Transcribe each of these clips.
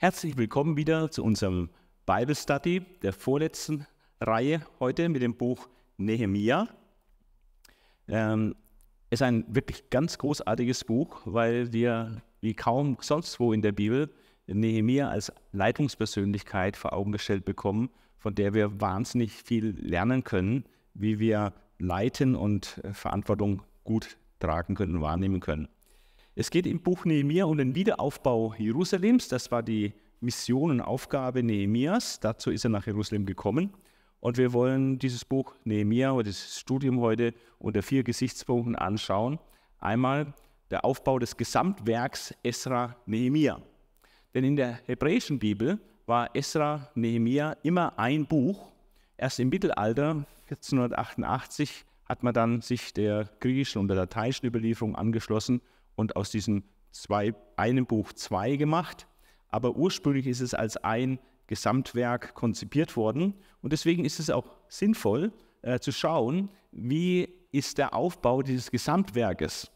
Herzlich willkommen wieder zu unserem Bible Study der vorletzten Reihe heute mit dem Buch Nehemia. Ähm, ist ein wirklich ganz großartiges Buch, weil wir wie kaum sonst wo in der Bibel Nehemia als Leitungspersönlichkeit vor Augen gestellt bekommen, von der wir wahnsinnig viel lernen können, wie wir leiten und Verantwortung gut tragen können, wahrnehmen können. Es geht im Buch Nehemiah um den Wiederaufbau Jerusalems. Das war die Mission und Aufgabe Nehemias. Dazu ist er nach Jerusalem gekommen. Und wir wollen dieses Buch Nehemiah oder das Studium heute unter vier Gesichtspunkten anschauen. Einmal der Aufbau des Gesamtwerks Esra Nehemiah. Denn in der hebräischen Bibel war Esra Nehemiah immer ein Buch. Erst im Mittelalter 1488 hat man dann sich der griechischen und der lateinischen Überlieferung angeschlossen und aus diesem zwei, einem Buch zwei gemacht. Aber ursprünglich ist es als ein Gesamtwerk konzipiert worden. Und deswegen ist es auch sinnvoll äh, zu schauen, wie ist der Aufbau dieses Gesamtwerkes.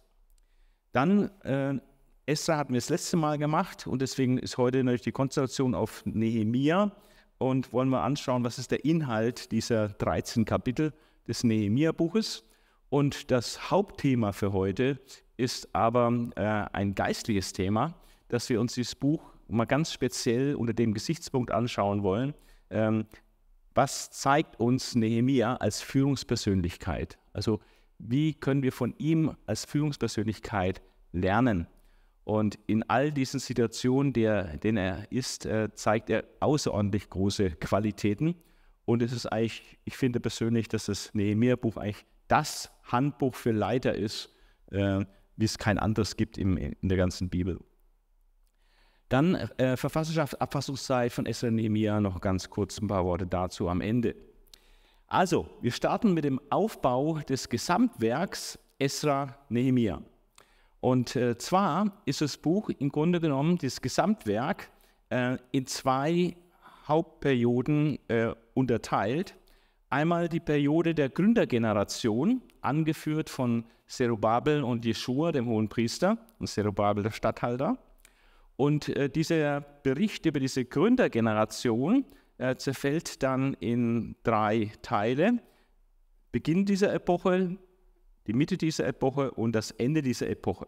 Dann, äh, Esra hatten wir das letzte Mal gemacht und deswegen ist heute natürlich die Konstellation auf Nehemia und wollen wir anschauen, was ist der Inhalt dieser 13 Kapitel des Nehemia-Buches. Und das Hauptthema für heute ist aber äh, ein geistliches Thema, dass wir uns dieses Buch mal ganz speziell unter dem Gesichtspunkt anschauen wollen. Ähm, was zeigt uns Nehemia als Führungspersönlichkeit? Also wie können wir von ihm als Führungspersönlichkeit lernen? Und in all diesen Situationen, der, denen er ist, äh, zeigt er außerordentlich große Qualitäten. Und es ist eigentlich, ich finde persönlich, dass das Nehemiah-Buch eigentlich das Handbuch für Leiter ist, äh, wie es kein anderes gibt im, in der ganzen Bibel. Dann äh, Verfassungschaft, Abfassungszeit von Esra Nehemiah, noch ganz kurz ein paar Worte dazu am Ende. Also, wir starten mit dem Aufbau des Gesamtwerks Esra Nehemiah. Und äh, zwar ist das Buch im Grunde genommen, das Gesamtwerk, äh, in zwei Hauptperioden äh, unterteilt. Einmal die Periode der Gründergeneration, angeführt von Zerubabel und Jeschua, dem hohen Priester, und Zerubabel, der Statthalter. Und äh, dieser Bericht über diese Gründergeneration äh, zerfällt dann in drei Teile. Beginn dieser Epoche, die Mitte dieser Epoche und das Ende dieser Epoche.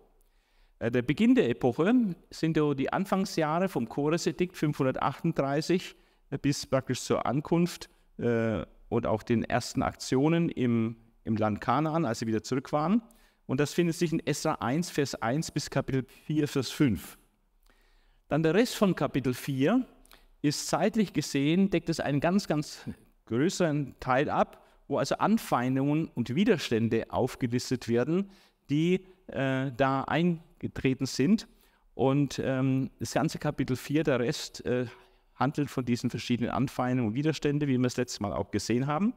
Äh, der Beginn der Epoche sind so die Anfangsjahre vom Choresedikt 538 äh, bis praktisch zur Ankunft äh, und auch den ersten Aktionen im im Land Kanaan, als sie wieder zurück waren. Und das findet sich in Esra 1, Vers 1 bis Kapitel 4, Vers 5. Dann der Rest von Kapitel 4 ist zeitlich gesehen, deckt es einen ganz, ganz größeren Teil ab, wo also Anfeindungen und Widerstände aufgelistet werden, die äh, da eingetreten sind. Und ähm, das ganze Kapitel 4, der Rest, äh, handelt von diesen verschiedenen Anfeindungen und Widerständen, wie wir es letztes Mal auch gesehen haben.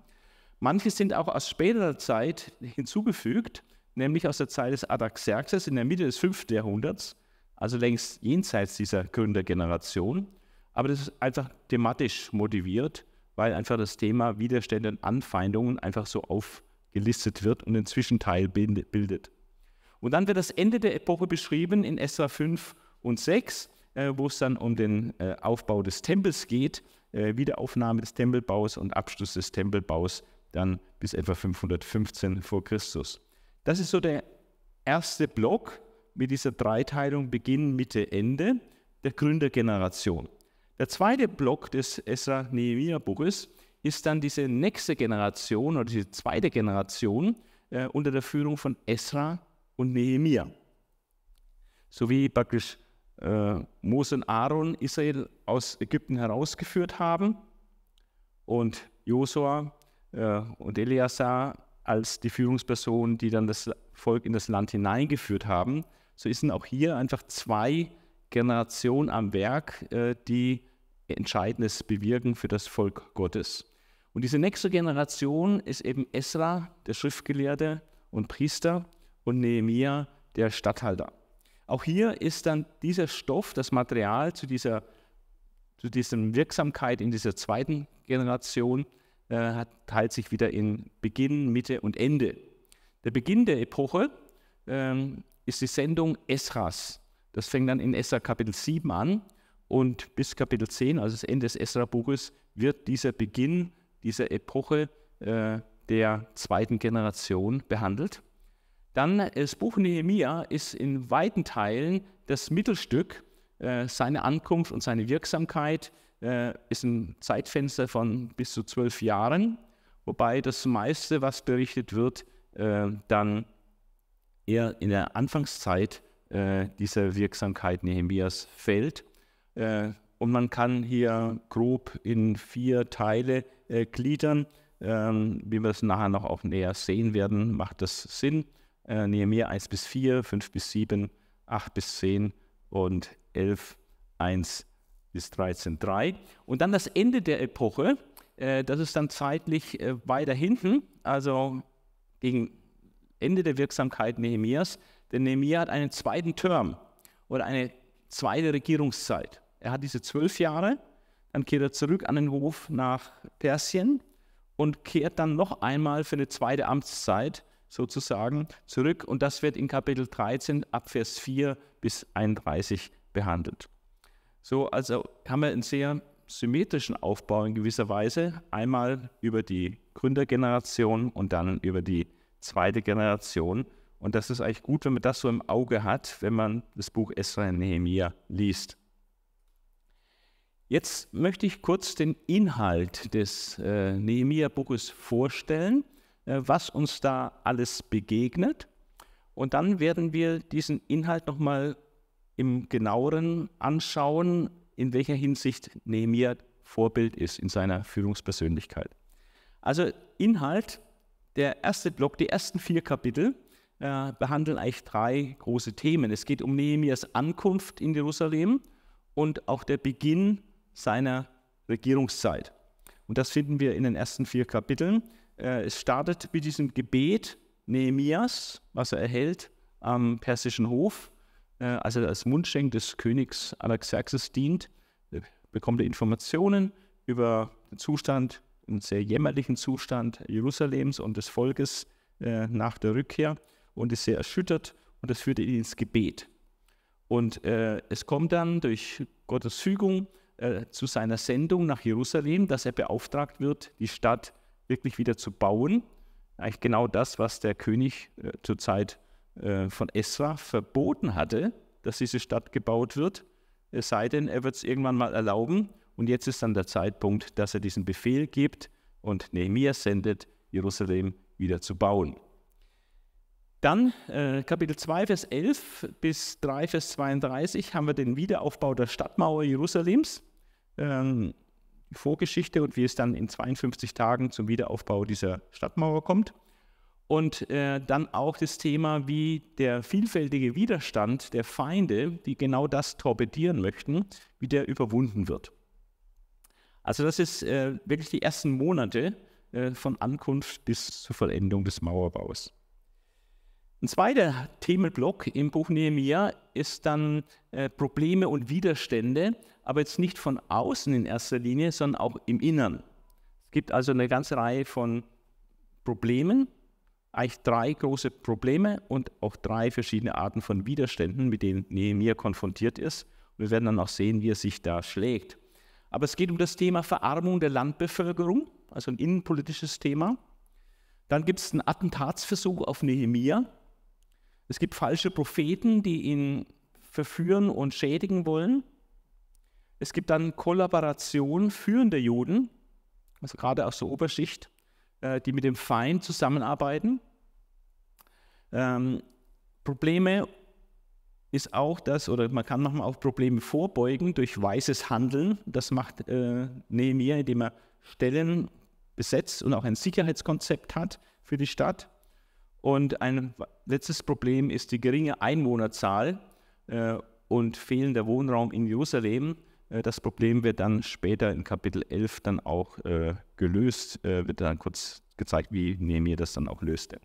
Manche sind auch aus späterer Zeit hinzugefügt, nämlich aus der Zeit des Adaxerxes in der Mitte des 5. Jahrhunderts, also längst jenseits dieser Gründergeneration. Aber das ist einfach thematisch motiviert, weil einfach das Thema Widerstände und Anfeindungen einfach so aufgelistet wird und einen Zwischenteil bildet. Und dann wird das Ende der Epoche beschrieben in Esra 5 und 6, äh, wo es dann um den äh, Aufbau des Tempels geht, äh, Wiederaufnahme des Tempelbaus und Abschluss des Tempelbaus dann bis etwa 515 vor Christus. Das ist so der erste Block mit dieser Dreiteilung Beginn, Mitte, Ende der Gründergeneration. Der zweite Block des Esra-Nehemiah-Buches ist dann diese nächste Generation oder diese zweite Generation äh, unter der Führung von Esra und Nehemiah. wie praktisch äh, Mose und Aaron Israel aus Ägypten herausgeführt haben und Josua äh, und Eleazar als die Führungsperson, die dann das Volk in das Land hineingeführt haben, so sind auch hier einfach zwei Generationen am Werk, äh, die Entscheidendes bewirken für das Volk Gottes. Und diese nächste Generation ist eben Esra, der Schriftgelehrte und Priester, und Nehemiah, der Statthalter. Auch hier ist dann dieser Stoff, das Material zu dieser zu dieser Wirksamkeit in dieser zweiten Generation äh, teilt sich wieder in Beginn, Mitte und Ende. Der Beginn der Epoche ähm, ist die Sendung Esras. Das fängt dann in Esra Kapitel 7 an und bis Kapitel 10, also das Ende des Esra-Buches, wird dieser Beginn dieser Epoche äh, der zweiten Generation behandelt. Dann äh, das Buch Nehemiah ist in weiten Teilen das Mittelstück, äh, seine Ankunft und seine Wirksamkeit, äh, ist ein Zeitfenster von bis zu zwölf Jahren, wobei das meiste, was berichtet wird, äh, dann eher in der Anfangszeit äh, dieser Wirksamkeit Nehemias fällt. Äh, und man kann hier grob in vier Teile äh, gliedern. Ähm, wie wir es nachher noch auch näher sehen werden, macht das Sinn. Äh, Nehemiah 1 bis 4, 5 bis 7, 8 bis 10 und 11, 1 bis 13.3. Und dann das Ende der Epoche, äh, das ist dann zeitlich äh, weiter hinten, also gegen Ende der Wirksamkeit Nehemias, denn Nehemiah hat einen zweiten Term oder eine zweite Regierungszeit. Er hat diese zwölf Jahre, dann kehrt er zurück an den Hof nach Persien und kehrt dann noch einmal für eine zweite Amtszeit sozusagen zurück. Und das wird in Kapitel 13 ab Vers 4 bis 31 behandelt. So, also haben wir einen sehr symmetrischen Aufbau in gewisser Weise. Einmal über die Gründergeneration und dann über die zweite Generation. Und das ist eigentlich gut, wenn man das so im Auge hat, wenn man das Buch Esra und Nehemia liest. Jetzt möchte ich kurz den Inhalt des äh, Nehemia-Buches vorstellen, äh, was uns da alles begegnet. Und dann werden wir diesen Inhalt nochmal im genaueren Anschauen, in welcher Hinsicht Nehemia Vorbild ist in seiner Führungspersönlichkeit. Also Inhalt, der erste Block, die ersten vier Kapitel äh, behandeln eigentlich drei große Themen. Es geht um Nehemias Ankunft in Jerusalem und auch der Beginn seiner Regierungszeit. Und das finden wir in den ersten vier Kapiteln. Äh, es startet mit diesem Gebet Nehemias, was er erhält am persischen Hof als er als Mundschenk des Königs Anaxerxes dient, bekommt er Informationen über den Zustand, einen sehr jämmerlichen Zustand Jerusalems und des Volkes äh, nach der Rückkehr und ist sehr erschüttert und das führt ihn ins Gebet. Und äh, es kommt dann durch Gottes Fügung äh, zu seiner Sendung nach Jerusalem, dass er beauftragt wird, die Stadt wirklich wieder zu bauen. Eigentlich genau das, was der König äh, zur Zeit äh, von Esra verboten hatte, dass diese Stadt gebaut wird, es sei denn, er wird es irgendwann mal erlauben. Und jetzt ist dann der Zeitpunkt, dass er diesen Befehl gibt und Nehemiah sendet, Jerusalem wieder zu bauen. Dann äh, Kapitel 2, Vers 11 bis 3, Vers 32 haben wir den Wiederaufbau der Stadtmauer Jerusalems, ähm, Vorgeschichte und wie es dann in 52 Tagen zum Wiederaufbau dieser Stadtmauer kommt. Und äh, dann auch das Thema, wie der vielfältige Widerstand der Feinde, die genau das torpedieren möchten, wie der überwunden wird. Also das ist äh, wirklich die ersten Monate äh, von Ankunft bis zur Vollendung des Mauerbaus. Ein zweiter Themenblock im Buch Nehemiah ist dann äh, Probleme und Widerstände, aber jetzt nicht von außen in erster Linie, sondern auch im Innern. Es gibt also eine ganze Reihe von Problemen, eigentlich drei große Probleme und auch drei verschiedene Arten von Widerständen, mit denen Nehemiah konfrontiert ist. Und wir werden dann auch sehen, wie er sich da schlägt. Aber es geht um das Thema Verarmung der Landbevölkerung, also ein innenpolitisches Thema. Dann gibt es einen Attentatsversuch auf Nehemiah. Es gibt falsche Propheten, die ihn verführen und schädigen wollen. Es gibt dann Kollaboration führender Juden, also gerade aus der Oberschicht äh, die mit dem Feind zusammenarbeiten. Ähm, Probleme ist auch das, oder man kann nochmal auf Probleme vorbeugen durch weises Handeln. Das macht äh, Nehemiah, indem er Stellen besetzt und auch ein Sicherheitskonzept hat für die Stadt. Und ein letztes Problem ist die geringe Einwohnerzahl äh, und fehlender Wohnraum in Jerusalem. Äh, das Problem wird dann später in Kapitel 11 dann auch äh, gelöst, äh, wird dann kurz gezeigt, wie Nehemiah das dann auch löste.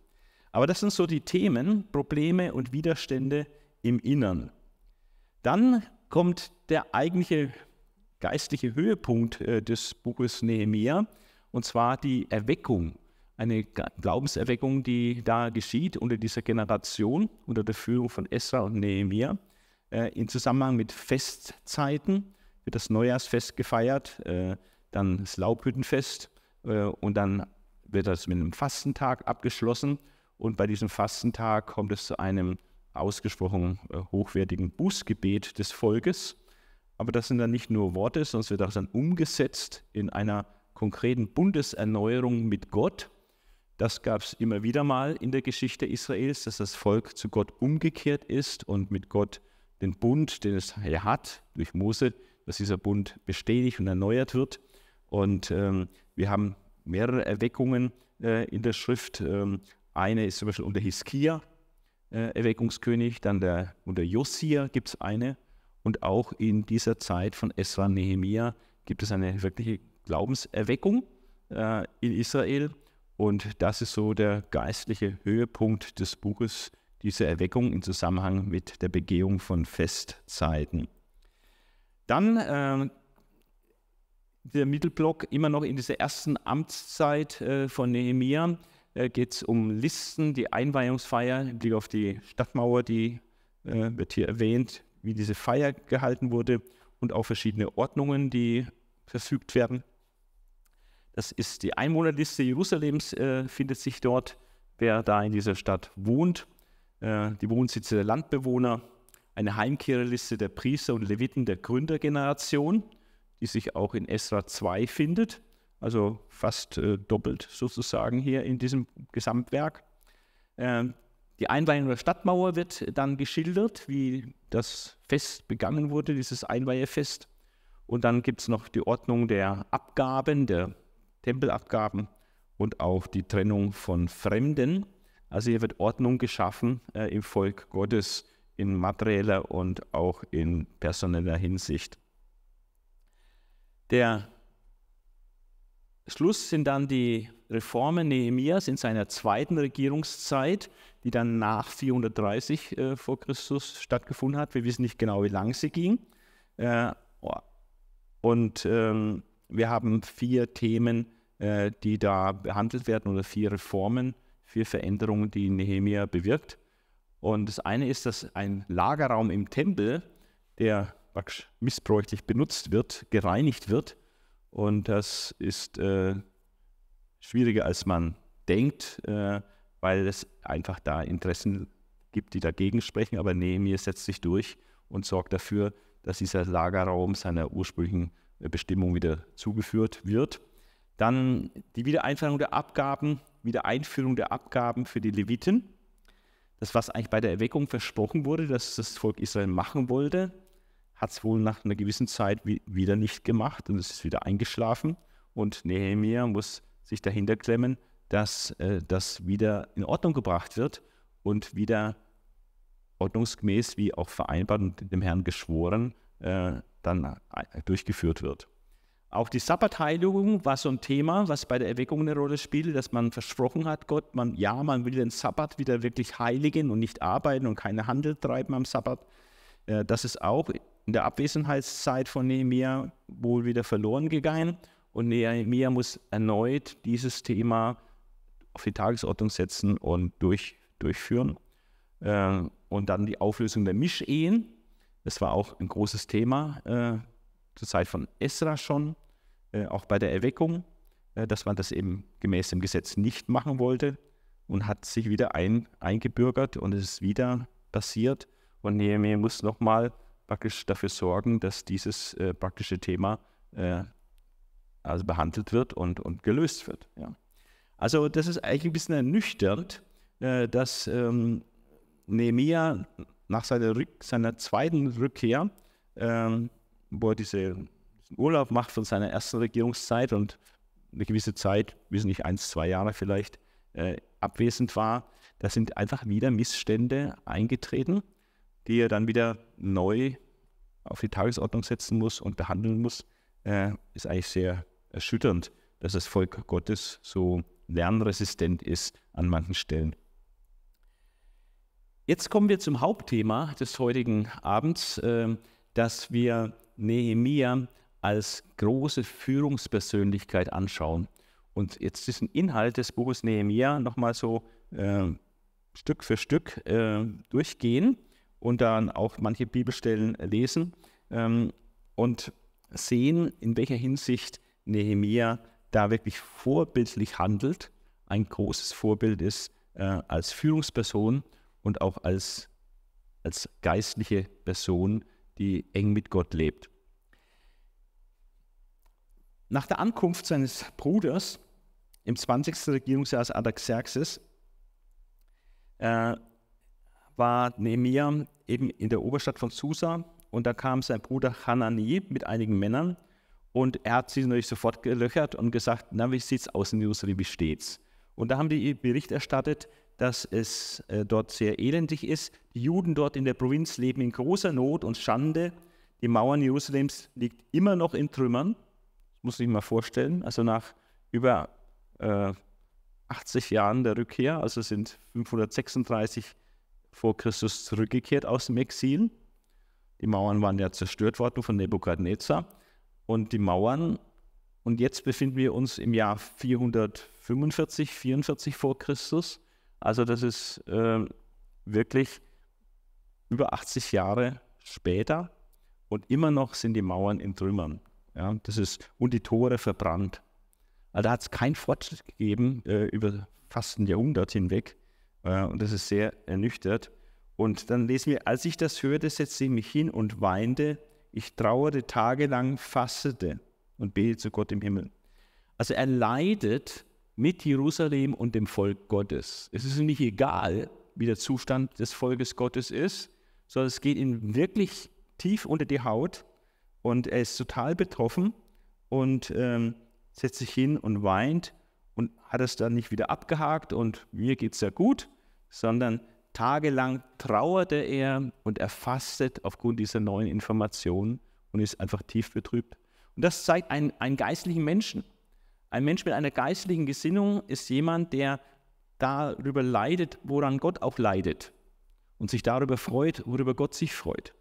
Aber das sind so die Themen, Probleme und Widerstände im Innern. Dann kommt der eigentliche geistliche Höhepunkt äh, des Buches Nehemiah, und zwar die Erweckung, eine Glaubenserweckung, die da geschieht unter dieser Generation, unter der Führung von Esra und Nehemiah, äh, im Zusammenhang mit Festzeiten wird das Neujahrsfest gefeiert, äh, dann das Laubhüttenfest äh, und dann wird das mit einem Fastentag abgeschlossen. Und bei diesem Fastentag kommt es zu einem ausgesprochen äh, hochwertigen Bußgebet des Volkes. Aber das sind dann nicht nur Worte, sondern es wird auch dann umgesetzt in einer konkreten Bundeserneuerung mit Gott. Das gab es immer wieder mal in der Geschichte Israels, dass das Volk zu Gott umgekehrt ist und mit Gott den Bund, den es hat, durch Mose, dass dieser Bund bestätigt und erneuert wird. Und ähm, wir haben mehrere Erweckungen äh, in der Schrift. Ähm, eine ist zum Beispiel unter Hiskia, äh, Erweckungskönig, dann der, unter Josia gibt es eine. Und auch in dieser Zeit von Esra Nehemia gibt es eine wirkliche Glaubenserweckung äh, in Israel. Und das ist so der geistliche Höhepunkt des Buches, diese Erweckung im Zusammenhang mit der Begehung von Festzeiten. Dann äh, der Mittelblock immer noch in dieser ersten Amtszeit äh, von Nehemiah, äh, geht es um Listen, die Einweihungsfeier im Blick auf die Stadtmauer, die äh, wird hier erwähnt, wie diese Feier gehalten wurde und auch verschiedene Ordnungen, die verfügt werden. Das ist die Einwohnerliste Jerusalems, äh, findet sich dort, wer da in dieser Stadt wohnt, äh, die Wohnsitze der Landbewohner eine Heimkehrerliste der Priester und Leviten der Gründergeneration, die sich auch in Esra 2 findet, also fast äh, doppelt sozusagen hier in diesem Gesamtwerk. Äh, die Einweihung der Stadtmauer wird dann geschildert, wie das Fest begangen wurde, dieses Einweihefest. Und dann gibt es noch die Ordnung der Abgaben, der Tempelabgaben und auch die Trennung von Fremden. Also hier wird Ordnung geschaffen äh, im Volk Gottes in materieller und auch in personeller Hinsicht. Der Schluss sind dann die Reformen Nehemias in seiner zweiten Regierungszeit, die dann nach 430 äh, vor Christus stattgefunden hat. Wir wissen nicht genau, wie lang sie ging. Äh, und ähm, wir haben vier Themen, äh, die da behandelt werden oder vier Reformen, vier Veränderungen, die Nehemia bewirkt. Und das eine ist, dass ein Lagerraum im Tempel, der missbräuchlich benutzt wird, gereinigt wird. Und das ist äh, schwieriger, als man denkt, äh, weil es einfach da Interessen gibt, die dagegen sprechen. Aber Nehemiah setzt sich durch und sorgt dafür, dass dieser Lagerraum seiner ursprünglichen äh, Bestimmung wieder zugeführt wird. Dann die Wiedereinführung der Abgaben, Wiedereinführung der Abgaben für die Leviten das, was eigentlich bei der Erweckung versprochen wurde, dass das Volk Israel machen wollte, hat es wohl nach einer gewissen Zeit wieder nicht gemacht und es ist wieder eingeschlafen. Und Nehemiah muss sich dahinter klemmen, dass äh, das wieder in Ordnung gebracht wird und wieder ordnungsgemäß, wie auch vereinbart und dem Herrn geschworen, äh, dann äh, durchgeführt wird. Auch die Sabbatheiligung war so ein Thema, was bei der Erweckung eine Rolle spielt, dass man versprochen hat, Gott, man, ja, man will den Sabbat wieder wirklich heiligen und nicht arbeiten und keine Handel treiben am Sabbat. Äh, das ist auch in der Abwesenheitszeit von Nehemiah wohl wieder verloren gegangen. Und Nehemiah muss erneut dieses Thema auf die Tagesordnung setzen und durch, durchführen. Äh, und dann die Auflösung der Mischehen. Das war auch ein großes Thema äh, zur Zeit von Esra schon, äh, auch bei der Erweckung, äh, dass man das eben gemäß dem Gesetz nicht machen wollte und hat sich wieder ein, eingebürgert und es ist wieder passiert. Und Nehemiah muss nochmal praktisch dafür sorgen, dass dieses äh, praktische Thema äh, also behandelt wird und, und gelöst wird. Ja. Also das ist eigentlich ein bisschen ernüchternd, äh, dass ähm, Nehemiah nach seiner, seiner, zweiten Rückkehr ähm, wo er diesen Urlaub macht von seiner ersten Regierungszeit und eine gewisse Zeit, wissen nicht, eins, zwei Jahre vielleicht, äh, abwesend war, da sind einfach wieder Missstände eingetreten, die er dann wieder neu auf die Tagesordnung setzen muss und behandeln muss. Äh, ist eigentlich sehr erschütternd, dass das Volk Gottes so lernresistent ist an manchen Stellen. Jetzt kommen wir zum Hauptthema des heutigen Abends, äh, dass wir Nehemia als große Führungspersönlichkeit anschauen und jetzt diesen Inhalt des Buches Nehemia nochmal so äh, Stück für Stück äh, durchgehen und dann auch manche Bibelstellen lesen ähm, und sehen, in welcher Hinsicht Nehemia da wirklich vorbildlich handelt, ein großes Vorbild ist äh, als Führungsperson und auch als, als geistliche Person, die eng mit Gott lebt. Nach der Ankunft seines Bruders im 20. Regierungsjahr als Artaxerxes äh, war Nehemiah eben in der Oberstadt von Susa und da kam sein Bruder Hanani mit einigen Männern und er hat sie natürlich sofort gelöchert und gesagt, na, wie sieht's aus in Jerusalem, wie steht's? Und da haben die Bericht erstattet, dass es äh, dort sehr elendig ist. Die Juden dort in der Provinz leben in großer Not und Schande. Die Mauern Jerusalems liegt immer noch in Trümmern. Das muss ich mal vorstellen. Also nach über äh, 80 Jahren der Rückkehr, also sind 536 vor Christus zurückgekehrt aus dem Exil. Die Mauern waren ja zerstört worden von Nebukadnezar und die Mauern. Und jetzt befinden wir uns im Jahr 445, 44 vor Christus. Also das ist ähm, wirklich über 80 Jahre später und immer noch sind die Mauern in Trümmern. Ja, das ist, und die Tore verbrannt. Also da hat es keinen Fortschritt gegeben äh, über fast ein Jahrhundert hinweg. Äh, und das ist sehr ernüchtert. Und dann lesen wir, als ich das hörte, setzte ich mich hin und weinte. Ich trauerte tagelang, fastete und betete zu Gott im Himmel. Also er leidet mit Jerusalem und dem Volk Gottes. Es ist nicht egal, wie der Zustand des Volkes Gottes ist, sondern es geht ihm wirklich tief unter die Haut und er ist total betroffen und ähm, setzt sich hin und weint und hat es dann nicht wieder abgehakt und mir geht es ja gut, sondern tagelang trauerte er und er fastet aufgrund dieser neuen Informationen und ist einfach tief betrübt. Und das zeigt einen, einen geistlichen Menschen. Ein Mensch mit einer geistlichen Gesinnung ist jemand, der darüber leidet, woran Gott auch leidet und sich darüber freut, worüber Gott sich freut.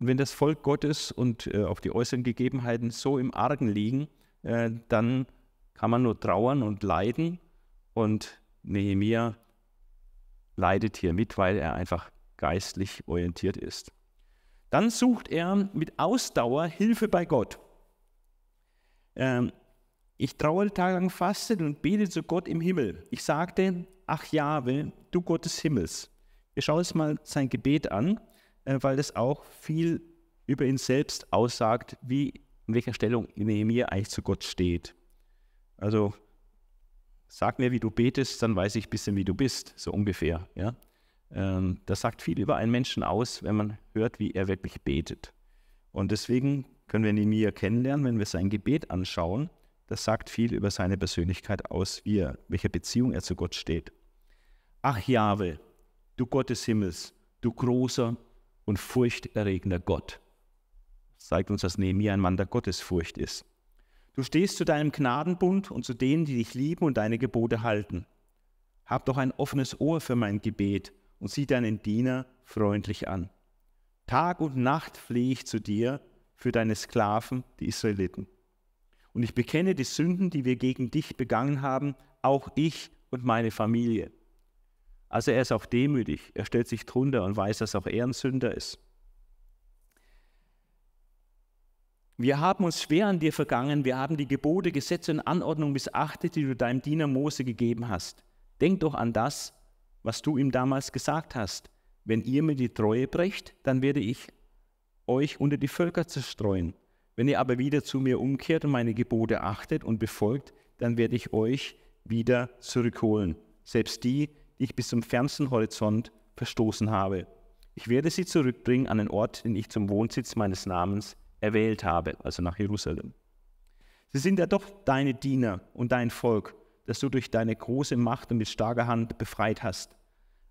Und wenn das Volk Gottes und äh, auch die äußeren Gegebenheiten so im Argen liegen, äh, dann kann man nur trauern und leiden. Und Nehemiah leidet hier mit, weil er einfach geistlich orientiert ist. Dann sucht er mit Ausdauer Hilfe bei Gott. Ähm, ich trauertage fastet und bete zu Gott im Himmel. Ich sagte, ach Jahwe, du Gott des Himmels. Wir schauen uns mal sein Gebet an, äh, weil das auch viel über ihn selbst aussagt, wie in welcher Stellung Nehemiah eigentlich zu Gott steht. Also sag mir, wie du betest, dann weiß ich ein bisschen, wie du bist, so ungefähr. Ja? Ähm, das sagt viel über einen Menschen aus, wenn man hört, wie er wirklich betet. Und deswegen können wir Nehemiah kennenlernen, wenn wir sein Gebet anschauen. Das sagt viel über seine Persönlichkeit aus, wie er, welche Beziehung er zu Gott steht. Ach Jahwe, du Gott des Himmels, du großer und furchterregender Gott. Das zeigt uns, dass Nehemiah ein Mann der Gottesfurcht ist. Du stehst zu deinem Gnadenbund und zu denen, die dich lieben und deine Gebote halten. Hab doch ein offenes Ohr für mein Gebet und sieh deinen Diener freundlich an. Tag und Nacht flehe ich zu dir für deine Sklaven, die Israeliten. Und ich bekenne die Sünden, die wir gegen dich begangen haben, auch ich und meine Familie. Also er ist auch demütig, er stellt sich drunter und weiß, dass auch er ein Sünder ist. Wir haben uns schwer an dir vergangen, wir haben die Gebote, Gesetze und Anordnungen missachtet, die du deinem Diener Mose gegeben hast. Denk doch an das, was du ihm damals gesagt hast. Wenn ihr mir die Treue brecht, dann werde ich euch unter die Völker zerstreuen. Wenn ihr aber wieder zu mir umkehrt und meine Gebote achtet und befolgt, dann werde ich euch wieder zurückholen, selbst die, die ich bis zum fernsten Horizont verstoßen habe. Ich werde sie zurückbringen an den Ort, den ich zum Wohnsitz meines Namens erwählt habe, also nach Jerusalem. Sie sind ja doch deine Diener und dein Volk, das du durch deine große Macht und mit starker Hand befreit hast.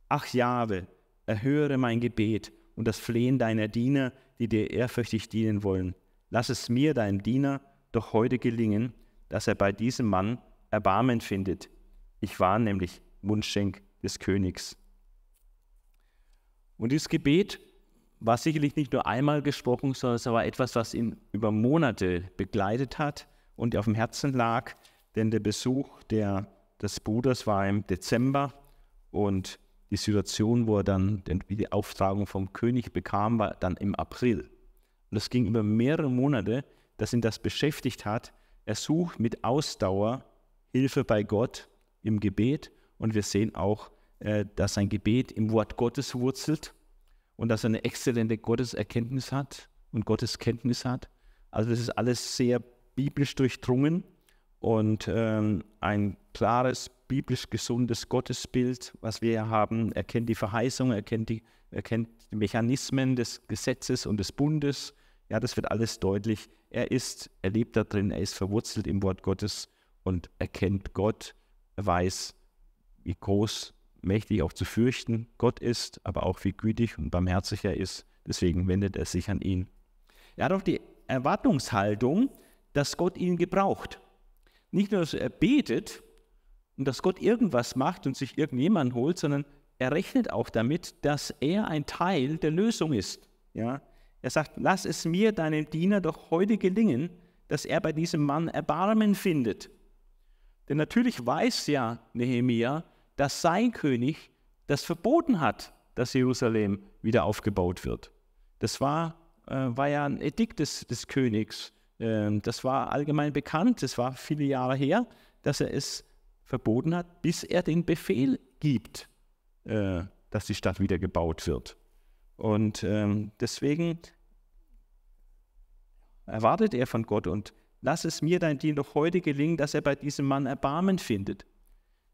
Ach Jahwe, erhöre mein Gebet und das Flehen deiner Diener, die dir ehrfürchtig dienen wollen lass es mir, deinem Diener, doch heute gelingen, dass er bei diesem Mann Erbarmen findet. Ich war nämlich Mundschenk des Königs. Und dieses Gebet war sicherlich nicht nur einmal gesprochen, sondern es war etwas, was ihn über Monate begleitet hat und auf dem Herzen lag, denn der Besuch der, des Bruders war im Dezember und die Situation, wo er dann die Auftragung vom König bekam, war dann im April und das ging über mehrere Monate, dass ihn das beschäftigt hat. Er sucht mit Ausdauer Hilfe bei Gott im Gebet und wir sehen auch, äh, dass sein Gebet im Wort Gottes wurzelt und dass er eine exzellente Gotteserkenntnis hat und Gotteskenntnis hat. Also das ist alles sehr biblisch durchdrungen und ähm, ein klares, biblisch gesundes Gottesbild, was wir haben. Er kennt die Verheißung, er kennt die, er kennt die Mechanismen des Gesetzes und des Bundes ja, das wird alles deutlich. Er ist, er lebt da drin, er ist verwurzelt im Wort Gottes und erkennt Gott, er weiß, wie groß, mächtig auch zu fürchten Gott ist, aber auch wie gütig und barmherzig er ist. Deswegen wendet er sich an ihn. Er hat auch die Erwartungshaltung, dass Gott ihn gebraucht. Nicht nur, dass er betet und dass Gott irgendwas macht und sich irgendjemand holt, sondern er rechnet auch damit, dass er ein Teil der Lösung ist. Ja? Er sagt, lass es mir, deinem Diener, doch heute gelingen, dass er bei diesem Mann Erbarmen findet. Denn natürlich weiß ja Nehemia, dass sein König das verboten hat, dass Jerusalem wieder aufgebaut wird. Das war, äh, war ja ein Edikt des, des Königs. Äh, das war allgemein bekannt, das war viele Jahre her, dass er es verboten hat, bis er den Befehl gibt, äh, dass die Stadt wieder gebaut wird. Und ähm, deswegen erwartet er von Gott und lass es mir dein Diener doch heute gelingen, dass er bei diesem Mann Erbarmen findet.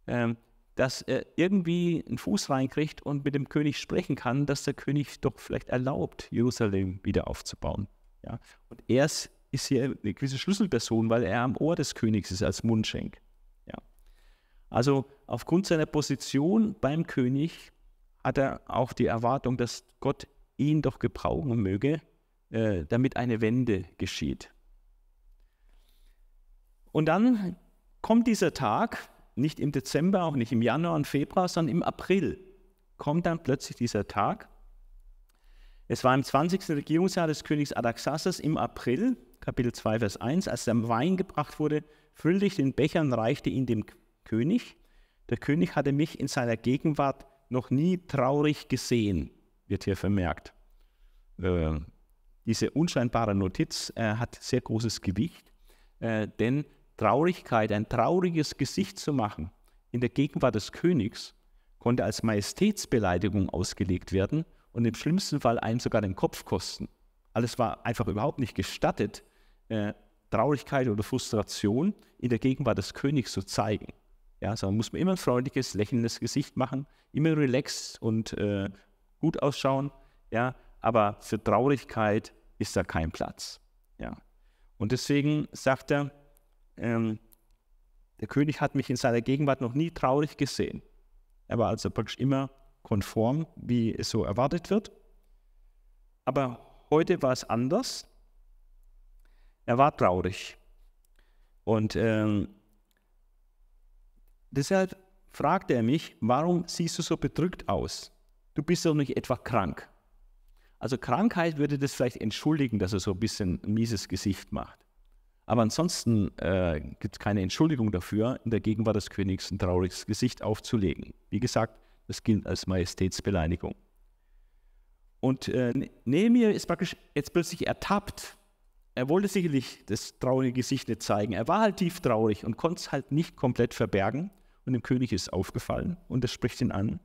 Ähm, dass er irgendwie einen Fuß reinkriegt und mit dem König sprechen kann, dass der König doch vielleicht erlaubt, Jerusalem wieder aufzubauen. Ja? Und er ist hier eine gewisse Schlüsselperson, weil er am Ohr des Königs ist als Mundschenk. Ja? Also aufgrund seiner Position beim König hat er auch die Erwartung, dass Gott ihn doch gebrauchen möge, äh, damit eine Wende geschieht. Und dann kommt dieser Tag, nicht im Dezember, auch nicht im Januar und Februar, sondern im April, kommt dann plötzlich dieser Tag. Es war im 20. Regierungsjahr des Königs Adaxasses im April, Kapitel 2, Vers 1, als der Wein gebracht wurde, füllte ich den Becher und reichte ihn dem König. Der König hatte mich in seiner Gegenwart noch nie traurig gesehen, wird hier vermerkt. Äh, diese unscheinbare Notiz äh, hat sehr großes Gewicht, äh, denn Traurigkeit, ein trauriges Gesicht zu machen in der Gegenwart des Königs, konnte als Majestätsbeleidigung ausgelegt werden und im schlimmsten Fall einem sogar den Kopf kosten. Alles war einfach überhaupt nicht gestattet, äh, Traurigkeit oder Frustration in der Gegenwart des Königs zu zeigen. Ja, sondern muss man immer ein freundliches, lächelndes Gesicht machen, immer relaxed und äh, gut ausschauen. Ja, aber für Traurigkeit ist da kein Platz. Ja. Und deswegen sagt er, ähm, der König hat mich in seiner Gegenwart noch nie traurig gesehen. Er war also praktisch immer konform, wie es so erwartet wird. Aber heute war es anders. Er war traurig. Und ähm, Deshalb fragte er mich, warum siehst du so bedrückt aus? Du bist doch nicht etwa krank. Also Krankheit würde das vielleicht entschuldigen, dass er so ein bisschen ein mieses Gesicht macht. Aber ansonsten äh, gibt es keine Entschuldigung dafür, in der Gegenwart des Königs ein trauriges Gesicht aufzulegen. Wie gesagt, das gilt als Majestätsbeleidigung. Und äh, Nehemiah ist praktisch jetzt plötzlich ertappt. Er wollte sicherlich das traurige Gesicht nicht zeigen. Er war halt tief traurig und konnte es halt nicht komplett verbergen. Und dem König ist aufgefallen und er spricht ihn an.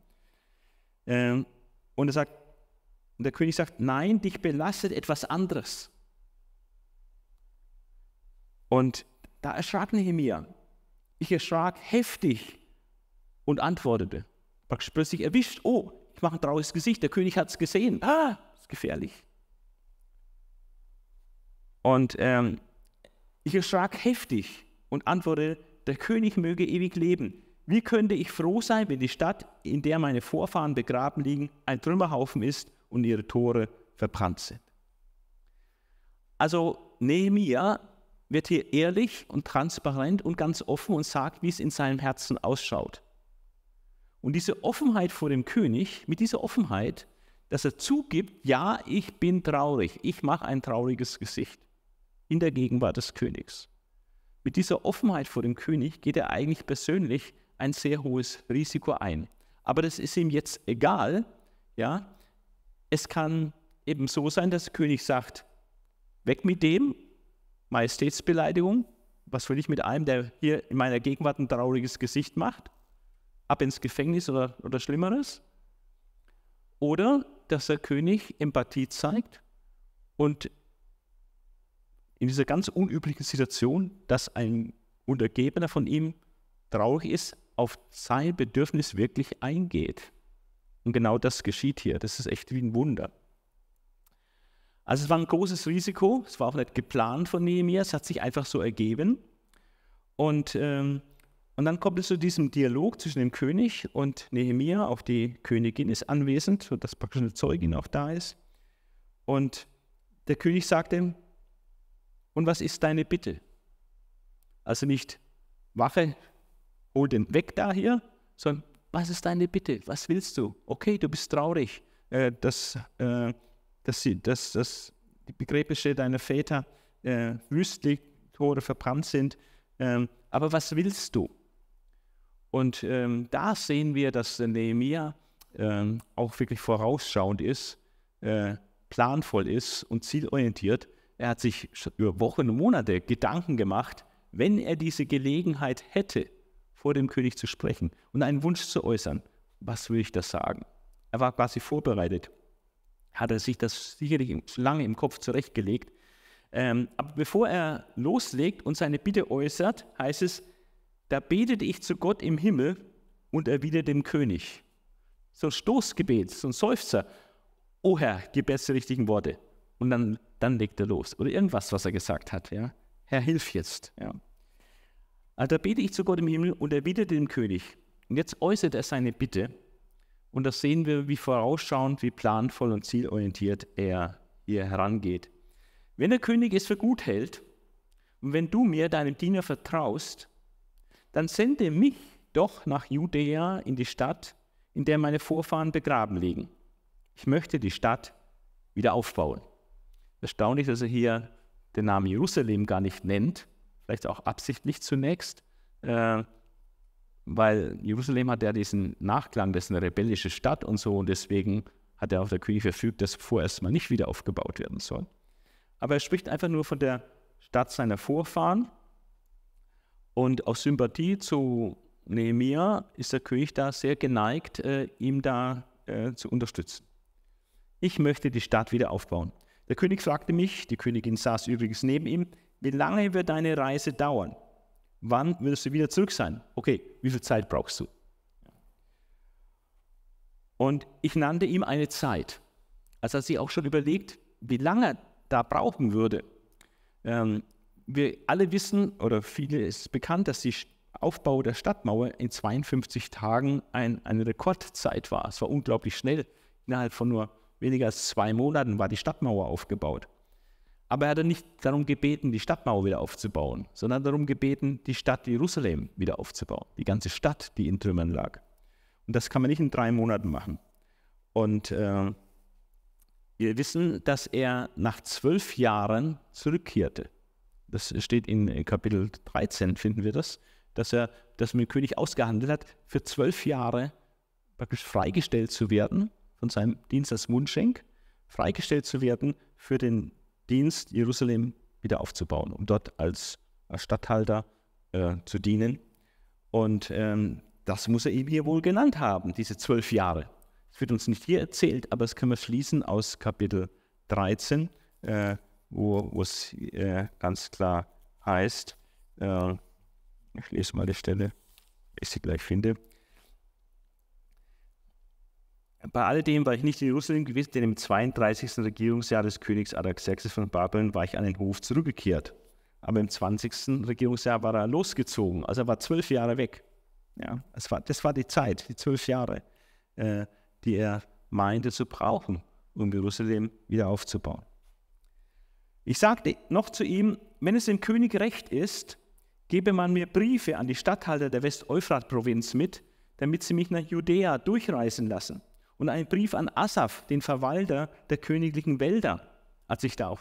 Ähm, und er sagt, und der König sagt, nein, dich belastet etwas anderes. Und da erschrak Nehemiah. Ich erschrak heftig und antwortete. Praktisch plötzlich erwischt, oh, ich mache ein trauriges Gesicht, der König hat es gesehen. Ah, ist gefährlich. Und ähm, ich erschrak heftig und antwortete, der König möge ewig leben. Wie könnte ich froh sein, wenn die Stadt, in der meine Vorfahren begraben liegen, ein Trümmerhaufen ist und ihre Tore verbrannt sind? Also Nehemiah wird hier ehrlich und transparent und ganz offen und sagt, wie es in seinem Herzen ausschaut. Und diese Offenheit vor dem König, mit dieser Offenheit, dass er zugibt, ja, ich bin traurig, ich mache ein trauriges Gesicht in der Gegenwart des Königs. Mit dieser Offenheit vor dem König geht er eigentlich persönlich ein sehr hohes Risiko ein. Aber das ist ihm jetzt egal. Ja? Es kann eben so sein, dass der König sagt, weg mit dem, Majestätsbeleidigung, was will ich mit einem, der hier in meiner Gegenwart ein trauriges Gesicht macht, ab ins Gefängnis oder, oder Schlimmeres. Oder dass der König Empathie zeigt und in dieser ganz unüblichen Situation, dass ein Untergebener von ihm traurig ist, auf sein Bedürfnis wirklich eingeht. Und genau das geschieht hier. Das ist echt wie ein Wunder. Also es war ein großes Risiko, es war auch nicht geplant von Nehemiah, es hat sich einfach so ergeben. Und, ähm, und dann kommt es zu diesem Dialog zwischen dem König und Nehemiah, auch die Königin ist anwesend, sodass praktisch eine Zeugin auch da ist. Und der König sagt ihm, und was ist deine Bitte? Also nicht Wache, hol den weg da hier, sondern was ist deine Bitte? Was willst du? Okay, du bist traurig, äh, dass, äh, dass, sie, dass, dass die Begräbnisse deiner Väter äh, wüstlich, Tore verbrannt sind. Ähm, aber was willst du? Und ähm, da sehen wir, dass Nehemiah ähm, auch wirklich vorausschauend ist, äh, planvoll ist und zielorientiert. Er hat sich über Wochen und Monate Gedanken gemacht, wenn er diese Gelegenheit hätte, vor dem König zu sprechen und einen Wunsch zu äußern. Was will ich das sagen? Er war quasi vorbereitet. Hat er sich das sicherlich lange im Kopf zurechtgelegt. Ähm, aber bevor er loslegt und seine Bitte äußert, heißt es, da betete ich zu Gott im Himmel und erwiderte dem König. So ein Stoßgebet, so ein Seufzer. O Herr, gib erst die richtigen Worte. Und dann, dann legt er los. Oder irgendwas, was er gesagt hat. Ja? Herr, hilf jetzt. Ja. Also da bete ich zu Gott im Himmel und er bittet dem König. Und jetzt äußert er seine Bitte. Und das sehen wir, wie vorausschauend, wie planvoll und zielorientiert er hier herangeht. Wenn der König es für gut hält und wenn du mir, deinem Diener, vertraust, dann sende mich doch nach Judäa in die Stadt, in der meine Vorfahren begraben liegen. Ich möchte die Stadt wieder aufbauen. Erstaunlich, dass er hier den Namen Jerusalem gar nicht nennt, vielleicht auch absichtlich zunächst, äh, weil Jerusalem hat ja diesen Nachklang, das ist eine rebellische Stadt und so, und deswegen hat er auf der König verfügt, dass vorerst mal nicht wieder aufgebaut werden soll. Aber er spricht einfach nur von der Stadt seiner Vorfahren. Und aus Sympathie zu Nehemiah ist der König da sehr geneigt, äh, ihm da äh, zu unterstützen. Ich möchte die Stadt wieder aufbauen. Der König fragte mich, die Königin saß übrigens neben ihm, wie lange wird deine Reise dauern? Wann wirst du wieder zurück sein? Okay, wie viel Zeit brauchst du? Und ich nannte ihm eine Zeit. Also hat sich auch schon überlegt, wie lange er da brauchen würde. Ähm, wir alle wissen, oder viele ist bekannt, dass der Aufbau der Stadtmauer in 52 Tagen ein, eine Rekordzeit war. Es war unglaublich schnell. Innerhalb von nur weniger als zwei Monaten war die Stadtmauer aufgebaut. Aber er hatte nicht darum gebeten, die Stadtmauer wieder aufzubauen, sondern darum gebeten, die Stadt Jerusalem wieder aufzubauen. Die ganze Stadt, die in Trümmern lag. Und das kann man nicht in drei Monaten machen. Und äh, wir wissen, dass er nach zwölf Jahren zurückkehrte. Das steht in äh, Kapitel 13, finden wir das, dass er das mit dem König ausgehandelt hat, für zwölf Jahre praktisch freigestellt zu werden von seinem Dienst als Mundschenk, freigestellt zu werden für den Dienst Jerusalem wieder aufzubauen, um dort als Statthalter äh, zu dienen. Und ähm, das muss er eben hier wohl genannt haben, diese zwölf Jahre. Es wird uns nicht hier erzählt, aber es können wir schließen aus Kapitel 13, äh, wo es äh, ganz klar heißt, äh, ich lese mal die Stelle, bis ich sie gleich finde. Bei alledem war ich nicht in Jerusalem gewesen, denn im 32. Regierungsjahr des Königs Artaxerxes von Babylon war ich an den Hof zurückgekehrt. Aber im 20. Regierungsjahr war er losgezogen, also er war zwölf Jahre weg. Ja, das war, das war die Zeit, die zwölf Jahre, äh, die er meinte zu brauchen, um Jerusalem wieder aufzubauen. Ich sagte noch zu ihm, wenn es dem König recht ist, gebe man mir Briefe an die Statthalter der West-Euphrat-Provinz mit, damit sie mich nach Judäa durchreisen lassen. Und ein Brief an Asaf, den Verwalter der königlichen Wälder, hat sich da auch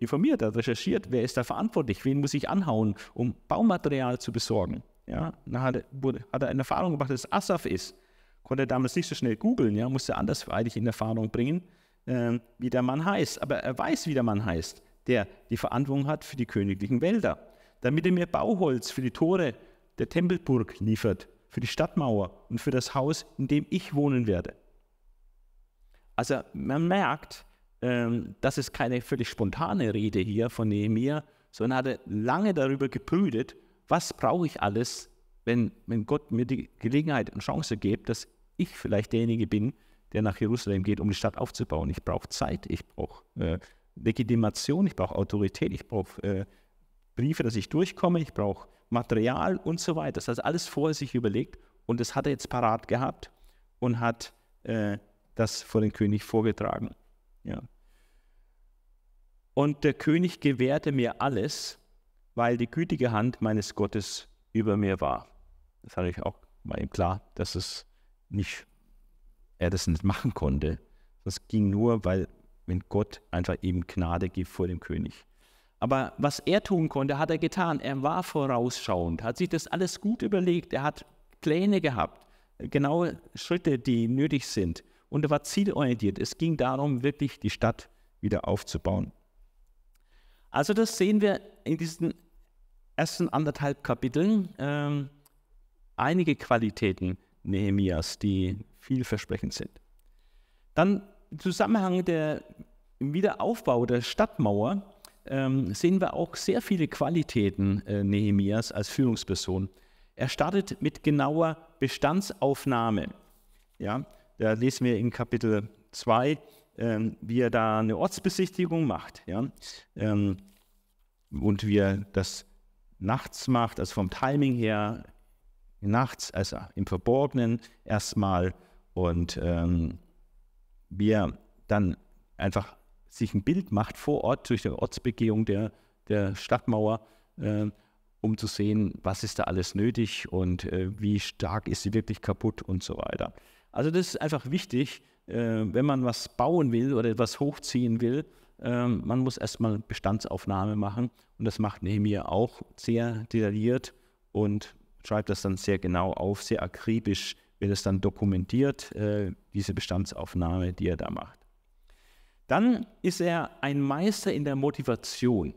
informiert, hat recherchiert, wer ist da verantwortlich, wen muss ich anhauen, um Baumaterial zu besorgen. Ja, dann hat er, wurde, hat er eine Erfahrung gemacht, dass Asaf ist. Konnte er damals nicht so schnell googeln, ja, musste andersweitig in Erfahrung bringen, äh, wie der Mann heißt. Aber er weiß, wie der Mann heißt, der die Verantwortung hat für die königlichen Wälder. Damit er mir Bauholz für die Tore der Tempelburg liefert, für die Stadtmauer und für das Haus, in dem ich wohnen werde. Also man merkt, ähm, das ist keine völlig spontane Rede hier von Nehemiah, sondern hatte lange darüber gebrütet, was brauche ich alles, wenn, wenn Gott mir die Gelegenheit und Chance gibt, dass ich vielleicht derjenige bin, der nach Jerusalem geht, um die Stadt aufzubauen. Ich brauche Zeit, ich brauche äh, Legitimation, ich brauche Autorität, ich brauche äh, Briefe, dass ich durchkomme, ich brauche Material und so weiter. Das hat alles vorher sich überlegt und das hat er jetzt parat gehabt und hat äh, das vor den König vorgetragen. Ja. Und der König gewährte mir alles, weil die gütige Hand meines Gottes über mir war. Das hatte ich auch war ihm klar, dass es nicht, er das nicht machen konnte. Das ging nur, weil, wenn Gott einfach eben Gnade gibt vor dem König. Aber was er tun konnte, hat er getan. Er war vorausschauend, hat sich das alles gut überlegt. Er hat Pläne gehabt, genaue Schritte, die nötig sind und er war zielorientiert. Es ging darum, wirklich die Stadt wieder aufzubauen. Also das sehen wir in diesen ersten anderthalb Kapiteln. Ähm, einige Qualitäten Nehemias, die vielversprechend sind. Dann im Zusammenhang der im Wiederaufbau der Stadtmauer ähm, sehen wir auch sehr viele Qualitäten äh, Nehemias als Führungsperson. Er startet mit genauer Bestandsaufnahme. Ja? da lesen wir in Kapitel 2, ähm, wie er da eine Ortsbesichtigung macht. Ja? Ähm, und wie er das nachts macht, also vom Timing her, nachts, also im Verborgenen erstmal. Und ähm, wie er dann einfach sich ein Bild macht vor Ort durch die Ortsbegehung der, der Stadtmauer, äh, um zu sehen, was ist da alles nötig und äh, wie stark ist sie wirklich kaputt und so weiter. Also das ist einfach wichtig, äh, wenn man was bauen will oder etwas hochziehen will, ähm, man muss erstmal Bestandsaufnahme machen und das macht Nehemiah auch sehr detailliert und schreibt das dann sehr genau auf, sehr akribisch wird es dann dokumentiert, äh, diese Bestandsaufnahme, die er da macht. Dann ist er ein Meister in der Motivation.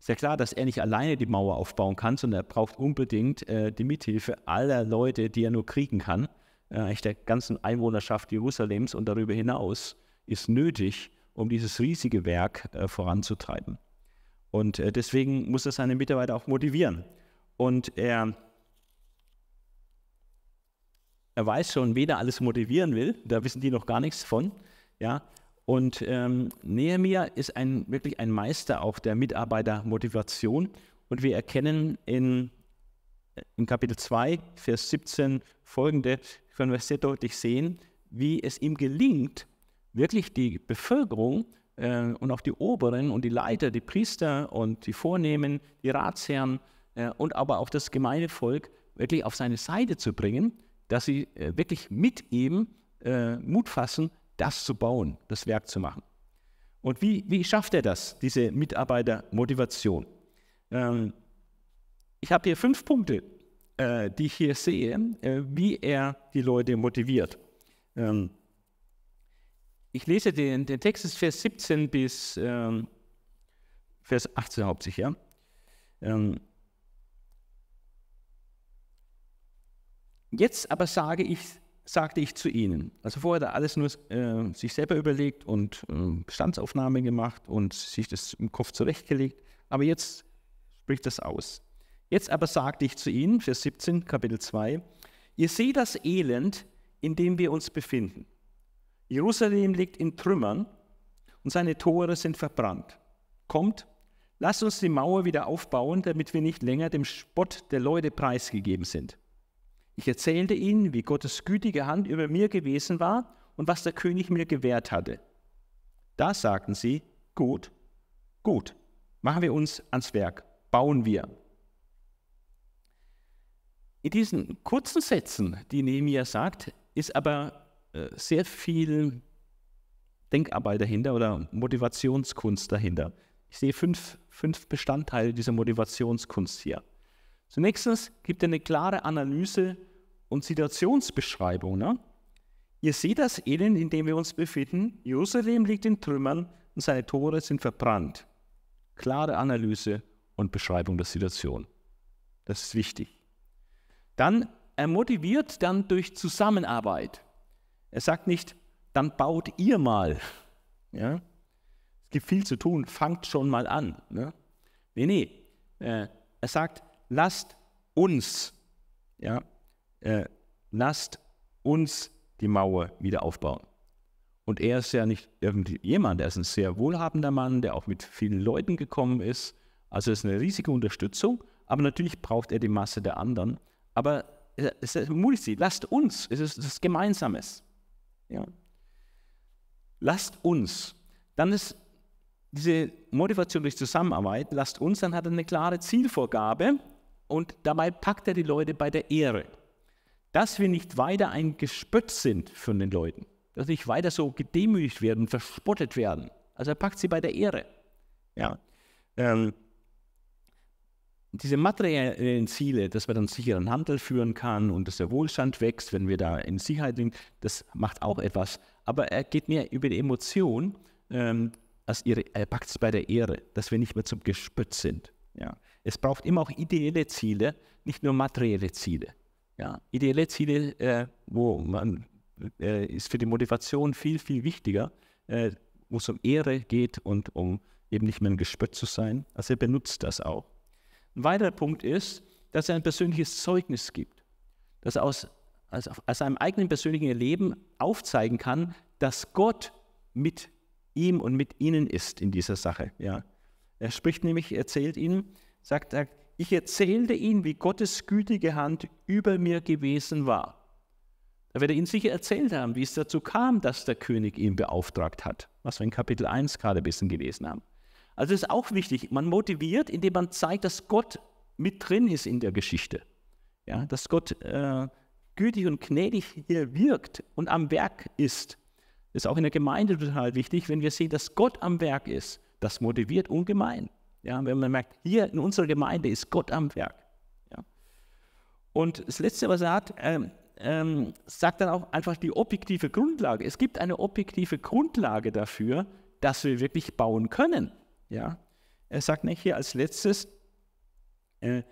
Ist ja klar, dass er nicht alleine die Mauer aufbauen kann, sondern er braucht unbedingt äh, die Mithilfe aller Leute, die er nur kriegen kann. Äh, eigentlich der ganzen Einwohnerschaft Jerusalems und darüber hinaus ist nötig, um dieses riesige Werk äh, voranzutreiben. Und äh, deswegen muss er seine Mitarbeiter auch motivieren. Und er, er weiß schon, wen er alles motivieren will, da wissen die noch gar nichts von. Ja? Und ähm, Nehemia ist ein, wirklich ein Meister auch der Mitarbeitermotivation. Und wir erkennen in in Kapitel 2, Vers 17 folgende, können wir sehr deutlich sehen, wie es ihm gelingt, wirklich die Bevölkerung äh, und auch die Oberen und die Leiter, die Priester und die Vornehmen, die Ratsherren äh, und aber auch das gemeine Volk wirklich auf seine Seite zu bringen, dass sie äh, wirklich mit ihm äh, Mut fassen, das zu bauen, das Werk zu machen. Und wie, wie schafft er das, diese Mitarbeitermotivation? Ähm, ich habe hier fünf Punkte, äh, die ich hier sehe, äh, wie er die Leute motiviert. Ähm, ich lese den, den Text ist Vers 17 bis ähm, Vers 18 hauptsächlich, ja. Ähm, jetzt aber sage ich, sagte ich zu ihnen. Also vorher hat er alles nur äh, sich selber überlegt und äh, Bestandsaufnahme gemacht und sich das im Kopf zurechtgelegt. Aber jetzt spricht das aus. Jetzt aber sagte ich zu ihnen, Vers 17, Kapitel 2, ihr seht das Elend, in dem wir uns befinden. Jerusalem liegt in Trümmern und seine Tore sind verbrannt. Kommt, lasst uns die Mauer wieder aufbauen, damit wir nicht länger dem Spott der Leute preisgegeben sind. Ich erzählte ihnen, wie Gottes gütige Hand über mir gewesen war und was der König mir gewährt hatte. Da sagten sie, gut, gut, machen wir uns ans Werk, bauen wir. In diesen kurzen Sätzen, die Nehemiah sagt, ist aber äh, sehr viel Denkarbeit dahinter oder Motivationskunst dahinter. Ich sehe fünf, fünf Bestandteile dieser Motivationskunst hier. Zunächst gibt er eine klare Analyse und Situationsbeschreibung. Ne? Ihr seht das Elend, in dem wir uns befinden. Jerusalem liegt in Trümmern und seine Tore sind verbrannt. Klare Analyse und Beschreibung der Situation. Das ist wichtig. Dann er motiviert dann durch Zusammenarbeit. Er sagt nicht, dann baut ihr mal. Ja? Es gibt viel zu tun, fangt schon mal an. Ne? Nee, nee. Äh, er sagt, lasst uns, ja, äh, lasst uns die Mauer wieder aufbauen. Und er ist ja nicht irgendjemand, er ist ein sehr wohlhabender Mann, der auch mit vielen Leuten gekommen ist. Also es ist eine riesige Unterstützung, aber natürlich braucht er die Masse der anderen. Aber äh, es ermutigt sie, lasst uns, es ist das Gemeinsames. Ja. Lasst uns. Dann ist diese Motivation durch Zusammenarbeit, lasst uns, dann hat er eine klare Zielvorgabe und dabei packt er die Leute bei der Ehre. Dass wir nicht weiter ein Gespött sind von den Leuten, dass wir nicht weiter so gedemütigt werden, verspottet werden. Also er packt sie bei der Ehre. Ja. Ähm, diese materiellen Ziele, dass man dann sicheren Handel führen kann und dass der Wohlstand wächst, wenn wir da in Sicherheit sind, das macht auch etwas. Aber er geht mehr über die Emotion, ähm, als ihre, er packt es bei der Ehre, dass wir nicht mehr zum Gespött sind. Ja. Es braucht immer auch ideelle Ziele, nicht nur materielle Ziele. Ja. Ideelle Ziele, äh, wo man äh, ist für die Motivation viel, viel wichtiger, äh, wo es um Ehre geht und um eben nicht mehr ein Gespött zu sein. Also er benutzt das auch. Ein weiterer Punkt ist, dass er ein persönliches Zeugnis gibt, dass er aus, aus, aus einem eigenen persönlichen Erleben aufzeigen kann, dass Gott mit ihm und mit ihnen ist in dieser Sache. Ja. Er spricht nämlich, erzählt ihnen, sagt, sagt, ich erzählte ihnen, wie Gottes gütige Hand über mir gewesen war. Da wird er ihnen sicher erzählt haben, wie es dazu kam, dass der König ihn beauftragt hat, was wir in Kapitel 1 gerade ein bisschen gelesen haben. Also ist auch wichtig, man motiviert, indem man zeigt, dass Gott mit drin ist in der Geschichte. Ja, dass Gott äh, gütig und gnädig hier wirkt und am Werk ist. Ist auch in der Gemeinde total wichtig, wenn wir sehen, dass Gott am Werk ist. Das motiviert ungemein. Ja, wenn man merkt, hier in unserer Gemeinde ist Gott am Werk. Ja. Und das Letzte, was er hat, ähm, ähm, sagt dann auch einfach die objektive Grundlage. Es gibt eine objektive Grundlage dafür, dass wir wirklich bauen können. Ja? Er sagt nicht hier als letztes, äh,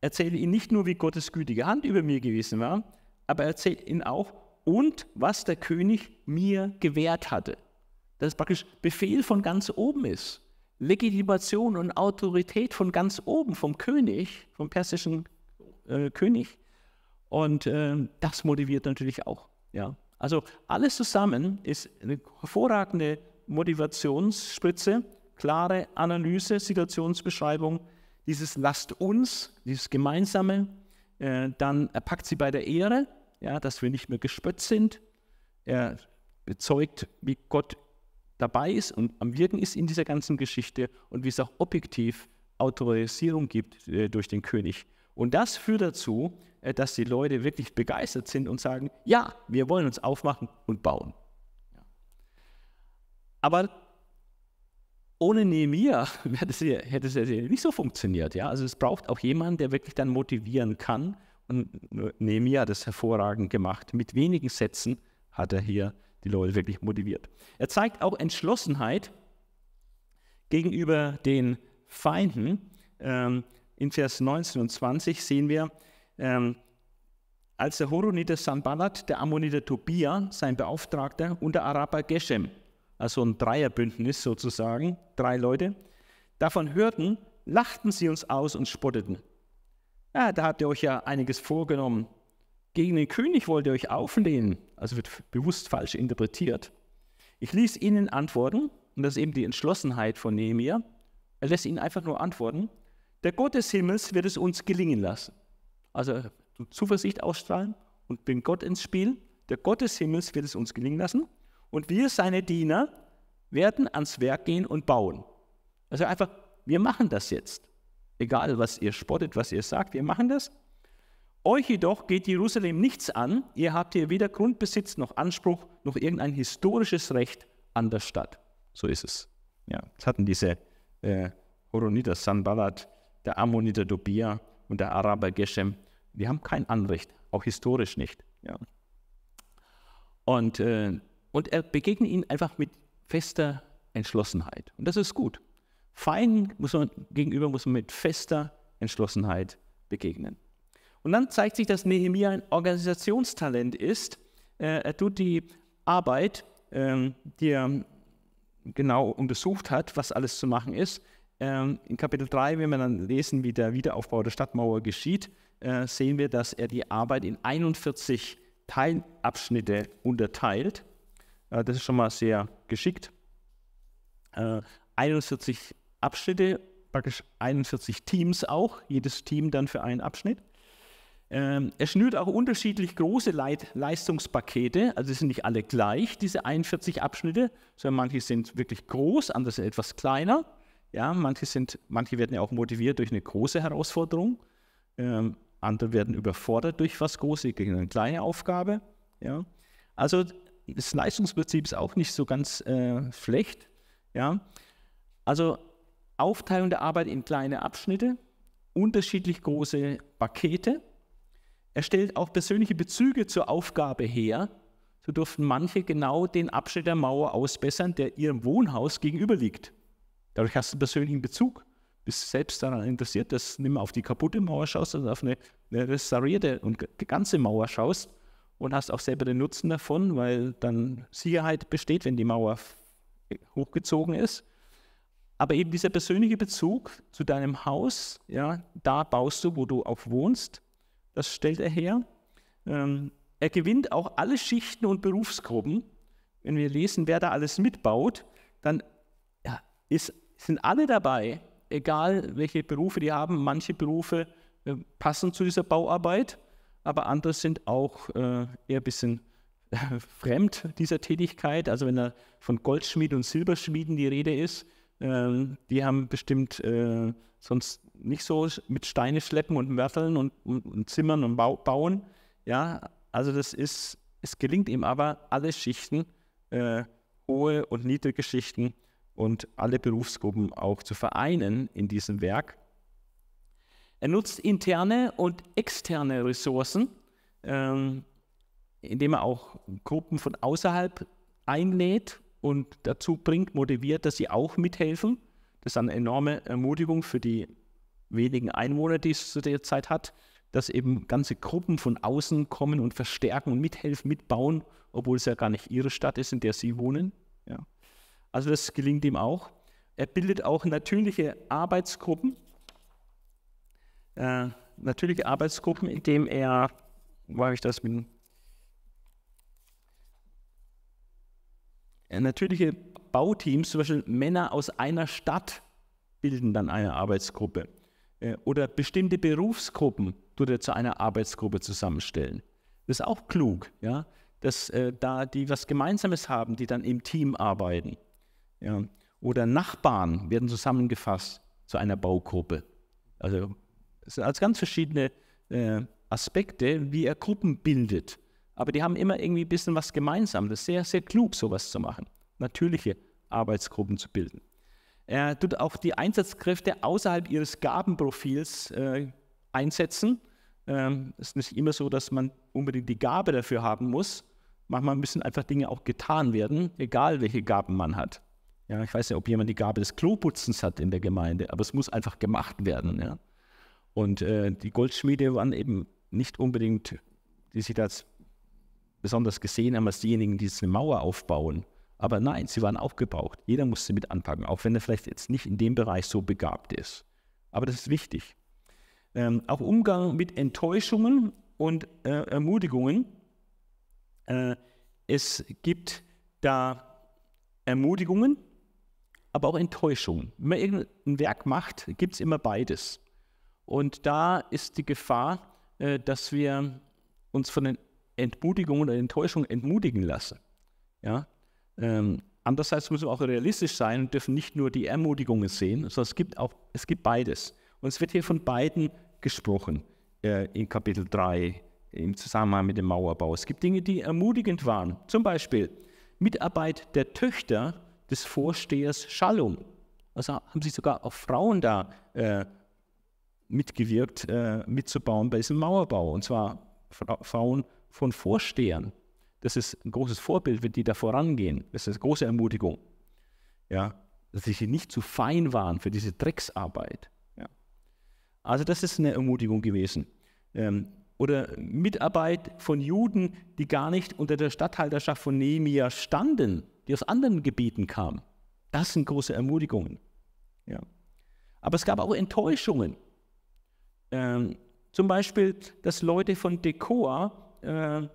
erzähle ihnen nicht nur, wie Gottes gütige Hand über mir gewesen war, aber erzähle ihnen auch, und was der König mir gewährt hatte. Dass es praktisch Befehl von ganz oben ist. Legitimation und Autorität von ganz oben, vom König, vom persischen äh, König. Und äh, das motiviert natürlich auch. Ja. Also alles zusammen ist eine hervorragende Motivationsspritze klare Analyse, Situationsbeschreibung. Dieses lasst uns, dieses gemeinsame, äh, dann er packt sie bei der Ehre, ja, dass wir nicht mehr gespött sind. Er bezeugt, wie Gott dabei ist und am Wirken ist in dieser ganzen Geschichte und wie es auch objektiv Autorisierung gibt äh, durch den König. Und das führt dazu, äh, dass die Leute wirklich begeistert sind und sagen, ja, wir wollen uns aufmachen und bauen. Ja. Aber ohne Nehemia hätte es ja nicht so funktioniert. Ja? Also es braucht auch jemanden, der wirklich dann motivieren kann. Und Nehemia hat es hervorragend gemacht. Mit wenigen Sätzen hat er hier die Leute wirklich motiviert. Er zeigt auch Entschlossenheit gegenüber den Feinden. Ähm, in Vers 19 und 20 sehen wir, ähm, als der Horoniter Sanballat, der Ammoniter Tobia, sein Beauftragter und der Araber Geshem also ein Dreierbündnis sozusagen, drei Leute. Davon hörten, lachten sie uns aus und spotteten. Ja, da habt ihr euch ja einiges vorgenommen. Gegen den König wollt ihr euch auflehnen, also wird bewusst falsch interpretiert. Ich ließ ihnen antworten, und das ist eben die Entschlossenheit von Nehemiah, Er lässt ihnen einfach nur antworten: Der Gott des Himmels wird es uns gelingen lassen. Also Zuversicht ausstrahlen und bringt Gott ins Spiel. Der Gott des Himmels wird es uns gelingen lassen und wir, seine Diener, werden ans Werk gehen und bauen. Also einfach, wir machen das jetzt. Egal, was ihr spottet, was ihr sagt, wir machen das. Euch jedoch geht Jerusalem nichts an, ihr habt hier weder Grundbesitz noch Anspruch noch irgendein historisches Recht an der Stadt. So ist es. Ja, das hatten diese äh, Horoniter Sanballat, der Ammoniter Dobia und der Araber Geshem. Die haben kein Anrecht, auch historisch nicht. Ja. Und äh, und er begegnet ihnen einfach mit fester Entschlossenheit. Und das ist gut. Feinden muss man, gegenüber muss man mit fester Entschlossenheit begegnen. Und dann zeigt sich, dass Nehemiah ein Organisationstalent ist. Äh, er tut die Arbeit, ähm, die er genau untersucht hat, was alles zu machen ist. Ähm, in Kapitel 3, wenn wir dann lesen, wie der Wiederaufbau der Stadtmauer geschieht, äh, sehen wir, dass er die Arbeit in 41 Teilabschnitte unterteilt. Äh, das ist schon mal sehr geschickt. 41 äh, Abschnitte, praktisch 41 Teams auch, jedes Team dann für einen Abschnitt. Ähm, er schnürt auch unterschiedlich große Leit Leistungspakete, also sind nicht alle gleich, diese 41 Abschnitte, sondern manche sind wirklich groß, andere sind etwas kleiner. Ja, manche, sind, manche werden ja auch motiviert durch eine große Herausforderung, ähm, andere werden überfordert durch was Großes, gegen eine kleine Aufgabe. Ja. Also das Leistungsprinzip ist auch nicht so ganz äh, schlecht. Ja? Also Aufteilung der Arbeit in kleine Abschnitte, unterschiedlich große Pakete. Er stellt auch persönliche Bezüge zur Aufgabe her. So durften manche genau den Abschnitt der Mauer ausbessern, der ihrem Wohnhaus gegenüberliegt. Dadurch hast du einen persönlichen Bezug. Bist selbst daran interessiert, dass du nicht mehr auf die kaputte Mauer schaust, sondern auf eine restaurierte und ganze Mauer schaust und hast auch selber den Nutzen davon, weil dann Sicherheit besteht, wenn die Mauer hochgezogen ist. Aber eben dieser persönliche Bezug zu deinem Haus, ja, da baust du, wo du auch wohnst, das stellt er her. Ähm, er gewinnt auch alle Schichten und Berufsgruppen. Wenn wir lesen, wer da alles mitbaut, dann ja, ist, sind alle dabei, egal welche Berufe die haben. Manche Berufe äh, passen zu dieser Bauarbeit aber andere sind auch äh, eher ein bisschen äh, fremd dieser Tätigkeit. Also wenn da von Goldschmied und Silberschmieden die Rede ist, ähm, die haben bestimmt äh, sonst nicht so mit Steine schleppen und Mörteln und, und, und Zimmern und bau bauen. Ja, also das ist, es gelingt ihm aber alle Schichten, äh, hohe und niedrige Schichten und alle Berufsgruppen auch zu vereinen in diesem Werk. Er nutzt interne und externe Ressourcen, ähm, indem er auch Gruppen von außerhalb einlädt und dazu bringt, motiviert, dass sie auch mithelfen. Das ist eine enorme Ermutigung für die wenigen Einwohner, die es zu der Zeit hat, dass eben ganze Gruppen von außen kommen und verstärken und mithelfen, mitbauen, obwohl es ja gar nicht ihre Stadt ist, in der sie wohnen. Ja. Also das gelingt ihm auch. Er bildet auch natürliche Arbeitsgruppen, äh, natürliche Arbeitsgruppen, indem er, wo habe ich das mit, äh, natürliche Bauteams, zum Beispiel Männer aus einer Stadt, bilden dann eine Arbeitsgruppe. Äh, oder bestimmte Berufsgruppen tut er zu einer Arbeitsgruppe zusammenstellen. Das ist auch klug, ja, dass äh, da die was Gemeinsames haben, die dann im Team arbeiten. Ja. Oder Nachbarn werden zusammengefasst zu einer Baugruppe. Also es sind also ganz verschiedene äh, Aspekte, wie er Gruppen bildet. Aber die haben immer irgendwie ein bisschen was gemeinsam. Das ist sehr, sehr klug, sowas zu machen. Natürliche Arbeitsgruppen zu bilden. Er tut auch die Einsatzkräfte außerhalb ihres Gabenprofils äh, einsetzen. Ähm, es ist nicht immer so, dass man unbedingt die Gabe dafür haben muss. Manchmal müssen einfach Dinge auch getan werden, egal welche Gaben man hat. Ja, ich weiß ja, ob jemand die Gabe des Kloputzens hat in der Gemeinde, aber es muss einfach gemacht werden. Ja. Und äh, die Goldschmiede waren eben nicht unbedingt, die sich das besonders gesehen haben, als diejenigen, die eine Mauer aufbauen. Aber nein, sie waren auch gebraucht. Jeder musste mit anpacken, auch wenn er vielleicht jetzt nicht in dem Bereich so begabt ist. Aber das ist wichtig. Ähm, auch Umgang mit Enttäuschungen und äh, Ermutigungen. Äh, es gibt da Ermutigungen, aber auch Enttäuschungen. Wenn man irgendein Werk macht, gibt es immer beides. Und da ist die Gefahr, äh, dass wir uns von den Entmutigungen oder Enttäuschungen entmutigen lassen. Ja? Ähm, andererseits müssen wir auch realistisch sein und dürfen nicht nur die Ermutigungen sehen, sondern es gibt auch, es gibt beides. Und es wird hier von beiden gesprochen äh, in Kapitel 3 im Zusammenhang mit dem Mauerbau. Es gibt Dinge, die ermutigend waren. Zum Beispiel Mitarbeit der Töchter des Vorstehers Schallum. Also haben sich sogar auch Frauen da äh, mitgewirkt, äh, mitzubauen bei diesem Mauerbau. Und zwar Frauen von Vorstehern. Das ist ein großes Vorbild, wenn die da vorangehen. Das ist eine große Ermutigung. Ja, dass sie nicht zu fein waren für diese Drecksarbeit. Ja. Also das ist eine Ermutigung gewesen. Ähm, oder Mitarbeit von Juden, die gar nicht unter der Statthalterschaft von Nehemia standen, die aus anderen Gebieten kamen. Das sind große Ermutigungen. Ja. Aber es gab auch Enttäuschungen. Ähm, zum Beispiel, dass Leute von Decoa äh,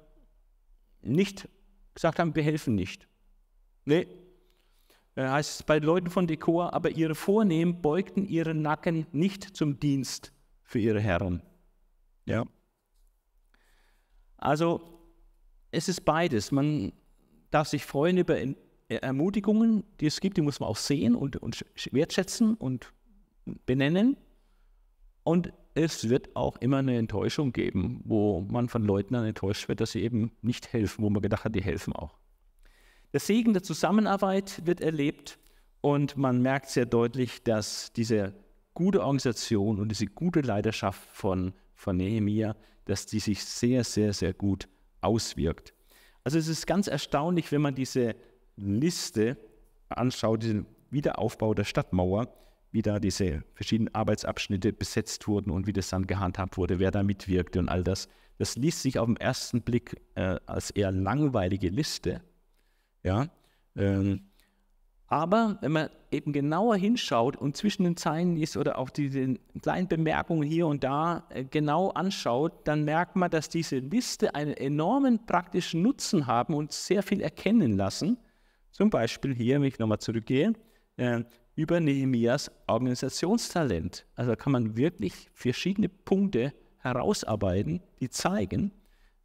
nicht gesagt haben, wir helfen nicht. Nee, äh, heißt es bei Leuten von Dekor, aber ihre Vornehmen beugten ihren Nacken nicht zum Dienst für ihre Herren. Ja. Also es ist beides. Man darf sich freuen über äh, Ermutigungen, die es gibt, die muss man auch sehen und, und wertschätzen und benennen. Und es wird auch immer eine Enttäuschung geben, wo man von Leuten dann enttäuscht wird, dass sie eben nicht helfen, wo man gedacht hat, die helfen auch. Der Segen der Zusammenarbeit wird erlebt und man merkt sehr deutlich, dass diese gute Organisation und diese gute Leidenschaft von, von Nehemia, dass die sich sehr, sehr, sehr gut auswirkt. Also es ist ganz erstaunlich, wenn man diese Liste anschaut, diesen Wiederaufbau der Stadtmauer, wie da diese verschiedenen Arbeitsabschnitte besetzt wurden und wie das dann gehandhabt wurde, wer da mitwirkte und all das. Das liest sich auf den ersten Blick äh, als eher langweilige Liste. Ja, ähm, aber wenn man eben genauer hinschaut und zwischen den Zeilen ist oder auch diese kleinen Bemerkungen hier und da äh, genau anschaut, dann merkt man, dass diese Liste einen enormen praktischen Nutzen haben und sehr viel erkennen lassen. Zum Beispiel hier, wenn ich nochmal zurückgehe, äh, über Nehemias Organisationstalent. Also da kann man wirklich verschiedene Punkte herausarbeiten, die zeigen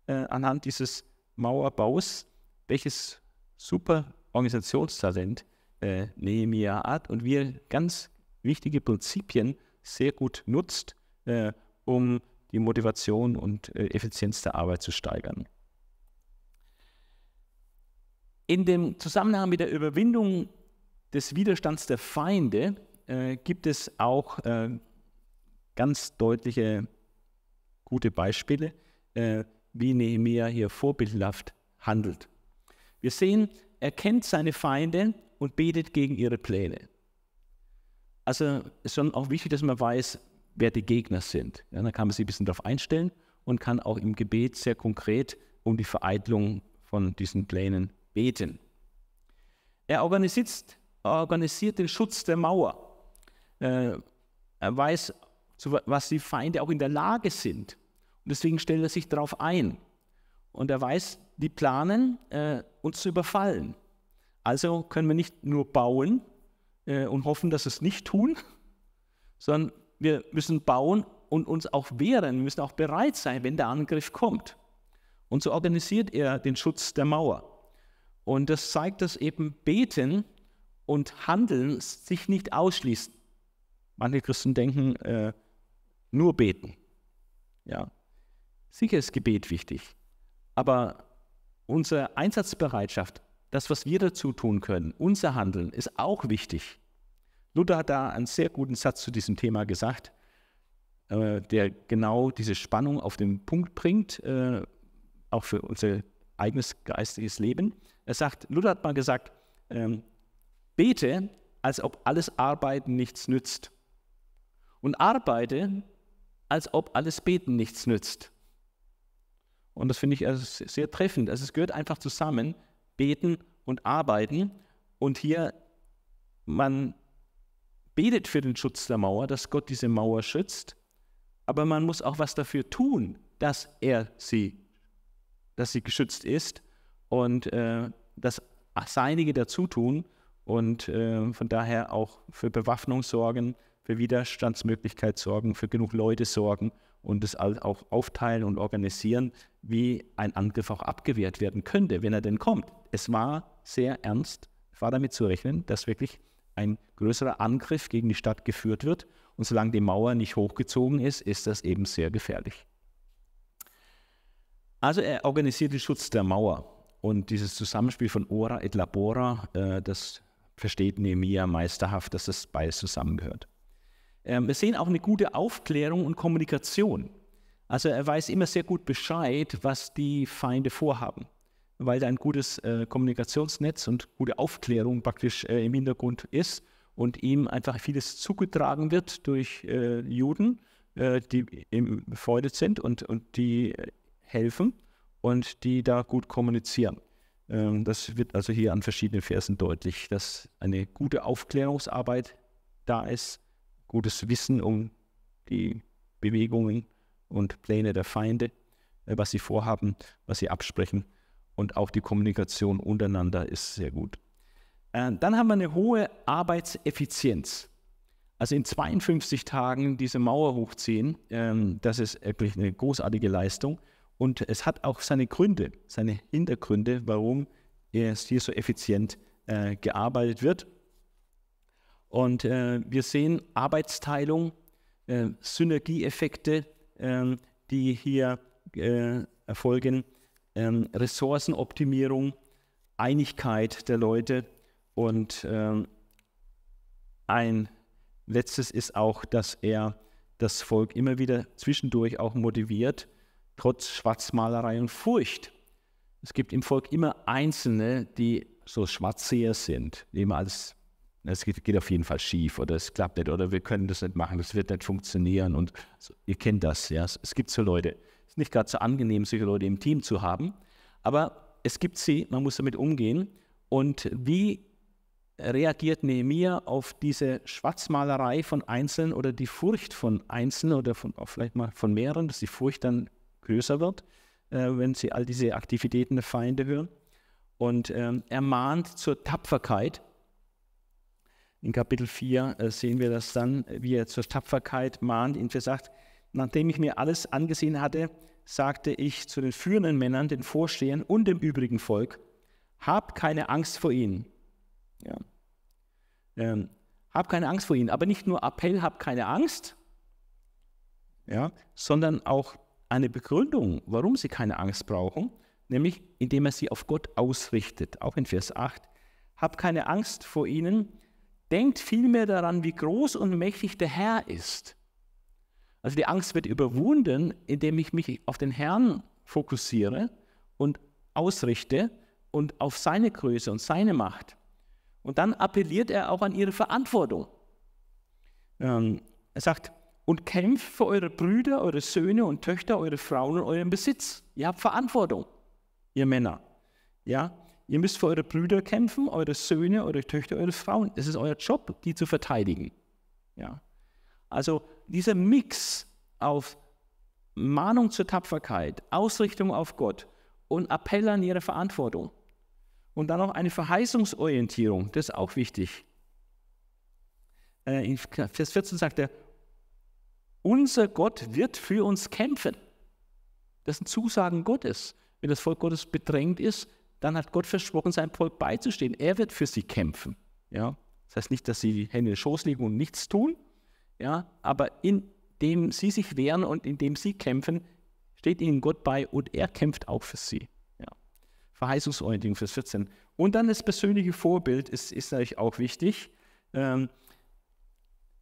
äh, anhand dieses Mauerbaus, welches super Organisationstalent äh, Nehemia hat und wie er ganz wichtige Prinzipien sehr gut nutzt, äh, um die Motivation und äh, Effizienz der Arbeit zu steigern. In dem Zusammenhang mit der Überwindung des Widerstands der Feinde äh, gibt es auch äh, ganz deutliche gute Beispiele, äh, wie Nehemiah hier vorbildhaft handelt. Wir sehen, er kennt seine Feinde und betet gegen ihre Pläne. Also ist schon auch wichtig, dass man weiß, wer die Gegner sind. Ja, dann kann man sich ein bisschen darauf einstellen und kann auch im Gebet sehr konkret um die Vereitlung von diesen Plänen beten. Er organisiert organisiert den Schutz der Mauer. Äh, er weiß, was die Feinde auch in der Lage sind. Und deswegen stellt er sich darauf ein. Und er weiß, die planen, äh, uns zu überfallen. Also können wir nicht nur bauen äh, und hoffen, dass sie es nicht tun, sondern wir müssen bauen und uns auch wehren, wir müssen auch bereit sein, wenn der Angriff kommt. Und so organisiert er den Schutz der Mauer. Und das zeigt, dass eben Beten und Handeln sich nicht ausschließen. Manche Christen denken, äh, nur beten. Ja, sicher ist Gebet wichtig, aber unsere Einsatzbereitschaft, das, was wir dazu tun können, unser Handeln ist auch wichtig. Luther hat da einen sehr guten Satz zu diesem Thema gesagt, äh, der genau diese Spannung auf den Punkt bringt, äh, auch für unser eigenes geistiges Leben. Er sagt, Luther hat mal gesagt, ähm, Bete, als ob alles Arbeiten nichts nützt. Und arbeite, als ob alles Beten nichts nützt. Und das finde ich also sehr treffend. Also es gehört einfach zusammen, beten und arbeiten. Und hier, man betet für den Schutz der Mauer, dass Gott diese Mauer schützt, aber man muss auch was dafür tun, dass er sie, dass sie geschützt ist und äh, das Seinige dazu tun und äh, von daher auch für Bewaffnung sorgen, für Widerstandsmöglichkeit sorgen, für genug Leute sorgen und das auch aufteilen und organisieren, wie ein Angriff auch abgewehrt werden könnte, wenn er denn kommt. Es war sehr ernst, war damit zu rechnen, dass wirklich ein größerer Angriff gegen die Stadt geführt wird. Und solange die Mauer nicht hochgezogen ist, ist das eben sehr gefährlich. Also er organisiert den Schutz der Mauer und dieses Zusammenspiel von Ora et Labora, äh, das versteht Nehemiah meisterhaft, dass das beides zusammengehört. Ähm, wir sehen auch eine gute Aufklärung und Kommunikation. Also er weiß immer sehr gut Bescheid, was die Feinde vorhaben, weil da ein gutes äh, Kommunikationsnetz und gute Aufklärung praktisch äh, im Hintergrund ist und ihm einfach vieles zugetragen wird durch äh, Juden, äh, die befreundet sind und, und die äh, helfen und die da gut kommunizieren. Ähm, das wird also hier an verschiedenen Versen deutlich, dass eine gute Aufklärungsarbeit da ist, gutes Wissen um die Bewegungen und Pläne der Feinde, äh, was sie vorhaben, was sie absprechen und auch die Kommunikation untereinander ist sehr gut. Äh, dann haben wir eine hohe Arbeitseffizienz. Also in 52 Tagen diese Mauer hochziehen, ähm, das ist wirklich eine großartige Leistung. Und es hat auch seine Gründe, seine Hintergründe, warum es hier so effizient äh, gearbeitet wird. Und äh, wir sehen Arbeitsteilung, äh, Synergieeffekte, ähm, die hier äh, erfolgen, ähm, Ressourcenoptimierung, Einigkeit der Leute und ähm, ein letztes ist auch, dass er das Volk immer wieder zwischendurch auch motiviert, trotz Schwarzmalerei und Furcht. Es gibt im Volk immer Einzelne, die so Schwarzseher sind, die immer es geht, geht, auf jeden Fall schief oder es klappt nicht oder wir können das nicht machen, das wird nicht funktionieren und so, ihr kennt das, ja. Es, es gibt so Leute. Es ist nicht gerade so angenehm, solche Leute im Team zu haben, aber es gibt sie, man muss damit umgehen. Und wie reagiert Nehemiah auf diese Schwarzmalerei von Einzelnen oder die Furcht von Einzelnen oder von, vielleicht mal von mehreren, dass die Furcht dann größer wird, äh, wenn sie all diese Aktivitäten der Feinde hören. Und ähm, er mahnt zur Tapferkeit. In Kapitel 4 äh, sehen wir das dann, wie er zur Tapferkeit mahnt, Er sagt, Nachdem ich mir alles angesehen hatte, sagte ich zu den führenden Männern, den Vorstehern und dem übrigen Volk, Hab keine Angst vor ihnen. Ja. Ähm, hab keine Angst vor ihnen. Aber nicht nur Appell, hab keine Angst, ja, sondern auch eine Begründung, warum sie keine Angst brauchen, nämlich indem er sie auf Gott ausrichtet, auch in Vers 8. Hab keine Angst vor ihnen, denkt vielmehr daran, wie groß und mächtig der Herr ist. Also die Angst wird überwunden, indem ich mich auf den Herrn fokussiere und ausrichte und auf seine Größe und seine Macht. Und dann appelliert er auch an ihre Verantwortung. Ähm, er sagt, und kämpft für eure Brüder, eure Söhne und Töchter, eure Frauen und euren Besitz. Ihr habt Verantwortung, ihr Männer. Ja, ihr müsst für eure Brüder kämpfen, eure Söhne, eure Töchter, eure Frauen. Es ist euer Job, die zu verteidigen. Ja, also dieser Mix auf Mahnung zur Tapferkeit, Ausrichtung auf Gott und Appell an ihre Verantwortung. Und dann noch eine Verheißungsorientierung, das ist auch wichtig. Äh, in Vers 14 sagt er, unser Gott wird für uns kämpfen. Das sind Zusagen Gottes. Wenn das Volk Gottes bedrängt ist, dann hat Gott versprochen, seinem Volk beizustehen. Er wird für sie kämpfen. Ja? Das heißt nicht, dass sie die Hände in den Schoß legen und nichts tun, ja? aber indem sie sich wehren und indem sie kämpfen, steht ihnen Gott bei und er kämpft auch für sie. Ja. Verheißungsorientierung, Vers 14. Und dann das persönliche Vorbild ist, ist natürlich auch wichtig. Ähm,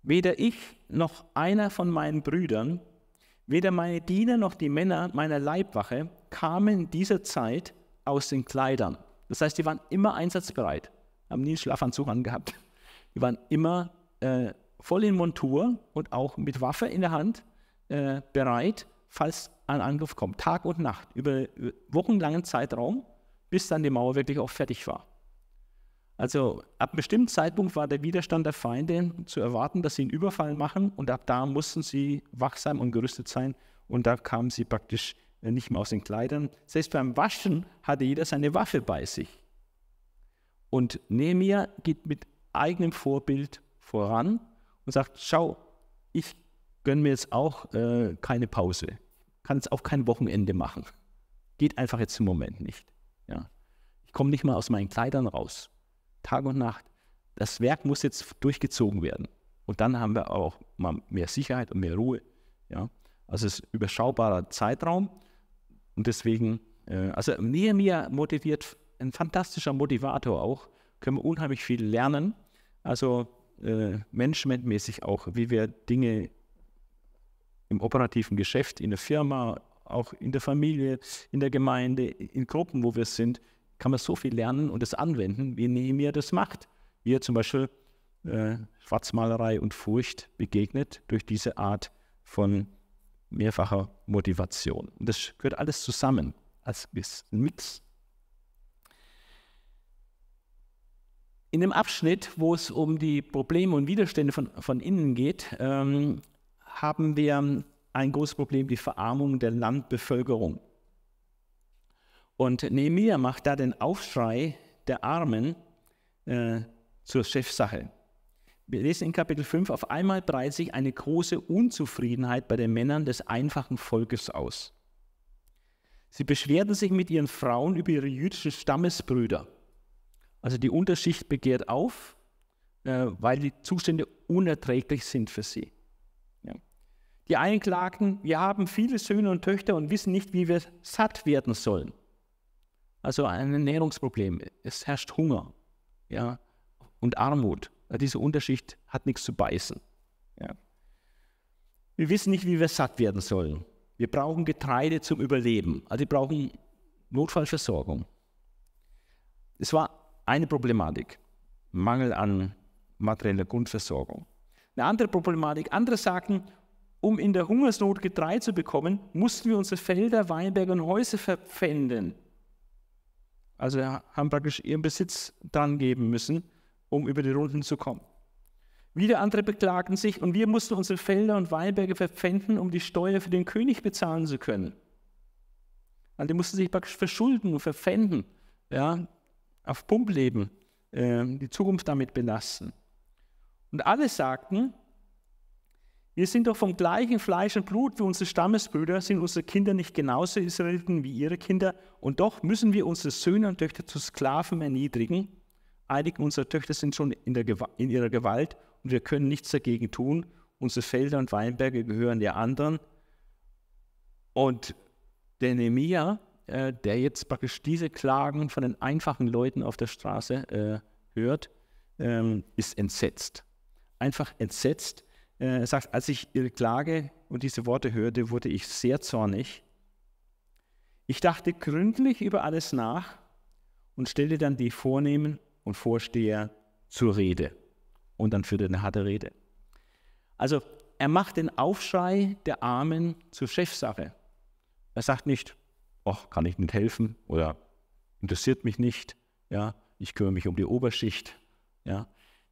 Weder ich noch einer von meinen Brüdern, weder meine Diener noch die Männer meiner Leibwache kamen in dieser Zeit aus den Kleidern. Das heißt, die waren immer einsatzbereit, haben nie einen Schlafanzug angehabt. Die waren immer äh, voll in Montur und auch mit Waffe in der Hand äh, bereit, falls ein Angriff kommt. Tag und Nacht, über, über wochenlangen Zeitraum, bis dann die Mauer wirklich auch fertig war. Also ab einem bestimmten Zeitpunkt war der Widerstand der Feinde zu erwarten, dass sie einen Überfall machen und ab da mussten sie wachsam und gerüstet sein und da kamen sie praktisch äh, nicht mehr aus den Kleidern. Selbst beim Waschen hatte jeder seine Waffe bei sich. Und Nehemiah geht mit eigenem Vorbild voran und sagt, schau, ich gönne mir jetzt auch äh, keine Pause, kann jetzt auch kein Wochenende machen. Geht einfach jetzt im Moment nicht. Ja. Ich komme nicht mal aus meinen Kleidern raus. Tag und Nacht. Das Werk muss jetzt durchgezogen werden. Und dann haben wir auch mal mehr Sicherheit und mehr Ruhe. Ja? Also es ist ein überschaubarer Zeitraum. Und deswegen, äh, also Nehemiah motiviert, ein fantastischer Motivator auch. Können wir unheimlich viel lernen. Also äh, managementmäßig auch, wie wir Dinge im operativen Geschäft, in der Firma, auch in der Familie, in der Gemeinde, in Gruppen, wo wir sind, kann man so viel lernen und es anwenden, wie Nehemiah das macht. Wie er zum Beispiel äh, Schwarzmalerei und Furcht begegnet durch diese Art von mehrfacher Motivation. Und das gehört alles zusammen als Mix. In dem Abschnitt, wo es um die Probleme und Widerstände von, von innen geht, ähm, haben wir ein großes Problem, die Verarmung der Landbevölkerung. Und Nehemiah macht da den Aufschrei der Armen äh, zur Chefsache. Wir lesen in Kapitel 5, auf einmal breitet sich eine große Unzufriedenheit bei den Männern des einfachen Volkes aus. Sie beschwerten sich mit ihren Frauen über ihre jüdischen Stammesbrüder. Also die Unterschicht begehrt auf, äh, weil die Zustände unerträglich sind für sie. Ja. Die einen klagten, wir haben viele Söhne und Töchter und wissen nicht, wie wir satt werden sollen also ein Ernährungsproblem, es herrscht Hunger ja, und Armut. Diese Unterschicht hat nichts zu beißen. Ja. Wir wissen nicht, wie wir satt werden sollen. Wir brauchen Getreide zum Überleben. Also wir brauchen Notfallversorgung. Es war eine Problematik, Mangel an materieller Grundversorgung. Eine andere Problematik, andere sagten, um in der Hungersnot Getreide zu bekommen, mussten wir unsere Felder, Weinberge und Häuser verpfänden. Also haben praktisch ihren Besitz dran geben müssen, um über die Runden zu kommen. Wieder andere beklagten sich und wir mussten unsere Felder und Weinberge verpfänden, um die Steuer für den König bezahlen zu können. Also die mussten sich praktisch verschulden und verpfänden, ja, auf Pump leben, äh, die Zukunft damit belasten. Und alle sagten, wir sind doch vom gleichen Fleisch und Blut wie unsere Stammesbrüder, sind unsere Kinder nicht genauso Israeliten wie ihre Kinder, und doch müssen wir unsere Söhne und Töchter zu Sklaven erniedrigen. Einige unserer Töchter sind schon in, in ihrer Gewalt und wir können nichts dagegen tun. Unsere Felder und Weinberge gehören der anderen. Und der Nehemia, äh, der jetzt praktisch diese Klagen von den einfachen Leuten auf der Straße äh, hört, ähm, ist entsetzt. Einfach entsetzt, äh, sagt, als ich ihre Klage und diese Worte hörte, wurde ich sehr zornig. Ich dachte gründlich über alles nach und stellte dann die Vornehmen und Vorsteher zur Rede. Und dann führte eine harte Rede. Also er macht den Aufschrei der Armen zur Chefsache. Er sagt nicht, ach, kann ich nicht helfen oder interessiert mich nicht, ja, ich kümmere mich um die Oberschicht, ja.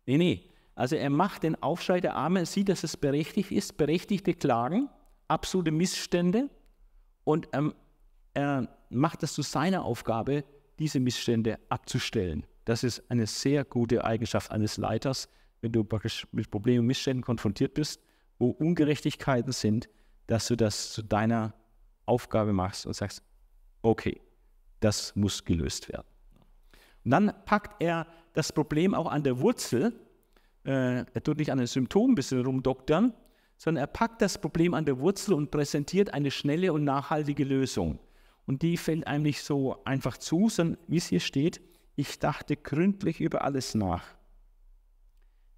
Nee, nee, also er macht den Aufschrei der Armen, sieht, dass es berechtigt ist, berechtigte Klagen, absolute Missstände und ähm, er macht es zu seiner Aufgabe, diese Missstände abzustellen. Das ist eine sehr gute Eigenschaft eines Leiters, wenn du praktisch mit Problemen und Missständen konfrontiert bist, wo Ungerechtigkeiten sind, dass du das zu deiner Aufgabe machst und sagst, okay, das muss gelöst werden. Und dann packt er das Problem auch an der Wurzel äh, er tut nicht an den Symptomen ein bisschen rumdoktern, sondern er packt das Problem an der Wurzel und präsentiert eine schnelle und nachhaltige Lösung. Und die fällt einem nicht so einfach zu, sondern wie es hier steht, ich dachte gründlich über alles nach.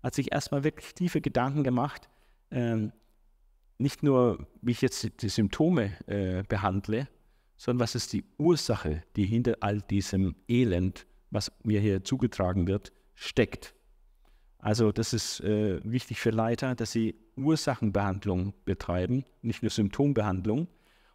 Hat sich erstmal wirklich tiefe Gedanken gemacht, ähm, nicht nur, wie ich jetzt die Symptome äh, behandle, sondern was ist die Ursache, die hinter all diesem Elend, was mir hier zugetragen wird, steckt. Also das ist äh, wichtig für Leiter, dass sie Ursachenbehandlung betreiben, nicht nur Symptombehandlung.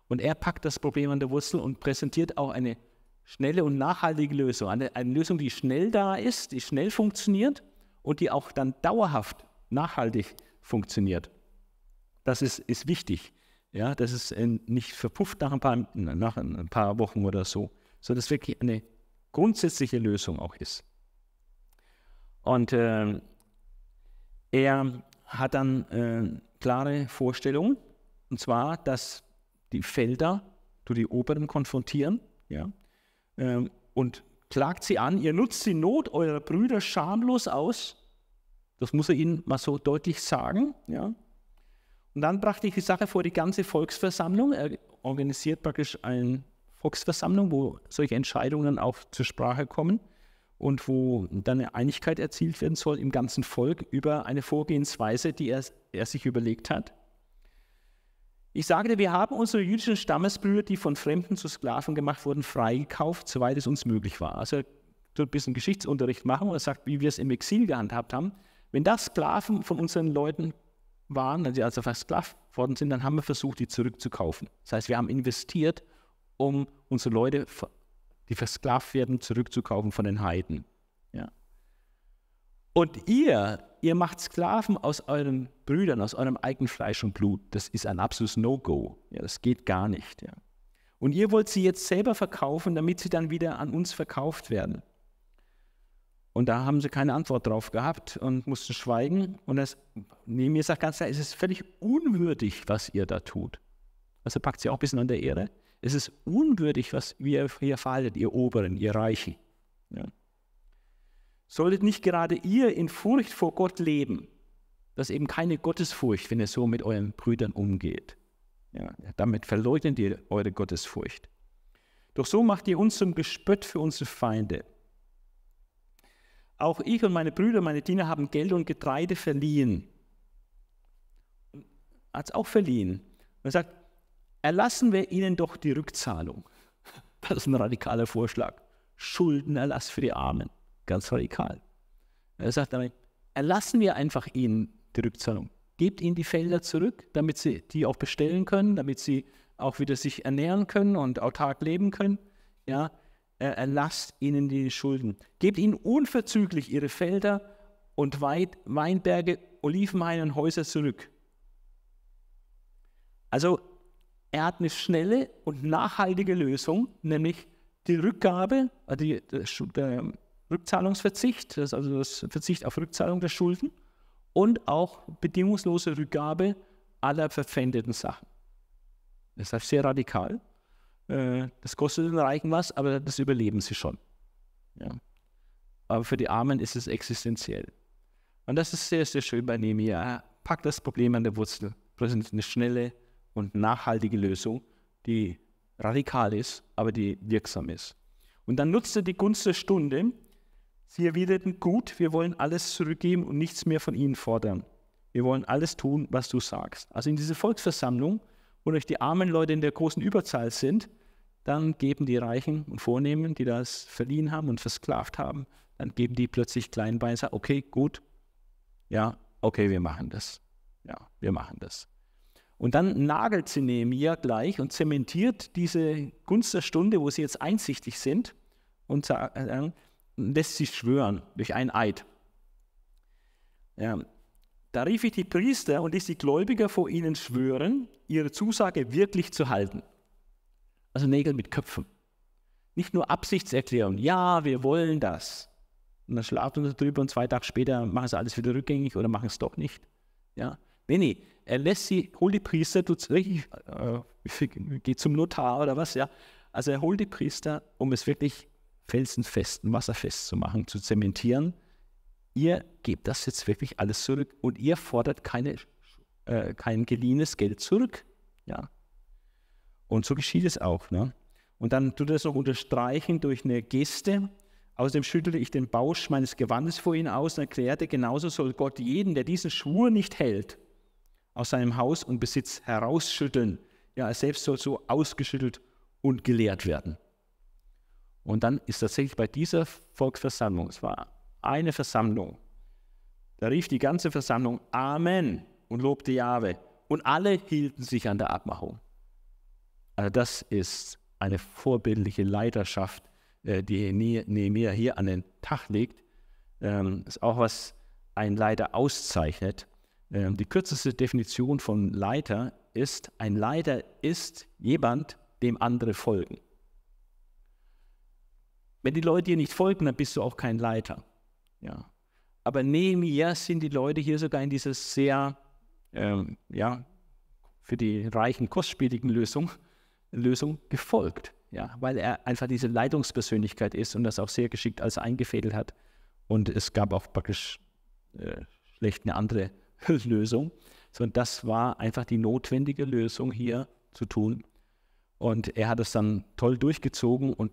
Und er packt das Problem an der Wurzel und präsentiert auch eine schnelle und nachhaltige Lösung. Eine, eine Lösung, die schnell da ist, die schnell funktioniert und die auch dann dauerhaft nachhaltig funktioniert. Das ist, ist wichtig. Ja, das ist äh, nicht verpufft nach ein, paar, nach ein paar Wochen oder so, sondern es wirklich eine grundsätzliche Lösung auch ist. Und äh, er hat dann äh, klare Vorstellungen, und zwar, dass die Felder zu die Oberen konfrontieren ja, ähm, und klagt sie an, ihr nutzt die Not eurer Brüder schamlos aus. Das muss er ihnen mal so deutlich sagen. Ja. Und dann brachte ich die Sache vor die ganze Volksversammlung. Er organisiert praktisch eine Volksversammlung, wo solche Entscheidungen auch zur Sprache kommen und wo dann eine Einigkeit erzielt werden soll im ganzen Volk über eine Vorgehensweise, die er, er sich überlegt hat. Ich sagte, wir haben unsere jüdischen Stammesbrüder, die von Fremden zu Sklaven gemacht wurden, freigekauft, soweit es uns möglich war. Also so ein bisschen Geschichtsunterricht machen und er sagt, wie wir es im Exil gehandhabt haben. Wenn das Sklaven von unseren Leuten waren, wenn sie also versklavt worden sind, dann haben wir versucht, die zurückzukaufen. Das heißt, wir haben investiert, um unsere Leute die versklavt werden, zurückzukaufen von den Heiden. Ja. Und ihr, ihr macht Sklaven aus euren Brüdern, aus eurem eigenen Fleisch und Blut. Das ist ein absolutes No-Go. Ja, das geht gar nicht. Ja. Und ihr wollt sie jetzt selber verkaufen, damit sie dann wieder an uns verkauft werden. Und da haben sie keine Antwort drauf gehabt und mussten schweigen. Und das, neben mir sagt ganz klar, es ist völlig unwürdig, was ihr da tut. Also packt sie auch ein bisschen an der Ehre. Es ist unwürdig, was ihr hier faltet, ihr Oberen, ihr Reichen. Ja. Solltet nicht gerade ihr in Furcht vor Gott leben? Das ist eben keine Gottesfurcht, wenn ihr so mit euren Brüdern umgeht. Ja, damit verleugnet ihr eure Gottesfurcht. Doch so macht ihr uns zum Gespött für unsere Feinde. Auch ich und meine Brüder, meine Diener haben Geld und Getreide verliehen. Hat es auch verliehen. Man sagt, erlassen wir ihnen doch die Rückzahlung. Das ist ein radikaler Vorschlag. Schuldenerlass für die Armen. Ganz radikal. Er sagt damit, erlassen wir einfach ihnen die Rückzahlung. Gebt ihnen die Felder zurück, damit sie die auch bestellen können, damit sie auch wieder sich ernähren können und autark leben können. Ja, erlasst ihnen die Schulden. Gebt ihnen unverzüglich ihre Felder und Weinberge, Olivenhaine und Häuser zurück. Also er hat eine schnelle und nachhaltige Lösung, nämlich die Rückgabe, äh, die, der, Rückzahlungsverzicht, also das Verzicht auf Rückzahlung der Schulden und auch bedingungslose Rückgabe aller verpfändeten Sachen. Das ist halt sehr radikal. Äh, das kostet den Reichen was, aber das überleben sie schon. Ja. Aber für die Armen ist es existenziell. Und das ist sehr, sehr schön bei Nehemiah. Er packt das Problem an der Wurzel, präsentiert eine schnelle, und nachhaltige Lösung, die radikal ist, aber die wirksam ist. Und dann nutzte die Gunst der Stunde. Sie erwiderten, gut, wir wollen alles zurückgeben und nichts mehr von ihnen fordern. Wir wollen alles tun, was du sagst. Also in diese Volksversammlung, wo durch die armen Leute in der großen Überzahl sind, dann geben die Reichen und Vornehmen, die das verliehen haben und versklavt haben, dann geben die plötzlich kleinen Beißer, okay, gut, ja, okay, wir machen das. Ja, wir machen das. Und dann nagelt sie Nehemiah gleich und zementiert diese Gunst der Stunde, wo sie jetzt einsichtig sind, und äh, äh, lässt sie schwören durch einen Eid. Ja. Da rief ich die Priester und ließ die Gläubiger vor ihnen schwören, ihre Zusage wirklich zu halten. Also Nägel mit Köpfen. Nicht nur Absichtserklärung, ja, wir wollen das. Und dann schlafen sie drüber und zwei Tage später machen sie alles wieder rückgängig oder machen es doch nicht. Ja. Nee, nee, äh, er lässt sie, holt die Priester, du äh, geh zum Notar oder was, ja. Also er holt die Priester, um es wirklich felsenfesten, wasserfest zu machen, zu zementieren. Ihr gebt das jetzt wirklich alles zurück und ihr fordert keine, äh, kein geliehenes Geld zurück. Ja. Und so geschieht es auch. Ne? Und dann tut er es noch unterstreichen durch eine Geste. Außerdem schüttelte ich den Bausch meines Gewandes vor ihnen aus und erklärte, genauso soll Gott jeden, der diesen Schwur nicht hält, aus seinem Haus und Besitz herausschütteln. Ja, er selbst soll so ausgeschüttelt und gelehrt werden. Und dann ist tatsächlich bei dieser Volksversammlung, es war eine Versammlung, da rief die ganze Versammlung Amen und lobte Jahwe. Und alle hielten sich an der Abmachung. Also das ist eine vorbildliche Leiterschaft, äh, die Nehemiah hier an den Tag legt. Das ähm, ist auch was ein Leiter auszeichnet, ähm, die kürzeste Definition von Leiter ist, ein Leiter ist jemand, dem andere folgen. Wenn die Leute dir nicht folgen, dann bist du auch kein Leiter. Ja. Aber Nehemiah sind die Leute hier sogar in dieser sehr, ähm, ja, für die Reichen kostspieligen Lösung, Lösung gefolgt. Ja, weil er einfach diese Leitungspersönlichkeit ist und das auch sehr geschickt als eingefädelt hat. Und es gab auch praktisch äh, schlecht eine andere Lösung, sondern das war einfach die notwendige Lösung hier zu tun. Und er hat es dann toll durchgezogen und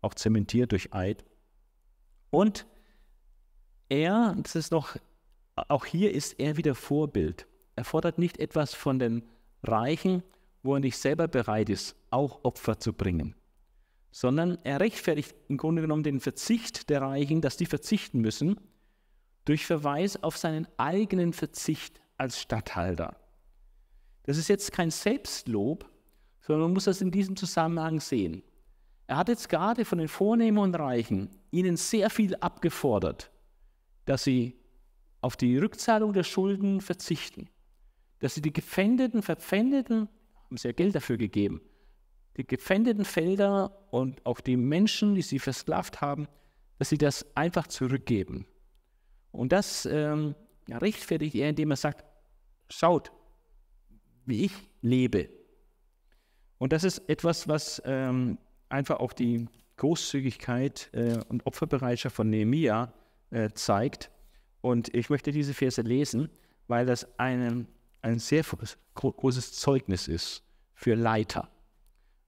auch zementiert durch Eid. Und er, das ist noch, auch hier ist er wieder Vorbild. Er fordert nicht etwas von den Reichen, wo er nicht selber bereit ist, auch Opfer zu bringen, sondern er rechtfertigt im Grunde genommen den Verzicht der Reichen, dass die verzichten müssen durch Verweis auf seinen eigenen Verzicht als Statthalter. Das ist jetzt kein Selbstlob, sondern man muss das in diesem Zusammenhang sehen. Er hat jetzt gerade von den Vornehmen und Reichen ihnen sehr viel abgefordert, dass sie auf die Rückzahlung der Schulden verzichten, dass sie die gefändeten, verpfändeten, haben sie ja Geld dafür gegeben, die gefändeten Felder und auch die Menschen, die sie versklavt haben, dass sie das einfach zurückgeben. Und das ähm, ja, rechtfertigt er, indem er sagt, schaut, wie ich lebe. Und das ist etwas, was ähm, einfach auch die Großzügigkeit äh, und Opferbereitschaft von Nehemiah äh, zeigt. Und ich möchte diese Verse lesen, weil das ein, ein sehr großes Zeugnis ist für Leiter.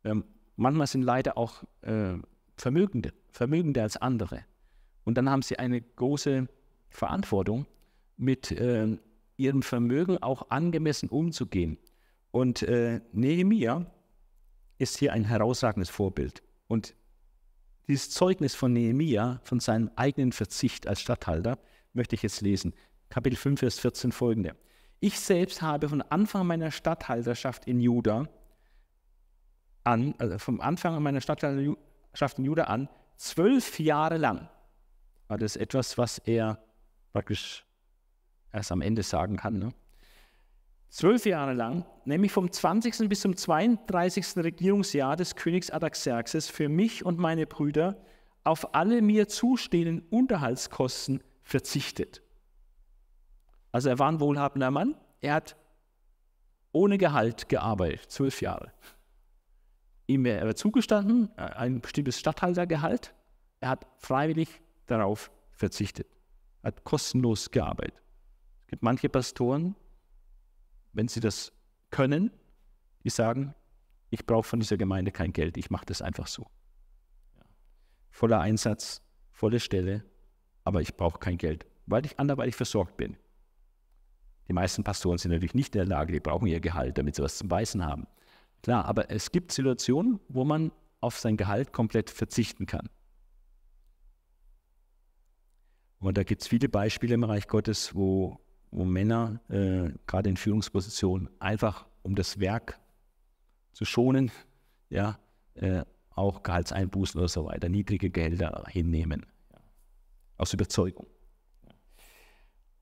Ähm, manchmal sind Leiter auch äh, Vermögende, vermögender als andere. Und dann haben sie eine große Verantwortung, mit äh, ihrem Vermögen auch angemessen umzugehen. Und äh, Nehemia ist hier ein herausragendes Vorbild. Und dieses Zeugnis von Nehemia, von seinem eigenen Verzicht als Statthalter, möchte ich jetzt lesen. Kapitel 5, Vers 14 folgende. Ich selbst habe von Anfang meiner Statthalterschaft in Juda an, also vom Anfang meiner Statthalterschaft in Juda an, zwölf Jahre lang war das etwas, was er praktisch erst am Ende sagen kann. Ne? Zwölf Jahre lang, nämlich vom 20. bis zum 32. Regierungsjahr des Königs Artaxerxes, für mich und meine Brüder auf alle mir zustehenden Unterhaltskosten verzichtet. Also er war ein wohlhabender Mann, er hat ohne Gehalt gearbeitet, zwölf Jahre. Ihm wäre zugestanden äh, ein bestimmtes Statthaltergehalt, er hat freiwillig darauf verzichtet hat kostenlos gearbeitet. Es gibt manche Pastoren, wenn sie das können, die sagen, ich brauche von dieser Gemeinde kein Geld, ich mache das einfach so. Voller Einsatz, volle Stelle, aber ich brauche kein Geld, weil ich anderweitig versorgt bin. Die meisten Pastoren sind natürlich nicht in der Lage, die brauchen ihr Gehalt, damit sie was zum Weißen haben. Klar, aber es gibt Situationen, wo man auf sein Gehalt komplett verzichten kann. Und da gibt es viele Beispiele im Reich Gottes, wo, wo Männer, äh, gerade in Führungspositionen, einfach um das Werk zu schonen, ja, äh, auch Gehaltseinbußen oder so weiter, niedrige Gelder hinnehmen. Aus Überzeugung.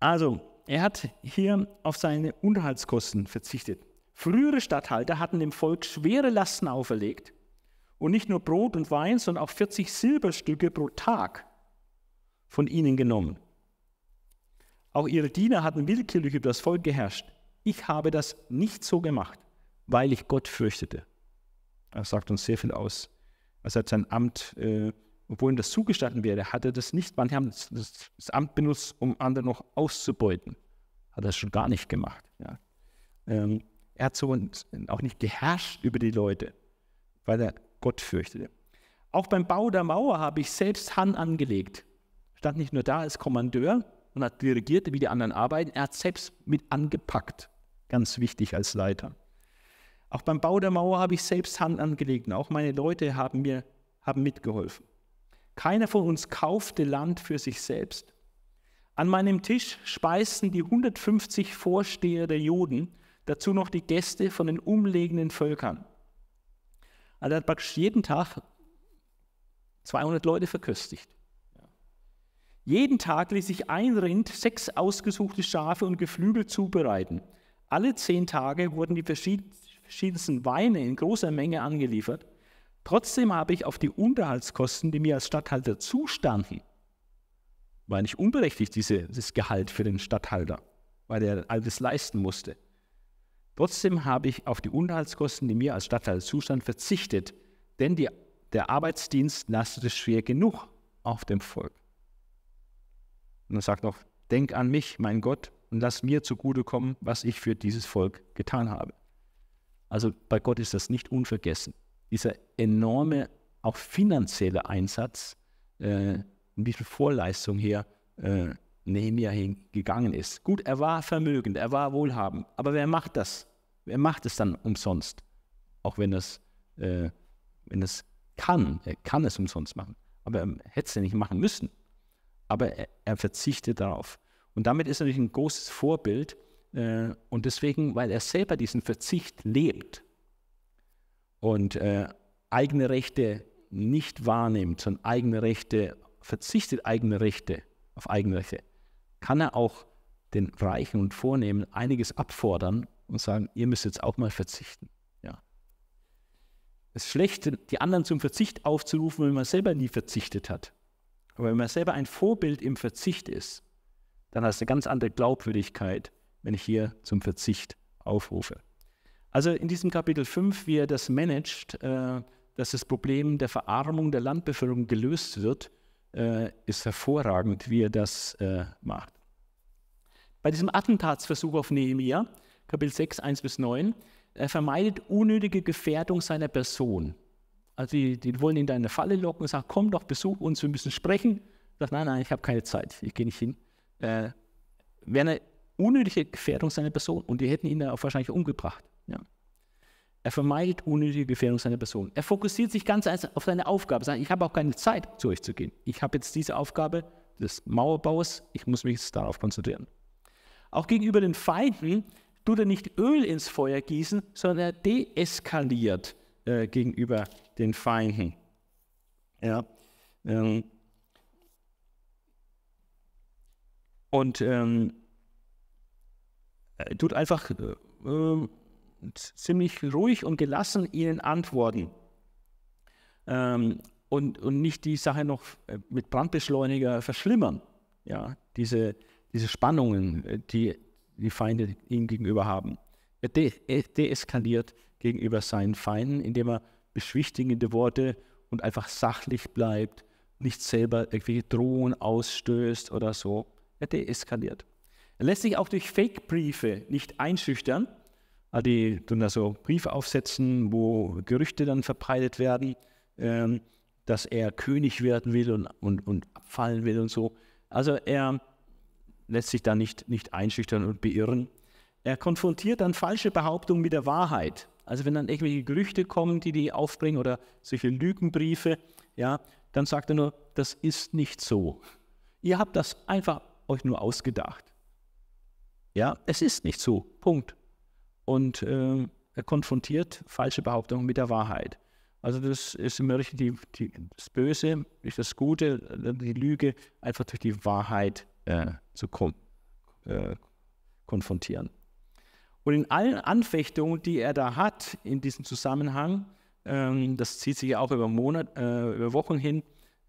Also, er hat hier auf seine Unterhaltskosten verzichtet. Frühere Statthalter hatten dem Volk schwere Lasten auferlegt und nicht nur Brot und Wein, sondern auch 40 Silberstücke pro Tag von ihnen genommen. Auch ihre Diener hatten willkürlich über das Volk geherrscht. Ich habe das nicht so gemacht, weil ich Gott fürchtete. Das sagt uns sehr viel aus. Er hat sein Amt, äh, obwohl ihm das zugestanden wäre, hat er das nicht. Manche haben das, das, das Amt benutzt, um andere noch auszubeuten. Hat er das schon gar nicht gemacht. Ja. Ähm, er hat so auch nicht geherrscht über die Leute, weil er Gott fürchtete. Auch beim Bau der Mauer habe ich selbst Hand angelegt stand nicht nur da als Kommandeur und hat dirigiert, wie die anderen arbeiten, er hat selbst mit angepackt. Ganz wichtig als Leiter. Auch beim Bau der Mauer habe ich selbst Hand angelegt und auch meine Leute haben mir haben mitgeholfen. Keiner von uns kaufte Land für sich selbst. An meinem Tisch speisten die 150 Vorsteher der Juden, dazu noch die Gäste von den umliegenden Völkern. Also er hat praktisch jeden Tag 200 Leute verköstigt. Jeden Tag ließ sich ein Rind sechs ausgesuchte Schafe und Geflügel zubereiten. Alle zehn Tage wurden die verschiedensten Weine in großer Menge angeliefert. Trotzdem habe ich auf die Unterhaltskosten, die mir als Statthalter zustanden, war nicht unberechtigt, dieses Gehalt für den Statthalter, weil er alles leisten musste. Trotzdem habe ich auf die Unterhaltskosten, die mir als Statthalter zustanden, verzichtet, denn die, der Arbeitsdienst lastete schwer genug auf dem Volk. Und er sagt noch, denk an mich, mein Gott, und lass mir zugutekommen, was ich für dieses Volk getan habe. Also bei Gott ist das nicht unvergessen. Dieser enorme, auch finanzielle Einsatz, äh, wie viel Vorleistung hier äh, Nehemia hingegangen ist. Gut, er war vermögend, er war wohlhabend, aber wer macht das? Wer macht es dann umsonst? Auch wenn es, äh, wenn es kann, er kann es umsonst machen, aber er hätte es ja nicht machen müssen aber er, er verzichtet darauf. Und damit ist er natürlich ein großes Vorbild äh, und deswegen, weil er selber diesen Verzicht lebt und äh, eigene Rechte nicht wahrnimmt, sondern eigene Rechte, verzichtet eigene Rechte, auf eigene Rechte, kann er auch den Reichen und Vornehmen einiges abfordern und sagen, ihr müsst jetzt auch mal verzichten. Ja. Es ist schlecht, die anderen zum Verzicht aufzurufen, wenn man selber nie verzichtet hat. Aber wenn man selber ein Vorbild im Verzicht ist, dann hast du eine ganz andere Glaubwürdigkeit, wenn ich hier zum Verzicht aufrufe. Also in diesem Kapitel 5, wie er das managt, äh, dass das Problem der Verarmung der Landbevölkerung gelöst wird, äh, ist hervorragend, wie er das äh, macht. Bei diesem Attentatsversuch auf Nehemiah, Kapitel 6, 1 bis 9, er vermeidet unnötige Gefährdung seiner Person. Also die, die wollen ihn da in eine Falle locken und sagen, komm doch, besuch uns, wir müssen sprechen. Er Sagt, nein, nein, ich habe keine Zeit, ich gehe nicht hin. Äh, Wäre eine unnötige Gefährdung seiner Person und die hätten ihn dann auch wahrscheinlich umgebracht. Ja. Er vermeidet unnötige Gefährdung seiner Person. Er fokussiert sich ganz auf seine Aufgabe. Sagt, ich habe auch keine Zeit, zu euch zu gehen. Ich habe jetzt diese Aufgabe des Mauerbaus, ich muss mich jetzt darauf konzentrieren. Auch gegenüber den Feinden tut er nicht Öl ins Feuer gießen, sondern er deeskaliert äh, gegenüber den Feinden. Ja, ähm, und ähm, äh, tut einfach äh, ähm, ziemlich ruhig und gelassen ihnen antworten. Ähm, und, und nicht die Sache noch äh, mit Brandbeschleuniger verschlimmern, ja, diese, diese Spannungen, äh, die die Feinde ihm gegenüber haben. Er deeskaliert gegenüber seinen Feinden, indem er beschwichtigende Worte und einfach sachlich bleibt, nicht selber irgendwelche Drohungen ausstößt oder so. Er deeskaliert. Er lässt sich auch durch Fake-Briefe nicht einschüchtern. Die tun da so Briefe aufsetzen, wo Gerüchte dann verbreitet werden, ähm, dass er König werden will und, und, und abfallen will und so. Also er lässt sich da nicht, nicht einschüchtern und beirren. Er konfrontiert dann falsche Behauptungen mit der Wahrheit. Also wenn dann irgendwelche Gerüchte kommen, die die aufbringen oder solche Lügenbriefe, ja, dann sagt er nur, das ist nicht so. Ihr habt das einfach euch nur ausgedacht. Ja, es ist nicht so. Punkt. Und äh, er konfrontiert falsche Behauptungen mit der Wahrheit. Also das ist immer die, die, das Böse, nicht das Gute, die Lüge, einfach durch die Wahrheit äh, zu äh, konfrontieren. Und in allen Anfechtungen, die er da hat in diesem Zusammenhang, ähm, das zieht sich ja auch über, Monat, äh, über Wochen hin,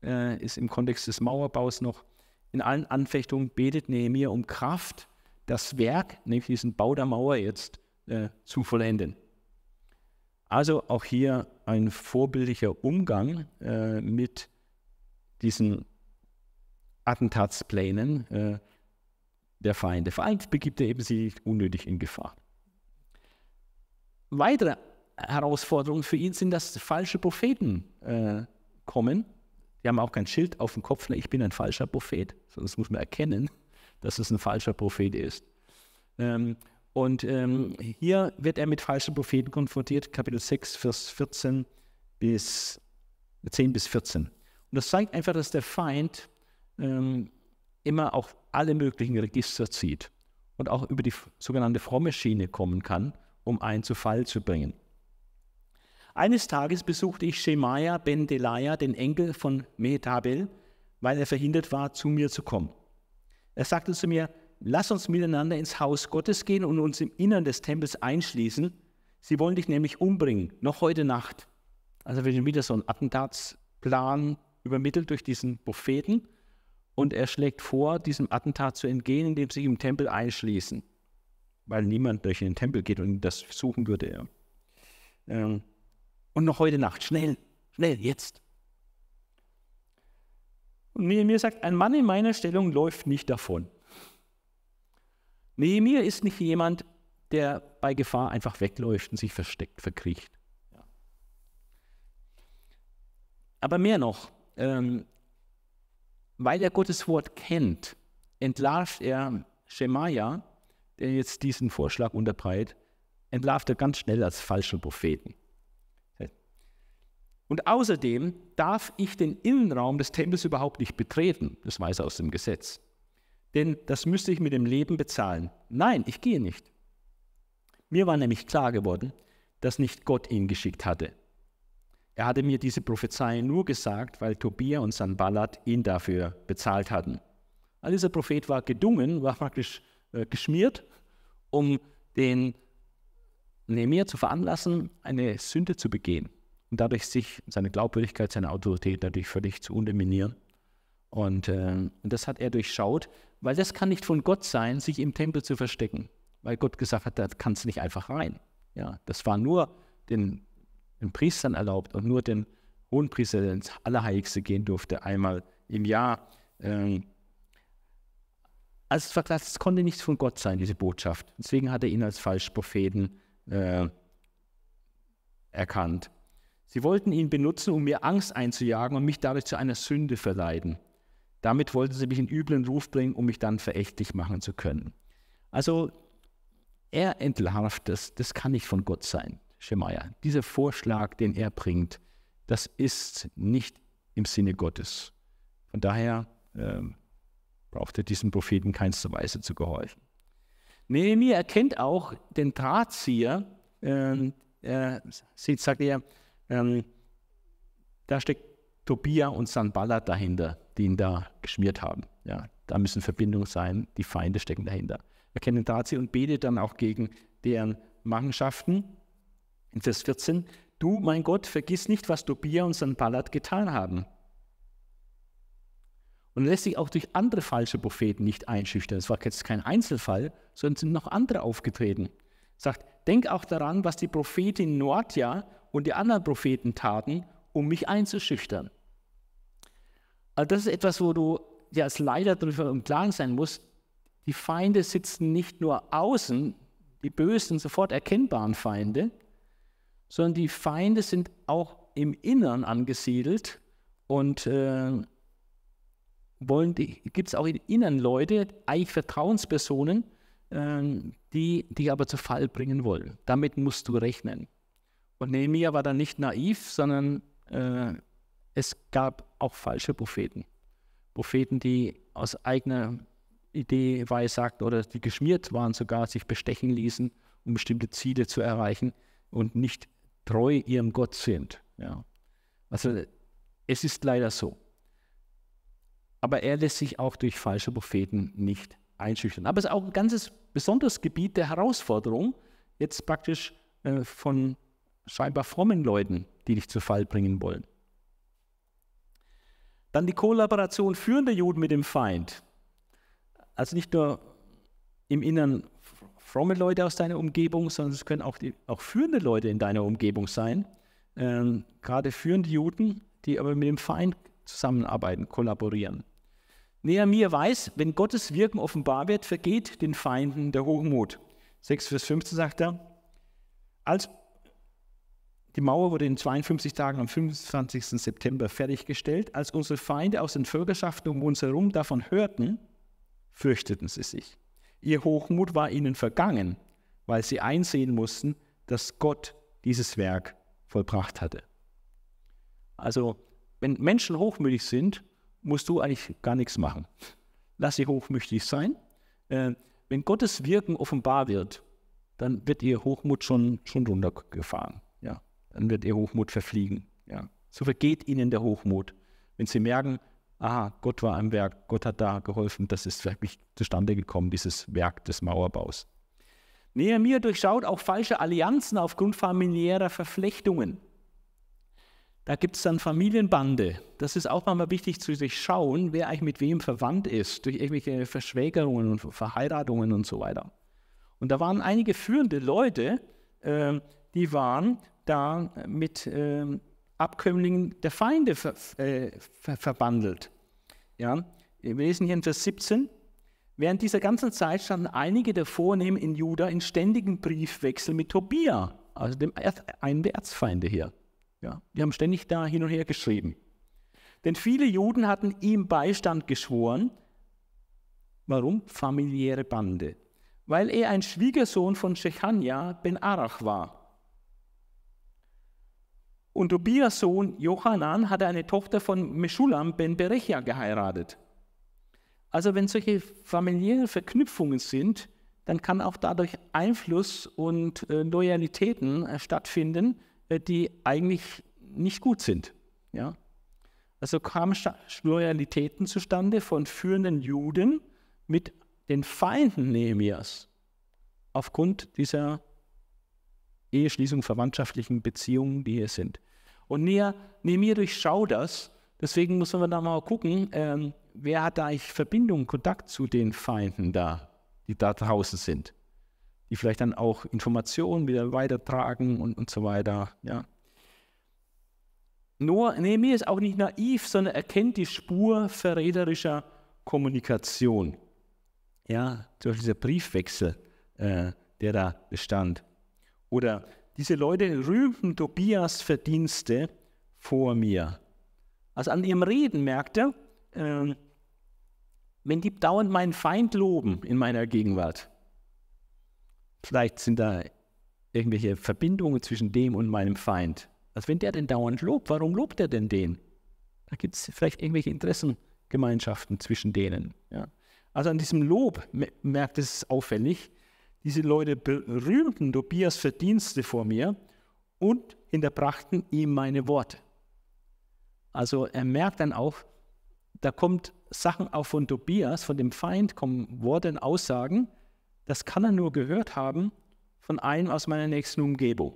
äh, ist im Kontext des Mauerbaus noch, in allen Anfechtungen betet Nehemiah um Kraft, das Werk, nämlich diesen Bau der Mauer jetzt äh, zu vollenden. Also auch hier ein vorbildlicher Umgang äh, mit diesen Attentatsplänen äh, der Feinde. Vor allem begibt er eben sie unnötig in Gefahr weitere Herausforderung für ihn sind, dass falsche Propheten äh, kommen. Die haben auch kein Schild auf dem Kopf, ne? ich bin ein falscher Prophet. Sonst muss man erkennen, dass es ein falscher Prophet ist. Ähm, und ähm, hier wird er mit falschen Propheten konfrontiert, Kapitel 6, Vers 14 bis 10 bis 14. Und das zeigt einfach, dass der Feind ähm, immer auch alle möglichen Register zieht und auch über die sogenannte fromme Schiene kommen kann um einen zu Fall zu bringen. Eines Tages besuchte ich Shemaiah ben Delaya, den Enkel von Mehetabel, weil er verhindert war, zu mir zu kommen. Er sagte zu mir, lass uns miteinander ins Haus Gottes gehen und uns im Innern des Tempels einschließen. Sie wollen dich nämlich umbringen, noch heute Nacht. Also wird wieder so ein Attentatsplan übermittelt durch diesen Propheten und er schlägt vor, diesem Attentat zu entgehen, indem sie sich im Tempel einschließen weil niemand durch den Tempel geht und das suchen würde. Ähm, und noch heute Nacht, schnell, schnell, jetzt. Und Nehemiah sagt, ein Mann in meiner Stellung läuft nicht davon. Nehemiah ist nicht jemand, der bei Gefahr einfach wegläuft und sich versteckt, verkriecht. Aber mehr noch, ähm, weil er Gottes Wort kennt, entlarvt er Schemaya jetzt diesen Vorschlag unterbreitet, entlarvt er ganz schnell als falschen Propheten. Und außerdem darf ich den Innenraum des Tempels überhaupt nicht betreten, das weiß er aus dem Gesetz. Denn das müsste ich mit dem Leben bezahlen. Nein, ich gehe nicht. Mir war nämlich klar geworden, dass nicht Gott ihn geschickt hatte. Er hatte mir diese Prophezei nur gesagt, weil Tobia und Sanballat ihn dafür bezahlt hatten. Also dieser Prophet war gedungen, war praktisch äh, geschmiert um den Nehemiah zu veranlassen, eine Sünde zu begehen und dadurch sich seine Glaubwürdigkeit, seine Autorität dadurch völlig zu unterminieren. Und, äh, das hat er durchschaut, weil das kann nicht von Gott sein, sich im Tempel zu verstecken, weil Gott gesagt hat, da kannst du nicht einfach rein. Ja, das war nur den, den Priestern erlaubt und nur den Hohenpriester, der ins Allerheiligste gehen durfte, einmal im Jahr. Ähm, also es konnte nichts von Gott sein, diese Botschaft. Deswegen hat er ihn als Falschpropheten äh, erkannt. Sie wollten ihn benutzen, um mir Angst einzujagen und mich dadurch zu einer Sünde verleiten. Damit wollten sie mich in üblen Ruf bringen, um mich dann verächtlich machen zu können. Also er entlarvt das, das kann nicht von Gott sein, Schemaiah. Dieser Vorschlag, den er bringt, das ist nicht im Sinne Gottes. Von daher ähm, brauchte diesen Propheten keinster Weise zu geholfen. Nehemiah erkennt auch den Drahtzieher, äh, sieht, sagt er, äh, da steckt Tobia und Sanballat dahinter, die ihn da geschmiert haben. Ja, da müssen Verbindungen sein, die Feinde stecken dahinter. Er kennt den Drahtzieher und betet dann auch gegen deren Machenschaften. In Vers 14, du, mein Gott, vergiss nicht, was Tobia und Sanballat getan haben und lässt sich auch durch andere falsche Propheten nicht einschüchtern. Es war jetzt kein Einzelfall, sondern sind noch andere aufgetreten. Sagt, denk auch daran, was die Prophetin Noatja und die anderen Propheten taten, um mich einzuschüchtern. Also das ist etwas, wo du dir als Leiter darüber im Klaren sein musst, die Feinde sitzen nicht nur außen, die bösen, sofort erkennbaren Feinde, sondern die Feinde sind auch im Innern angesiedelt und äh, wollen gibt es auch in Inneren Leute, eigentlich Vertrauenspersonen, ähm, die dich aber zu Fall bringen wollen. Damit musst du rechnen. Und Nehemiah war dann nicht naiv, sondern äh, es gab auch falsche Propheten. Propheten, die aus eigener Idee weissagten oder die geschmiert waren, sogar sich bestechen ließen, um bestimmte Ziele zu erreichen und nicht treu ihrem Gott sind. Ja. Also es ist leider so aber er lässt sich auch durch falsche Propheten nicht einschüchtern. Aber es ist auch ein ganzes besonderes Gebiet der Herausforderung, jetzt praktisch äh, von scheinbar frommen Leuten, die dich zu Fall bringen wollen. Dann die Kollaboration führender Juden mit dem Feind. Also nicht nur im Innern fromme Leute aus deiner Umgebung, sondern es können auch, die, auch führende Leute in deiner Umgebung sein. Ähm, gerade führende Juden, die aber mit dem Feind zusammenarbeiten, kollaborieren. Nehemiah weiß, wenn Gottes Wirken offenbar wird, vergeht den Feinden der Hochmut. 6 Vers 15 sagt er, als die Mauer wurde in 52 Tagen am 25. September fertiggestellt. Als unsere Feinde aus den Völkerschaften um uns herum davon hörten, fürchteten sie sich. Ihr Hochmut war ihnen vergangen, weil sie einsehen mussten, dass Gott dieses Werk vollbracht hatte. Also, wenn Menschen hochmütig sind, musst du eigentlich gar nichts machen. Lass sie hochmütig sein. Äh, wenn Gottes Wirken offenbar wird, dann wird ihr Hochmut schon, schon runtergefahren. Ja. Dann wird ihr Hochmut verfliegen. Ja. So vergeht ihnen der Hochmut. Wenn sie merken, aha, Gott war am Werk, Gott hat da geholfen, das ist wirklich zustande gekommen, dieses Werk des Mauerbaus. Nehemiah durchschaut auch falsche Allianzen aufgrund familiärer Verflechtungen. Da gibt es dann Familienbande. Das ist auch mal wichtig zu sich schauen, wer eigentlich mit wem verwandt ist, durch irgendwelche Verschwägerungen und Verheiratungen und so weiter. Und da waren einige führende Leute, äh, die waren da mit äh, Abkömmlingen der Feinde ver, äh, ver verbandelt. Ja? Wir lesen hier in Vers 17. Während dieser ganzen Zeit standen einige der Vornehmen in Juda in ständigem Briefwechsel mit Tobia, also dem Erz, einem der Erzfeinde hier. Ja, die haben ständig da hin und her geschrieben. Denn viele Juden hatten ihm Beistand geschworen. Warum? Familiäre Bande. Weil er ein Schwiegersohn von Shechania ben Arach war. Und Tobias Sohn Johanan hatte eine Tochter von Meschulam ben Berechia geheiratet. Also wenn solche familiäre Verknüpfungen sind, dann kann auch dadurch Einfluss und äh, Loyalitäten äh, stattfinden äh, die eigentlich nicht gut sind. Ja? Also kamen Loyalitäten zustande von führenden Juden mit den Feinden Nehemias aufgrund dieser Eheschließung, verwandtschaftlichen Beziehungen, die hier sind. Und Nehemiah durchschaut das, deswegen muss man da mal gucken, ähm, wer hat da eigentlich Verbindung, Kontakt zu den Feinden da, die da draußen sind die vielleicht dann auch Informationen wieder weitertragen und, und so weiter. Ja. Nur, mir ist auch nicht naiv, sondern erkennt die Spur verräterischer Kommunikation. Ja, zum Beispiel dieser Briefwechsel, äh, der da bestand. Oder diese Leute rühmen Tobias Verdienste vor mir. Also an ihrem Reden merkte, äh, wenn die dauernd meinen Feind loben in meiner Gegenwart, Vielleicht sind da irgendwelche Verbindungen zwischen dem und meinem Feind. Also wenn der denn dauernd lobt, warum lobt er denn den? Da gibt es vielleicht irgendwelche Interessengemeinschaften zwischen denen. Ja. Also an diesem Lob merkt es auffällig, diese Leute berühmten Tobias Verdienste vor mir und hinterbrachten ihm meine Worte. Also er merkt dann auch, da kommt Sachen auch von Tobias, von dem Feind, kommen Worte und Aussagen, das kann er nur gehört haben von einem aus meiner nächsten Umgebung.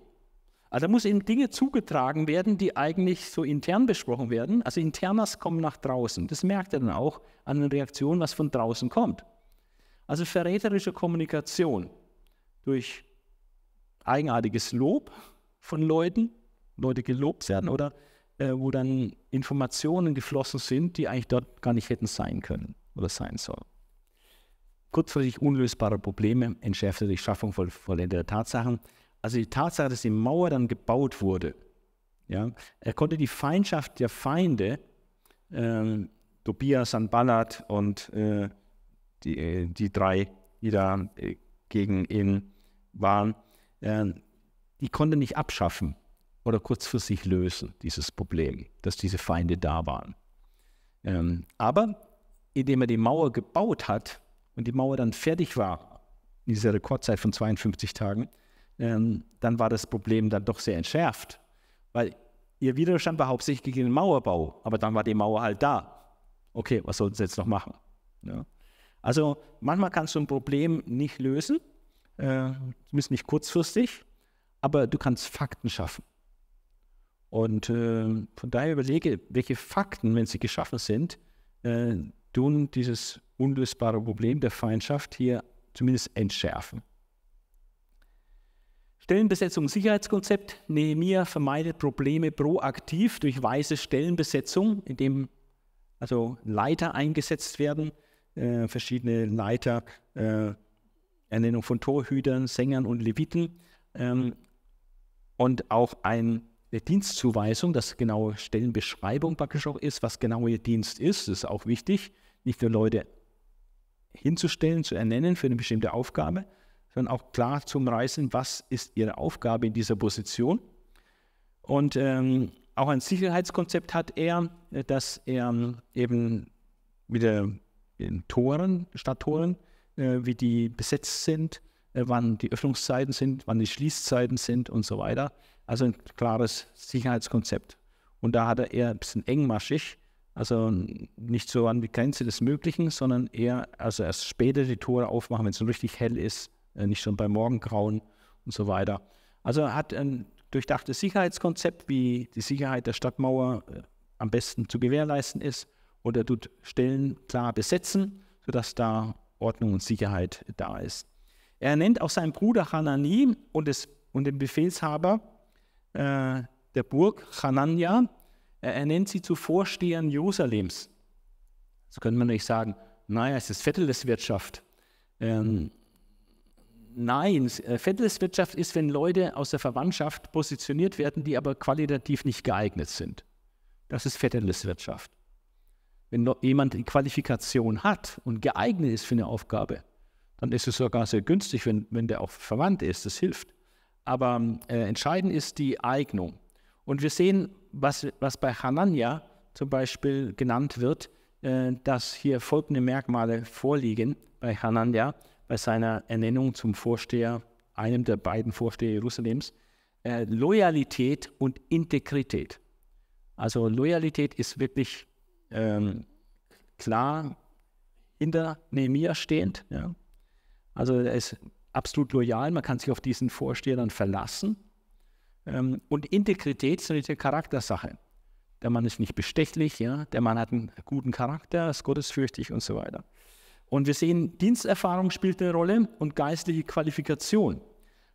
Also da muss ihm Dinge zugetragen werden, die eigentlich so intern besprochen werden. Also Internas kommen nach draußen. Das merkt er dann auch an den Reaktionen, was von draußen kommt. Also verräterische Kommunikation durch eigenartiges Lob von Leuten, Leute gelobt werden oder äh, wo dann Informationen geflossen sind, die eigentlich dort gar nicht hätten sein können oder sein sollen kurzfristig unlösbare Probleme entschärfte durch Schaffung voll, vollendeter Tatsachen. Also die Tatsache, dass die Mauer dann gebaut wurde, ja, er konnte die Feindschaft der Feinde, ähm, Tobias, Sanballat und äh, die, äh, die drei, die da äh, gegen ihn waren, ähm, die konnte nicht abschaffen oder kurzfristig lösen, dieses Problem, dass diese Feinde da waren. Ähm, aber indem er die Mauer gebaut hat, und die Mauer dann fertig war, in dieser Rekordzeit von 52 Tagen, ähm, dann war das Problem dann doch sehr entschärft, weil ihr Widerstand war hauptsächlich gegen den Mauerbau, aber dann war die Mauer halt da. Okay, was sollten sie jetzt noch machen? Ja. Also manchmal kannst du ein Problem nicht lösen, äh, zumindest nicht kurzfristig, aber du kannst Fakten schaffen. Und äh, von daher überlege, welche Fakten, wenn sie geschaffen sind, äh, tun dieses unlösbare Problem der Feindschaft hier zumindest entschärfen. Stellenbesetzung Sicherheitskonzept. Nehemiah vermeidet Probleme proaktiv durch weise Stellenbesetzung, indem also Leiter eingesetzt werden, äh, verschiedene Leiter, äh, Ernennung von Torhütern, Sängern und Leviten ähm, und auch eine Dienstzuweisung, dass genaue Stellenbeschreibung praktisch auch ist, was genau ihr Dienst ist, das ist auch wichtig nicht nur Leute hinzustellen, zu ernennen für eine bestimmte Aufgabe, sondern auch klar zu umreißen, was ist ihre Aufgabe in dieser Position. Und ähm, auch ein Sicherheitskonzept hat er, dass er ähm, eben mit den Toren, Stadttoren, äh, wie die besetzt sind, äh, wann die Öffnungszeiten sind, wann die Schließzeiten sind und so weiter. Also ein klares Sicherheitskonzept. Und da hat er eher ein bisschen engmaschig also nicht so an die Grenze des Möglichen, sondern eher, also erst später die Tore aufmachen, wenn es richtig hell ist, äh, nicht schon bei Morgengrauen und so weiter. Also er hat ein durchdachtes Sicherheitskonzept, wie die Sicherheit der Stadtmauer äh, am besten zu gewährleisten ist. Und er tut Stellen klar besetzen, sodass da Ordnung und Sicherheit da ist. Er nennt auch seinen Bruder Hanani und, des, und den Befehlshaber äh, der Burg Hanania er, er nennt sie zu Vorstehern Jerusalems. So könnte man nicht sagen, naja, es ist Vetteleswirtschaft. Ähm, nein, äh, Vetteleswirtschaft ist, wenn Leute aus der Verwandtschaft positioniert werden, die aber qualitativ nicht geeignet sind. Das ist Vetteleswirtschaft. Wenn jemand die Qualifikation hat und geeignet ist für eine Aufgabe, dann ist es sogar sehr günstig, wenn, wenn der auch verwandt ist. Das hilft. Aber ähm, äh, entscheidend ist die Eignung. Und wir sehen was, was bei Hanania zum Beispiel genannt wird, äh, dass hier folgende Merkmale vorliegen bei Hanania, bei seiner Ernennung zum Vorsteher, einem der beiden Vorsteher Jerusalems. Äh, Loyalität und Integrität. Also Loyalität ist wirklich ähm, klar hinter Nehemiah stehend. Ja. Also er ist absolut loyal, man kann sich auf diesen Vorsteher dann verlassen. Ähm, und Integrität ist eine Charaktersache. Der Mann ist nicht bestechlich, ja? der Mann hat einen guten Charakter, ist gottesfürchtig und so weiter. Und wir sehen, Diensterfahrung spielt eine Rolle und geistliche Qualifikation.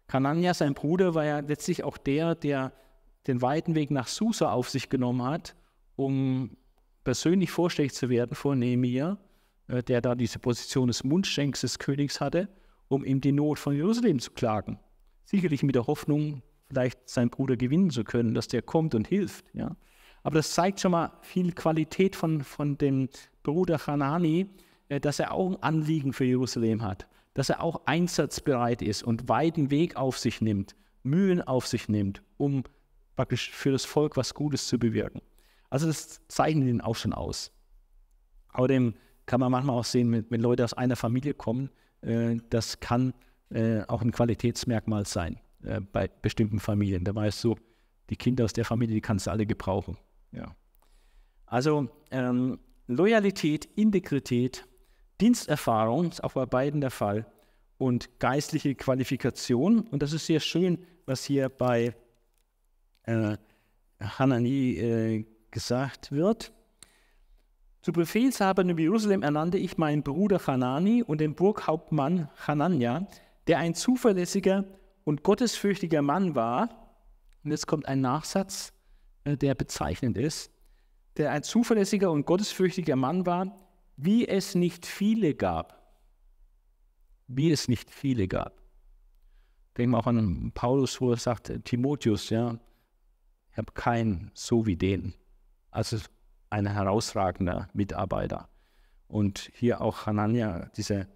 Kanania, sein Bruder, war ja letztlich auch der, der den weiten Weg nach Susa auf sich genommen hat, um persönlich vorstellig zu werden vor Nehemiah, äh, der da diese Position des Mundschenks des Königs hatte, um ihm die Not von Jerusalem zu klagen. Sicherlich mit der Hoffnung, vielleicht seinen Bruder gewinnen zu können, dass der kommt und hilft. Ja. Aber das zeigt schon mal viel Qualität von, von dem Bruder Hanani, äh, dass er auch ein Anliegen für Jerusalem hat, dass er auch einsatzbereit ist und weiten Weg auf sich nimmt, Mühen auf sich nimmt, um praktisch für das Volk was Gutes zu bewirken. Also das zeichnet ihn auch schon aus. Außerdem kann man manchmal auch sehen, wenn, wenn Leute aus einer Familie kommen, äh, das kann äh, auch ein Qualitätsmerkmal sein. Äh, bei bestimmten Familien. Da war es so, die Kinder aus der Familie, die kannst du alle gebrauchen. Ja. Also ähm, Loyalität, Integrität, Diensterfahrung ist auch bei beiden der Fall und geistliche Qualifikation. Und das ist sehr schön, was hier bei äh, Hanani äh, gesagt wird. Zu Befehlshabern in Jerusalem ernannte ich meinen Bruder Hanani und den Burghauptmann Hanania, der ein zuverlässiger und gottesfürchtiger Mann war. Und jetzt kommt ein Nachsatz, äh, der bezeichnend ist, der ein zuverlässiger und gottesfürchtiger Mann war, wie es nicht viele gab. Wie es nicht viele gab. Denken wir auch an Paulus, wo er sagt, äh, Timotheus, ja, ich habe keinen so wie den. Also ein herausragender Mitarbeiter. Und hier auch Hanania, dieser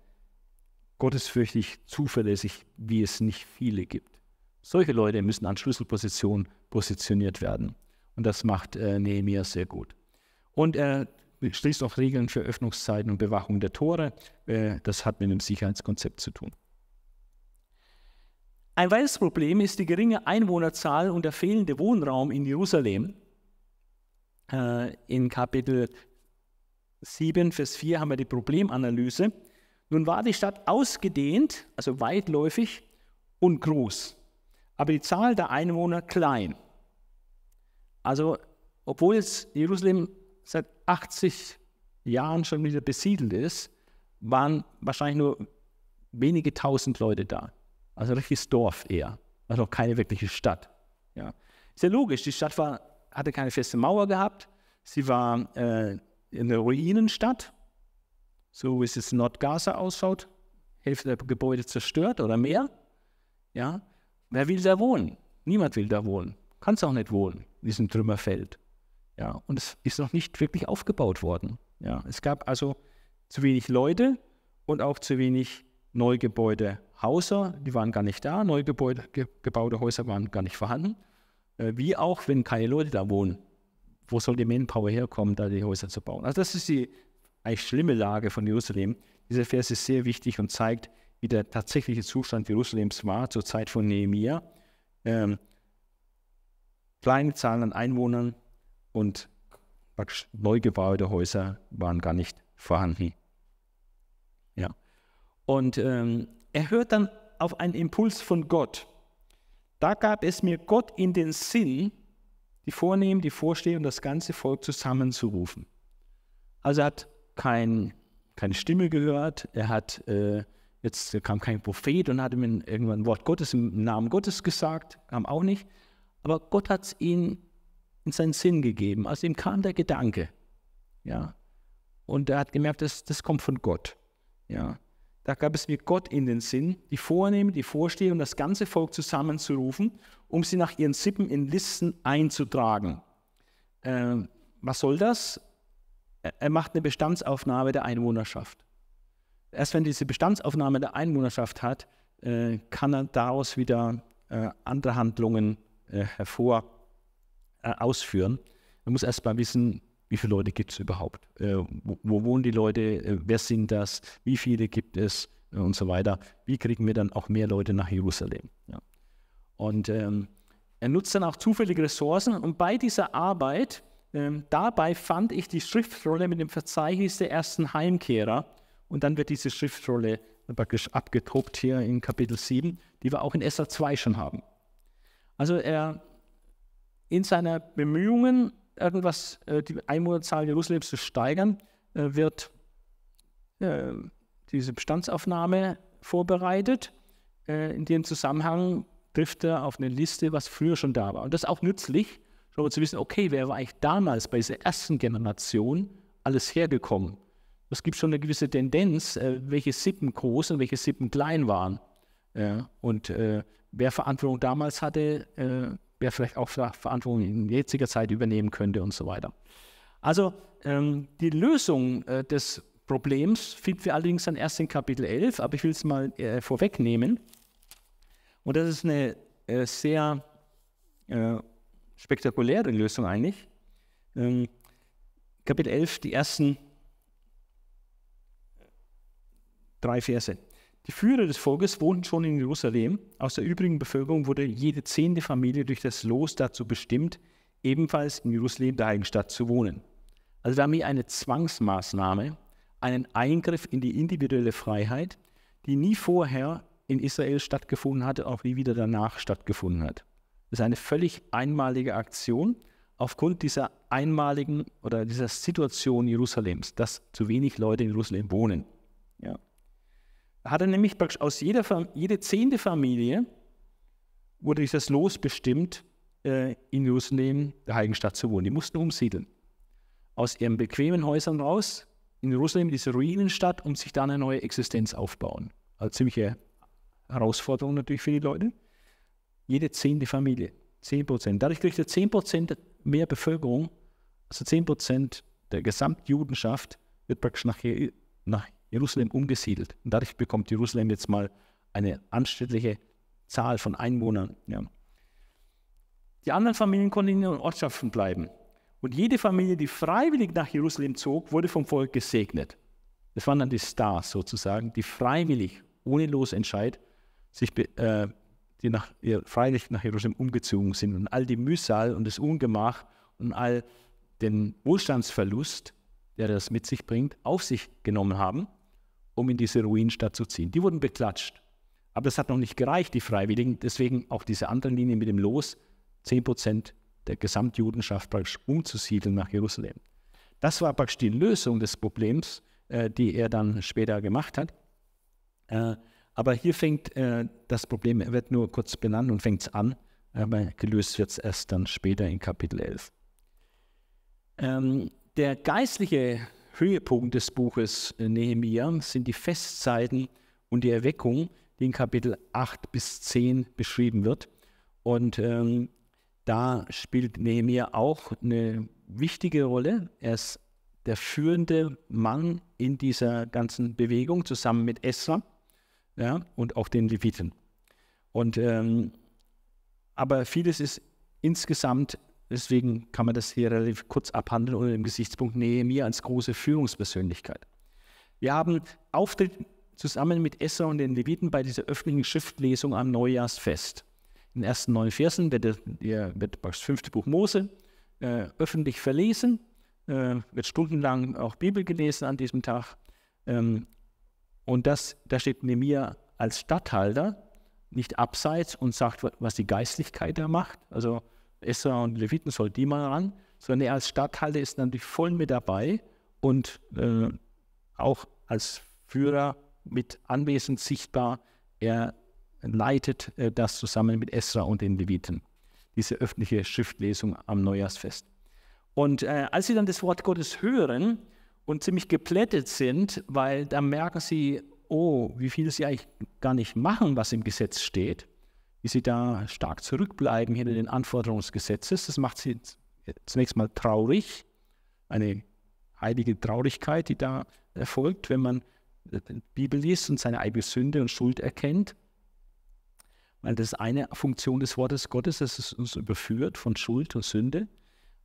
gottesfürchtig, zuverlässig, wie es nicht viele gibt. Solche Leute müssen an Schlüsselpositionen positioniert werden. Und das macht äh, Nehemiah sehr gut. Und er schließt auch Regeln für Öffnungszeiten und Bewachung der Tore. Äh, das hat mit dem Sicherheitskonzept zu tun. Ein weiteres Problem ist die geringe Einwohnerzahl und der fehlende Wohnraum in Jerusalem. Äh, in Kapitel 7, Vers 4 haben wir die Problemanalyse. Nun war die Stadt ausgedehnt, also weitläufig und groß, aber die Zahl der Einwohner klein. Also, obwohl jetzt Jerusalem seit 80 Jahren schon wieder besiedelt ist, waren wahrscheinlich nur wenige tausend Leute da. Also ein richtiges Dorf eher, also noch keine wirkliche Stadt. Ja. Sehr logisch, die Stadt war, hatte keine feste Mauer gehabt, sie war äh, eine Ruinenstadt so wie es jetzt Nordgaza ausschaut, Hälfte der Gebäude zerstört oder mehr. Ja, wer will da wohnen? Niemand will da wohnen. Kannst auch nicht wohnen in diesem Trümmerfeld. Ja, und es ist noch nicht wirklich aufgebaut worden. Ja, es gab also zu wenig Leute und auch zu wenig Neugebäude, Häuser, die waren gar nicht da. Neugebäude ge gebaute Häuser waren gar nicht vorhanden. Äh, wie auch, wenn keine Leute da wohnen. Wo soll die Manpower herkommen, da die Häuser zu bauen? Also das ist die eigentlich schlimme Lage von Jerusalem. Dieser Vers ist sehr wichtig und zeigt, wie der tatsächliche Zustand Jerusalems war zur Zeit von Nehemiah. Ähm, kleine Zahlen an Einwohnern und neu gebaute Häuser waren gar nicht vorhanden. Ja. Und ähm, er hört dann auf einen Impuls von Gott. Da gab es mir Gott in den Sinn, die Vornehmen, die Vorsteher und das ganze Volk zusammenzurufen. Also er hat kein, keine Stimme gehört. Er hat, äh, jetzt kam kein Prophet und hat ihm irgendwann ein Wort Gottes im Namen Gottes gesagt, kam auch nicht. Aber Gott hat es ihm in seinen Sinn gegeben. Also ihm kam der Gedanke. Ja. Und er hat gemerkt, das, das kommt von Gott. Ja. Da gab es mir Gott in den Sinn, die Vornehmen, die Vorsteher und das ganze Volk zusammenzurufen, um sie nach ihren Sippen in Listen einzutragen. Ähm, was soll das? er macht eine Bestandsaufnahme der Einwohnerschaft. Erst wenn diese Bestandsaufnahme der Einwohnerschaft hat, äh, kann er daraus wieder äh, andere Handlungen äh, hervor äh, ausführen. Man muss erst mal wissen, wie viele Leute gibt es überhaupt? Äh, wo, wo, wohnen die Leute? Äh, wer sind das? Wie viele gibt es? und so weiter. Wie kriegen wir dann auch mehr Leute nach Jerusalem? Ja. Und ähm, er nutzt dann auch zufällige Ressourcen und bei dieser Arbeit ähm, dabei fand ich die Schriftrolle mit dem Verzeichnis der ersten Heimkehrer. Und dann wird diese Schriftrolle praktisch abgedruckt hier in Kapitel 7, die wir auch in Esser 2 schon haben. Also er in seiner Bemühungen, irgendwas, äh, die Einwohnerzahl Jerusalems zu steigern, äh, wird äh, diese Bestandsaufnahme vorbereitet. in dem Zusammenhang trifft er auf eine Liste, was früher schon da war. Und das ist auch nützlich, sondern zu wissen, okay, wer war eigentlich damals bei dieser ersten Generation alles hergekommen? Es gibt schon eine gewisse Tendenz, äh, welche Sippen groß und welche Sippen klein waren. und äh, wer Verantwortung damals hatte, äh, wer vielleicht auch Verantwortung in jetziger Zeit übernehmen könnte und so weiter. Also ähm, die Lösung des Problems finden wir allerdings dann erst in Kapitel 11, aber ich will es mal vorwegnehmen. Und das ist eine sehr spektakuläre Lösung eigentlich. Ähm, Kapitel 11, die ersten drei Verse. Die Führer des Volkes wohnten schon in Jerusalem. Aus der übrigen Bevölkerung wurde jede zehnte Familie durch das Los dazu bestimmt, ebenfalls in Jerusalem, der Eigenstadt, zu wohnen. Also da haben wir eine Zwangsmaßnahme, einen Eingriff in die individuelle Freiheit, die nie vorher in Israel stattgefunden hatte, auch nie wieder danach stattgefunden hat. Das ist eine völlig einmalige Aktion aufgrund dieser einmaligen oder dieser Situation Jerusalems, dass zu wenig Leute in Jerusalem wohnen. Ja. Hat er nämlich praktisch aus jeder jede zehnte Familie wurde dieses Los bestimmt, äh, in Jerusalem, der heiligen Stadt, zu wohnen. Die mussten umsiedeln. Aus ihren bequemen Häusern raus, in Jerusalem, diese Ruinenstadt, um sich da eine neue Existenz aufbauen. Also ziemliche Herausforderung natürlich für die Leute jede zehnte Familie. 10 Prozent. Dadurch kriegt er 10 Prozent mehr Bevölkerung, also 10 Prozent der Gesamtjudenschaft wird praktisch nach, Je nach Jerusalem umgesiedelt. Und dadurch bekommt Jerusalem jetzt mal eine anständige Zahl von Einwohnern. Ja. Die anderen Familien konnten in ihren Ortschaften bleiben. Und jede Familie, die freiwillig nach Jerusalem zog, wurde vom Volk gesegnet. Das waren dann die Stars sozusagen, die freiwillig, ohne Losentscheid, sich be äh, die nach freilich nach Jerusalem umgezogen sind und all die Mühsal und das Ungemach und all den Wohlstandsverlust, der das mit sich bringt, auf sich genommen haben, um in diese Ruinenstadt zu ziehen. Die wurden beklatscht. Aber das hat noch nicht gereicht, die Freiwilligen. Deswegen auch diese andere Linie mit dem Los, 10 Prozent der Gesamtjudenschaft praktisch umzusiedeln nach Jerusalem. Das war praktisch die Lösung des Problems, äh, die er dann später gemacht hat. Äh, aber hier fängt äh, das Problem, er wird nur kurz benannt und fängt es an, aber äh, gelöst wird es erst dann später in Kapitel 11. Ähm, der geistliche Höhepunkt des Buches äh, Nehemia sind die Festzeiten und die Erweckung, die in Kapitel 8 bis 10 beschrieben wird. Und ähm, da spielt Nehemia auch eine wichtige Rolle. Er ist der führende Mann in dieser ganzen Bewegung zusammen mit Esra ja, und auch den Leviten. Und, ähm, aber vieles ist insgesamt, deswegen kann man das hier relativ kurz abhandeln unter im Gesichtspunkt Nähe mir als große Führungspersönlichkeit. Wir haben Auftritt zusammen mit Esser und den Leviten bei dieser öffentlichen Schriftlesung am Neujahrsfest. In den ersten neun Versen wird, der, wird das fünfte Buch Mose äh, öffentlich verlesen, äh, wird stundenlang auch Bibel gelesen an diesem Tag. Ähm, und das, da steht Nemia als Statthalter nicht abseits und sagt, was die Geistlichkeit da macht. Also Esra und Leviten soll die mal ran, sondern er als Statthalter ist natürlich voll mit dabei und äh, auch als Führer mit anwesend sichtbar. Er leitet äh, das zusammen mit Esra und den Leviten, diese öffentliche Schriftlesung am Neujahrsfest. Und äh, als sie dann das Wort Gottes hören, und ziemlich geplättet sind, weil da merken sie, oh, wie viel sie eigentlich gar nicht machen, was im Gesetz steht, wie sie da stark zurückbleiben hinter den Anforderungen des Gesetzes. Das macht sie zunächst mal traurig, eine heilige Traurigkeit, die da erfolgt, wenn man äh, die Bibel liest und seine eigene Sünde und Schuld erkennt. Weil das ist eine Funktion des Wortes Gottes, dass es uns überführt von Schuld und Sünde.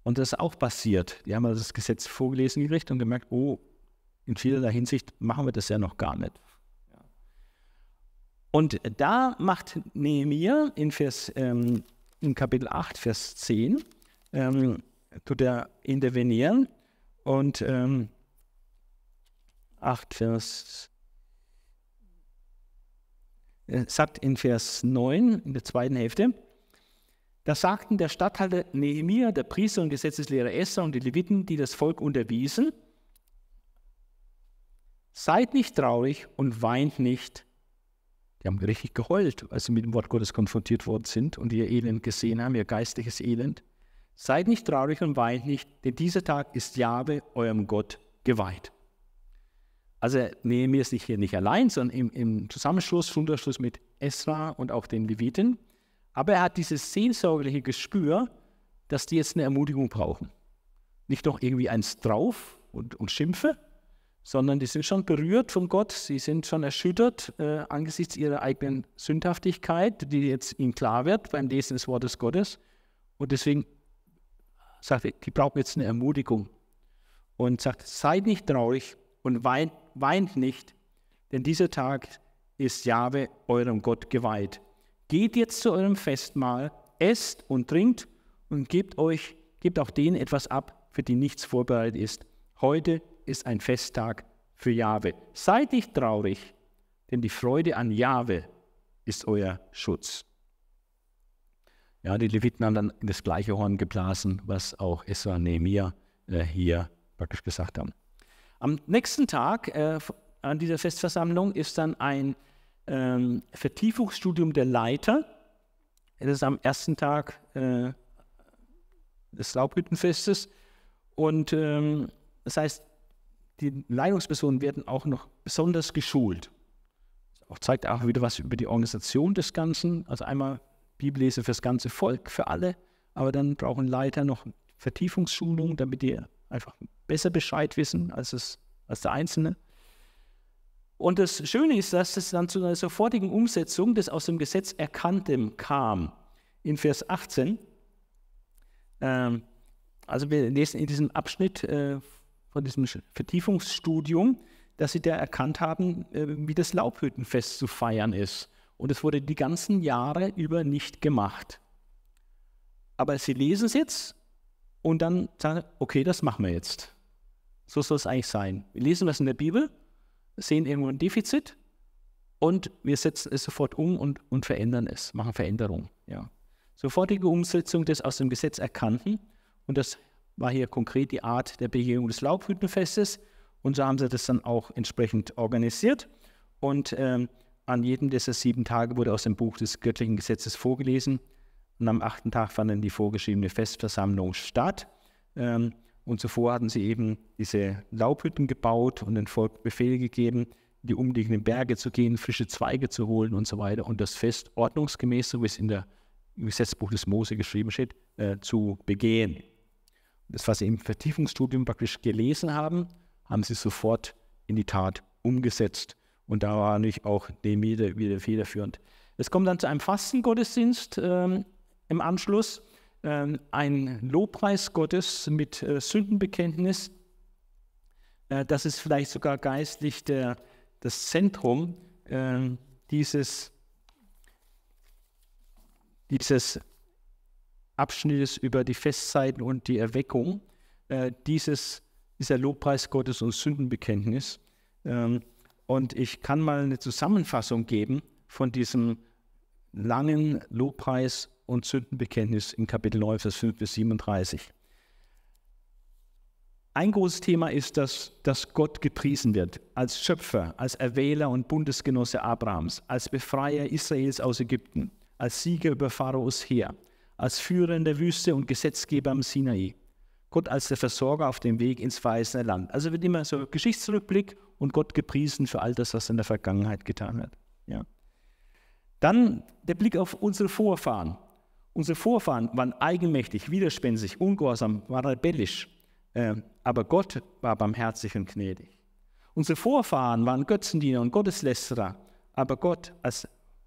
Und das ist auch passiert. Die haben also das Gesetz vorgelesen gekriegt und gemerkt, oh, in vielerlei Hinsicht machen wir das ja noch gar nicht. Und da macht Nehemiah in, Vers, ähm, in Kapitel 8, Vers 10, ähm, tut er intervenieren und ähm, 8, Vers, äh, sagt in Vers 9, in der zweiten Hälfte, da sagten der Statthalter Nehemiah, der Priester und Gesetzeslehrer Esser und die Leviten, die das Volk unterwiesen, seid nicht traurig und weint nicht. Die haben richtig geheult, als sie mit dem Wort Gottes konfrontiert worden sind und ihr Elend gesehen haben, ihr geistliches Elend. Seid nicht traurig und weint nicht, denn dieser Tag ist Jahwe, eurem Gott, geweiht. Also Nehemiah ist hier nicht allein, sondern im, im Zusammenschluss, Schulterschluss mit Esra und auch den Leviten. Aber er hat dieses seelsorgerliche Gespür, dass die jetzt eine Ermutigung brauchen. Nicht noch irgendwie eins drauf und, und schimpfe, sondern die sind schon berührt von Gott, sie sind schon erschüttert äh, angesichts ihrer eigenen Sündhaftigkeit, die jetzt ihnen klar wird beim Lesen des Wortes Gottes. Und deswegen sagt er, die brauchen jetzt eine Ermutigung. Und sagt, seid nicht traurig und weint, weint nicht, denn dieser Tag ist Jahwe eurem Gott geweiht. Geht jetzt zu eurem Festmahl, esst und trinkt und gebt euch, gebt auch denen etwas ab, für die nichts vorbereitet ist. Heute ist ein Festtag für Jahwe. Seid nicht traurig, denn die Freude an Jahwe ist euer Schutz. Ja, die Leviten haben dann das gleiche Horn geblasen, was auch Esra Nehemiah äh, hier praktisch gesagt haben. Am nächsten Tag äh, an dieser Festversammlung ist dann ein ähm, Vertiefungsstudium der Leiter. Das ist am ersten Tag äh, des Laubhüttenfestes. Und ähm, das heißt, die Leitungspersonen werden auch noch besonders geschult. Das auch zeigt auch wieder was über die Organisation des Ganzen. Also einmal Bibellese fürs ganze Volk, für alle, aber dann brauchen Leiter noch Vertiefungsschulung, damit die einfach besser Bescheid wissen als, es, als der Einzelne. Und das Schöne ist, dass es dann zu einer sofortigen Umsetzung des aus dem Gesetz Erkanntem kam. In Vers 18, ähm, also wir lesen in diesem Abschnitt äh, von diesem Vertiefungsstudium, dass sie da erkannt haben, äh, wie das Laubhüttenfest zu feiern ist. Und es wurde die ganzen Jahre über nicht gemacht. Aber sie lesen es jetzt und dann sagen, okay, das machen wir jetzt. So soll es eigentlich sein. Wir lesen was in der Bibel sehen irgendwo ein Defizit und wir setzen es sofort um und, und verändern es, machen Veränderungen. Ja. Sofortige Umsetzung des aus dem Gesetz Erkannten und das war hier konkret die Art der Begehung des Laubhüttenfestes und so haben sie das dann auch entsprechend organisiert und ähm, an jedem dieser sieben Tage wurde aus dem Buch des göttlichen Gesetzes vorgelesen und am achten Tag fand dann die vorgeschriebene Festversammlung statt. Ähm, und zuvor hatten sie eben diese Laubhütten gebaut und den Volk Befehl gegeben, die umliegenden Berge zu gehen, frische Zweige zu holen und so weiter und das Fest ordnungsgemäß, so wie es in der, im Gesetzbuch des Mose geschrieben steht, äh, zu begehen. Das, was sie im Vertiefungsstudium praktisch gelesen haben, haben sie sofort in die Tat umgesetzt. Und da war natürlich auch Demeter wieder federführend. Es kommt dann zu einem Fastengottesdienst ähm, im Anschluss. Ähm, ein Lobpreis Gottes mit äh, Sündenbekenntnis. Äh, das ist vielleicht sogar geistlich der, das Zentrum ähm, dieses, dieses Abschnittes über die Festzeiten und die Erweckung. Äh, dieses, dieser Lobpreis Gottes und Sündenbekenntnis. Ähm, und ich kann mal eine Zusammenfassung geben von diesem langen Lobpreis und Sündenbekenntnis in Kapitel 9, Vers 5 bis 37. Ein großes Thema ist, dass, dass Gott gepriesen wird als Schöpfer, als Erwähler und Bundesgenosse Abrahams, als Befreier Israels aus Ägypten, als Sieger über Pharaos Heer, als Führer in der Wüste und Gesetzgeber am Sinai, Gott als der Versorger auf dem Weg ins verheißene Land. Also wird immer so Geschichtsrückblick und Gott gepriesen für all das, was er in der Vergangenheit getan hat. Ja. Dann der Blick auf unsere Vorfahren. Unsere Vorfahren waren eigenmächtig, widerspenstig, ungehorsam, waren rebellisch. Ähm, aber Gott war barmherzig und gnädig. Unsere Vorfahren waren Götzendiener und Gotteslästerer. Aber Gott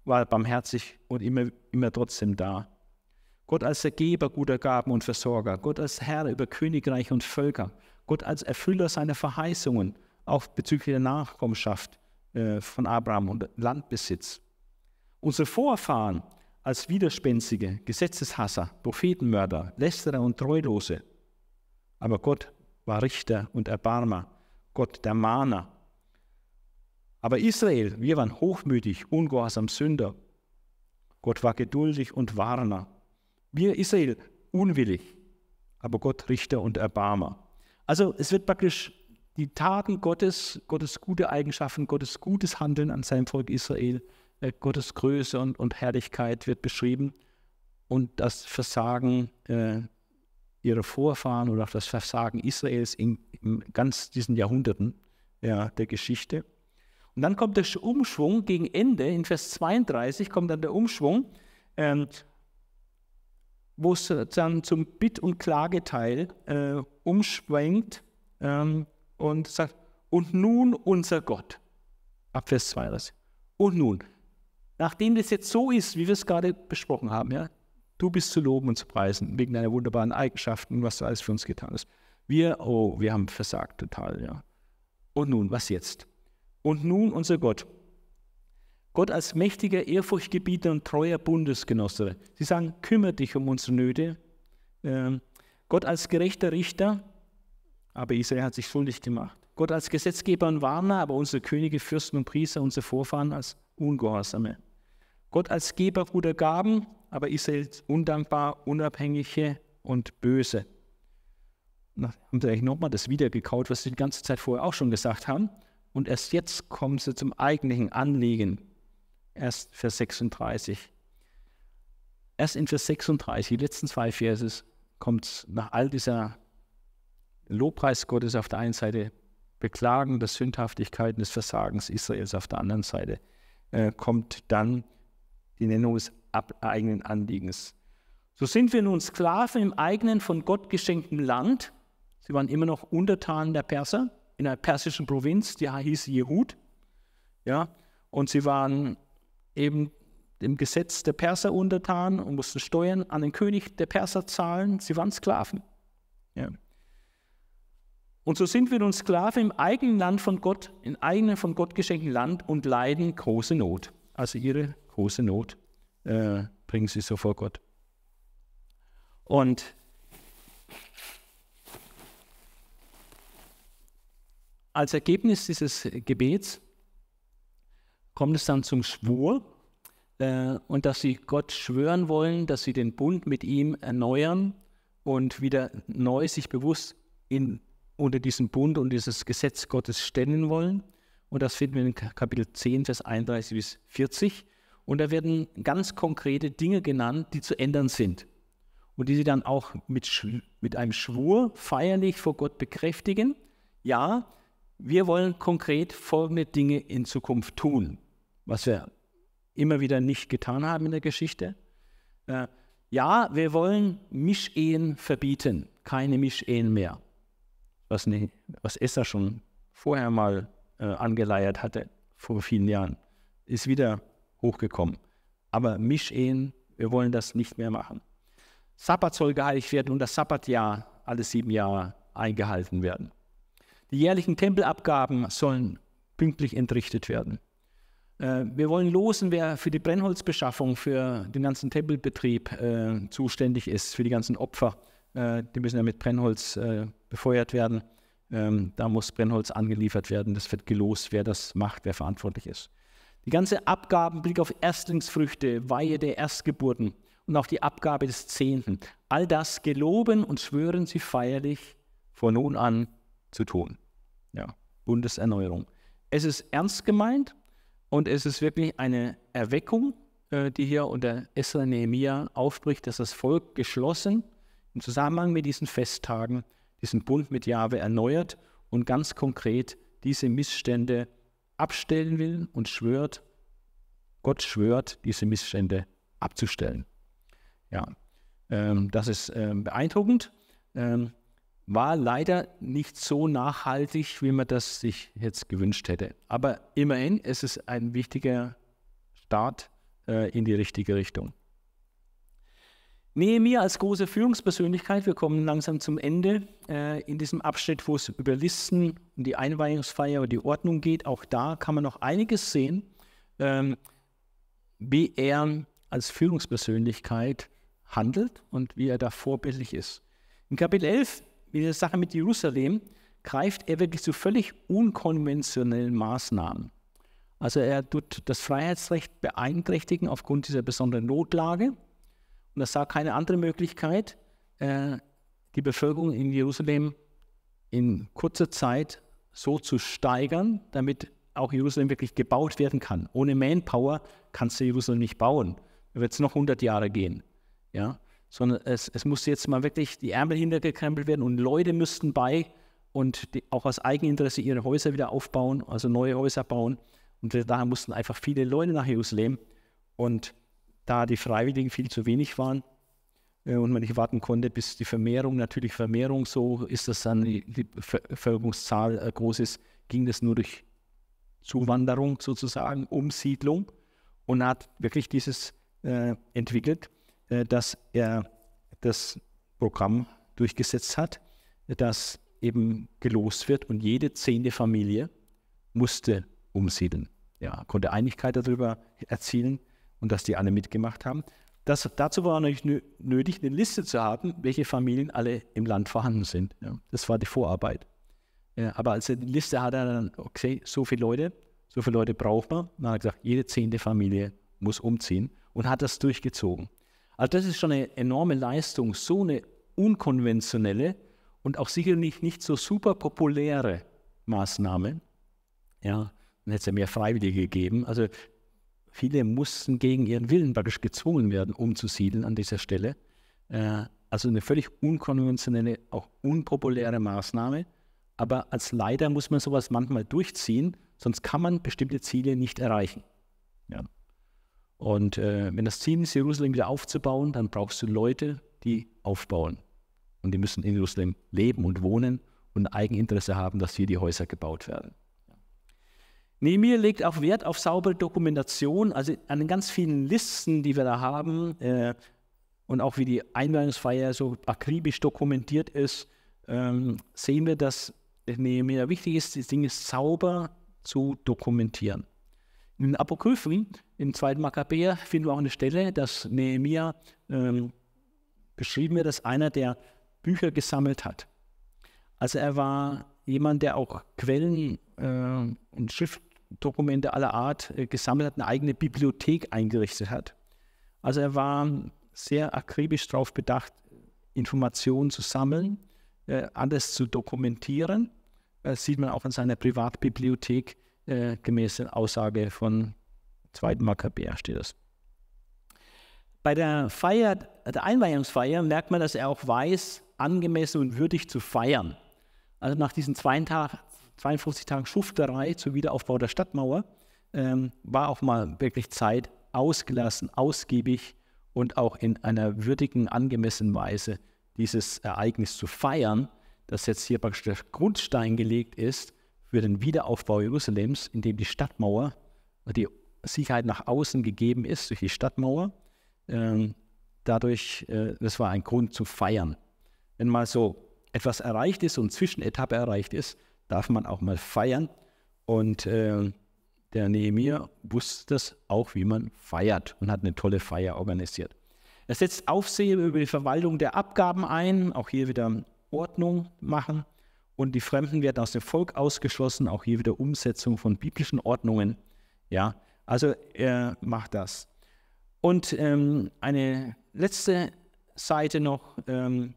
war barmherzig und immer, immer trotzdem da. Gott als Ergeber guter Gaben und Versorger. Gott als Herr über Königreiche und Völker. Gott als Erfüller seiner Verheißungen, auch bezüglich der Nachkommenschaft äh, von Abraham und Landbesitz. Unsere Vorfahren als Widerspenstige, Gesetzeshasser, Prophetenmörder, Lästerer und Treulose. Aber Gott war Richter und Erbarmer, Gott der Mahner. Aber Israel, wir waren hochmütig, ungehorsam Sünder. Gott war geduldig und Warner. Wir Israel unwillig, aber Gott Richter und Erbarmer. Also es wird praktisch die Taten Gottes, Gottes gute Eigenschaften, Gottes gutes Handeln an seinem Volk Israel äh, Gottes Größe und, und Herrlichkeit wird beschrieben und das Versagen äh, ihrer Vorfahren oder auch das Versagen Israels in, in ganz diesen Jahrhunderten ja, der Geschichte. Und dann kommt der Umschwung gegen Ende, in Vers 32 kommt dann der Umschwung, ähm, wo es dann zum Bitt- und Klageteil äh, umschwenkt ähm, und sagt, und nun unser Gott. Ab Vers 32. Und nun, nachdem das jetzt so ist, wie wir es gerade besprochen haben, ja, du bist zu loben und zu preisen, wegen deiner wunderbaren Eigenschaften, was du alles für uns getan hast. Wir, oh, wir haben versagt total, ja. Und nun, was jetzt? Und nun unser Gott. Gott als mächtiger, ehrfurchtgebieter und treuer Bundesgenosse. Sie sagen, kümmere dich um unsere Nöte. Ähm, Gott als gerechter Richter, aber Israel hat sich schuldig gemacht. Gott als Gesetzgeber und Warner, aber unsere Könige, Fürsten und Priester, unsere Vorfahren als Ungehorsame. Gott als Geber guter Gaben, aber Israel undankbar, unabhängige und böse. Da haben sie eigentlich nochmal das wiedergekaut, was sie die ganze Zeit vorher auch schon gesagt haben. Und erst jetzt kommen sie zum eigentlichen Anliegen. Erst Vers 36. Erst in Vers 36, die letzten zwei Verses, kommt nach all dieser Lobpreis Gottes auf der einen Seite, Beklagen der Sündhaftigkeiten des Versagens Israels auf der anderen Seite, äh, kommt dann die Nennung des eigenen Anliegens. So sind wir nun Sklaven im eigenen von Gott geschenkten Land. Sie waren immer noch Untertanen der Perser in einer persischen Provinz, die hieß Jehud. Ja, und sie waren eben dem Gesetz der Perser untertan und mussten Steuern an den König der Perser zahlen. Sie waren Sklaven. Ja. Und so sind wir nun Sklaven im eigenen Land von Gott, im eigenen von Gott geschenkten Land und leiden große Not. Also ihre große Not, äh, bringen sie so vor Gott. Und als Ergebnis dieses Gebets kommt es dann zum Schwur äh, und dass sie Gott schwören wollen, dass sie den Bund mit ihm erneuern und wieder neu sich bewusst in, unter diesem Bund und dieses Gesetz Gottes stellen wollen. Und das finden wir in Kapitel 10, Vers 31 bis 40. Und da werden ganz konkrete Dinge genannt, die zu ändern sind. Und die sie dann auch mit, mit einem Schwur feierlich vor Gott bekräftigen. Ja, wir wollen konkret folgende Dinge in Zukunft tun, was wir immer wieder nicht getan haben in der Geschichte. Äh, ja, wir wollen Mischehen verbieten, keine Mischehen mehr, was, ne, was Esther schon vorher mal äh, angeleiert hatte, vor vielen Jahren, ist wieder hochgekommen. Aber Mischehen, wir wollen das nicht mehr machen. Sabbat soll geheiligt werden und das Sabbatjahr alle sieben Jahre eingehalten werden. Die jährlichen Tempelabgaben sollen pünktlich entrichtet werden. Äh, wir wollen losen, wer für die Brennholzbeschaffung, für den ganzen Tempelbetrieb äh, zuständig ist, für die ganzen Opfer. Äh, die müssen ja mit Brennholz äh, befeuert werden. Ähm, da muss Brennholz angeliefert werden. Das wird gelost, wer das macht, wer verantwortlich ist. Die ganze Abgabenblick auf Erstlingsfrüchte, Weihe der Erstgeburten und auch die Abgabe des Zehnten. All das geloben und schwören sie feierlich von nun an zu tun. Ja, Bundeserneuerung. Es ist ernst gemeint und es ist wirklich eine Erweckung, äh, die hier unter Esra Nehemiah aufbricht, dass das Volk geschlossen im Zusammenhang mit diesen Festtagen diesen Bund mit Jahwe erneuert und ganz konkret diese Missstände abstellen will und schwört, Gott schwört, diese Missstände abzustellen. Ja, ähm, das ist ähm, beeindruckend. Ähm, war leider nicht so nachhaltig, wie man das sich jetzt gewünscht hätte. Aber immerhin ist es ein wichtiger Start äh, in die richtige Richtung mir als große Führungspersönlichkeit, wir kommen langsam zum Ende, äh, in diesem Abschnitt, wo es über Listen und die Einweihungsfeier und die Ordnung geht, auch da kann man noch einiges sehen, ähm, wie er als Führungspersönlichkeit handelt und wie er da vorbildlich ist. In Kapitel 11, in der Sache mit Jerusalem, greift er wirklich zu völlig unkonventionellen Maßnahmen. Also er tut das Freiheitsrecht beeinträchtigen aufgrund dieser besonderen Notlage und er sah keine andere Möglichkeit, äh, die Bevölkerung in Jerusalem in kurzer Zeit so zu steigern, damit auch Jerusalem wirklich gebaut werden kann. Ohne Manpower kannst du Jerusalem nicht bauen. Da wird es noch 100 Jahre gehen. Ja? Sondern es, es muss jetzt mal wirklich die Ärmel hintergekrempelt werden und Leute müssten bei und die, auch aus Eigeninteresse ihre Häuser wieder aufbauen, also neue Häuser bauen. Und daher mussten einfach viele Leute nach Jerusalem. Und da die Freiwilligen viel zu wenig waren äh, und man nicht warten konnte, bis die Vermehrung, natürlich Vermehrung so ist, dass dann die Bevölkerungszahl äh, groß ist, ging das nur durch Zuwanderung sozusagen, Umsiedlung und hat wirklich dieses äh, entwickelt, äh, dass er das Programm durchgesetzt hat, dass eben gelost wird und jede zehnte Familie musste umsiedeln. Ja, konnte Einigkeit darüber erzielen und dass die alle mitgemacht haben. Das, dazu war natürlich nötig, eine Liste zu haben, welche Familien alle im Land vorhanden sind. Ja. Das war die Vorarbeit. Ja, äh, aber als er die Liste hatte, hat er dann, okay, so viele Leute, so viele Leute braucht man. Dann hat er gesagt, jede zehnte Familie muss umziehen und hat das durchgezogen. Also das ist schon eine enorme Leistung, so eine unkonventionelle und auch sicherlich nicht so super populäre Maßnahme. Ja, dann hätte es ja mehr Freiwillige gegeben. Also Viele mussten gegen ihren Willen praktisch gezwungen werden, umzusiedeln an dieser Stelle. Äh, also eine völlig unkonventionelle, auch unpopuläre Maßnahme. Aber als Leiter muss man sowas manchmal durchziehen, sonst kann man bestimmte Ziele nicht erreichen. Ja. Und äh, wenn das Ziel ist, Jerusalem wieder aufzubauen, dann brauchst du Leute, die aufbauen. Und die müssen in Jerusalem leben und wohnen und Eigeninteresse haben, dass hier die Häuser gebaut werden. Nehemiah legt auch Wert auf saubere Dokumentation, also an den ganz vielen Listen, die wir da haben äh, und auch wie die Einweihungsfeier so akribisch dokumentiert ist, ähm, sehen wir, dass äh, Nehemiah wichtig ist, das Ding ist sauber zu dokumentieren. In den Apokryphen, im zweiten Makkabäer, finden wir auch eine Stelle, dass Nehemiah ähm, beschrieben wird, dass einer der Bücher gesammelt hat. Also er war jemand, der auch Quellen äh, und Schrift, Dokumente aller Art äh, gesammelt hat, eine eigene Bibliothek eingerichtet hat. Also er war sehr akribisch darauf bedacht, Informationen zu sammeln, äh, alles zu dokumentieren. Das äh, sieht man auch in seiner Privatbibliothek, gemäß der Aussage von 2. Makkabäer steht das. Bei der Feier, der Einweihungsfeier merkt man, dass er auch weiß, angemessen und würdig zu feiern. Also nach diesen zwei, 52 Tagen Schufterei zum Wiederaufbau der Stadtmauer ähm, war auch mal wirklich Zeit, ausgelassen, ausgiebig und auch in einer würdigen, angemessenen Weise dieses Ereignis zu feiern, dass jetzt hier praktisch der Grundstein gelegt ist für den Wiederaufbau Jerusalems, in dem die Stadtmauer, die Sicherheit nach außen gegeben ist durch die Stadtmauer. Ähm, dadurch, äh, das war ein Grund zu feiern. Wenn mal so etwas erreicht ist und Zwischenetappe erreicht ist, darf man auch mal feiern. Und äh, der Nehemiah wusste das auch, wie man feiert und hat eine tolle Feier organisiert. Er setzt Aufsehen über die Verwaltung der Abgaben ein, auch hier wieder Ordnung machen. Und die Fremden werden aus dem Volk ausgeschlossen, auch hier wieder Umsetzung von biblischen Ordnungen. Ja, also er macht das. Und ähm, eine letzte Seite noch ähm,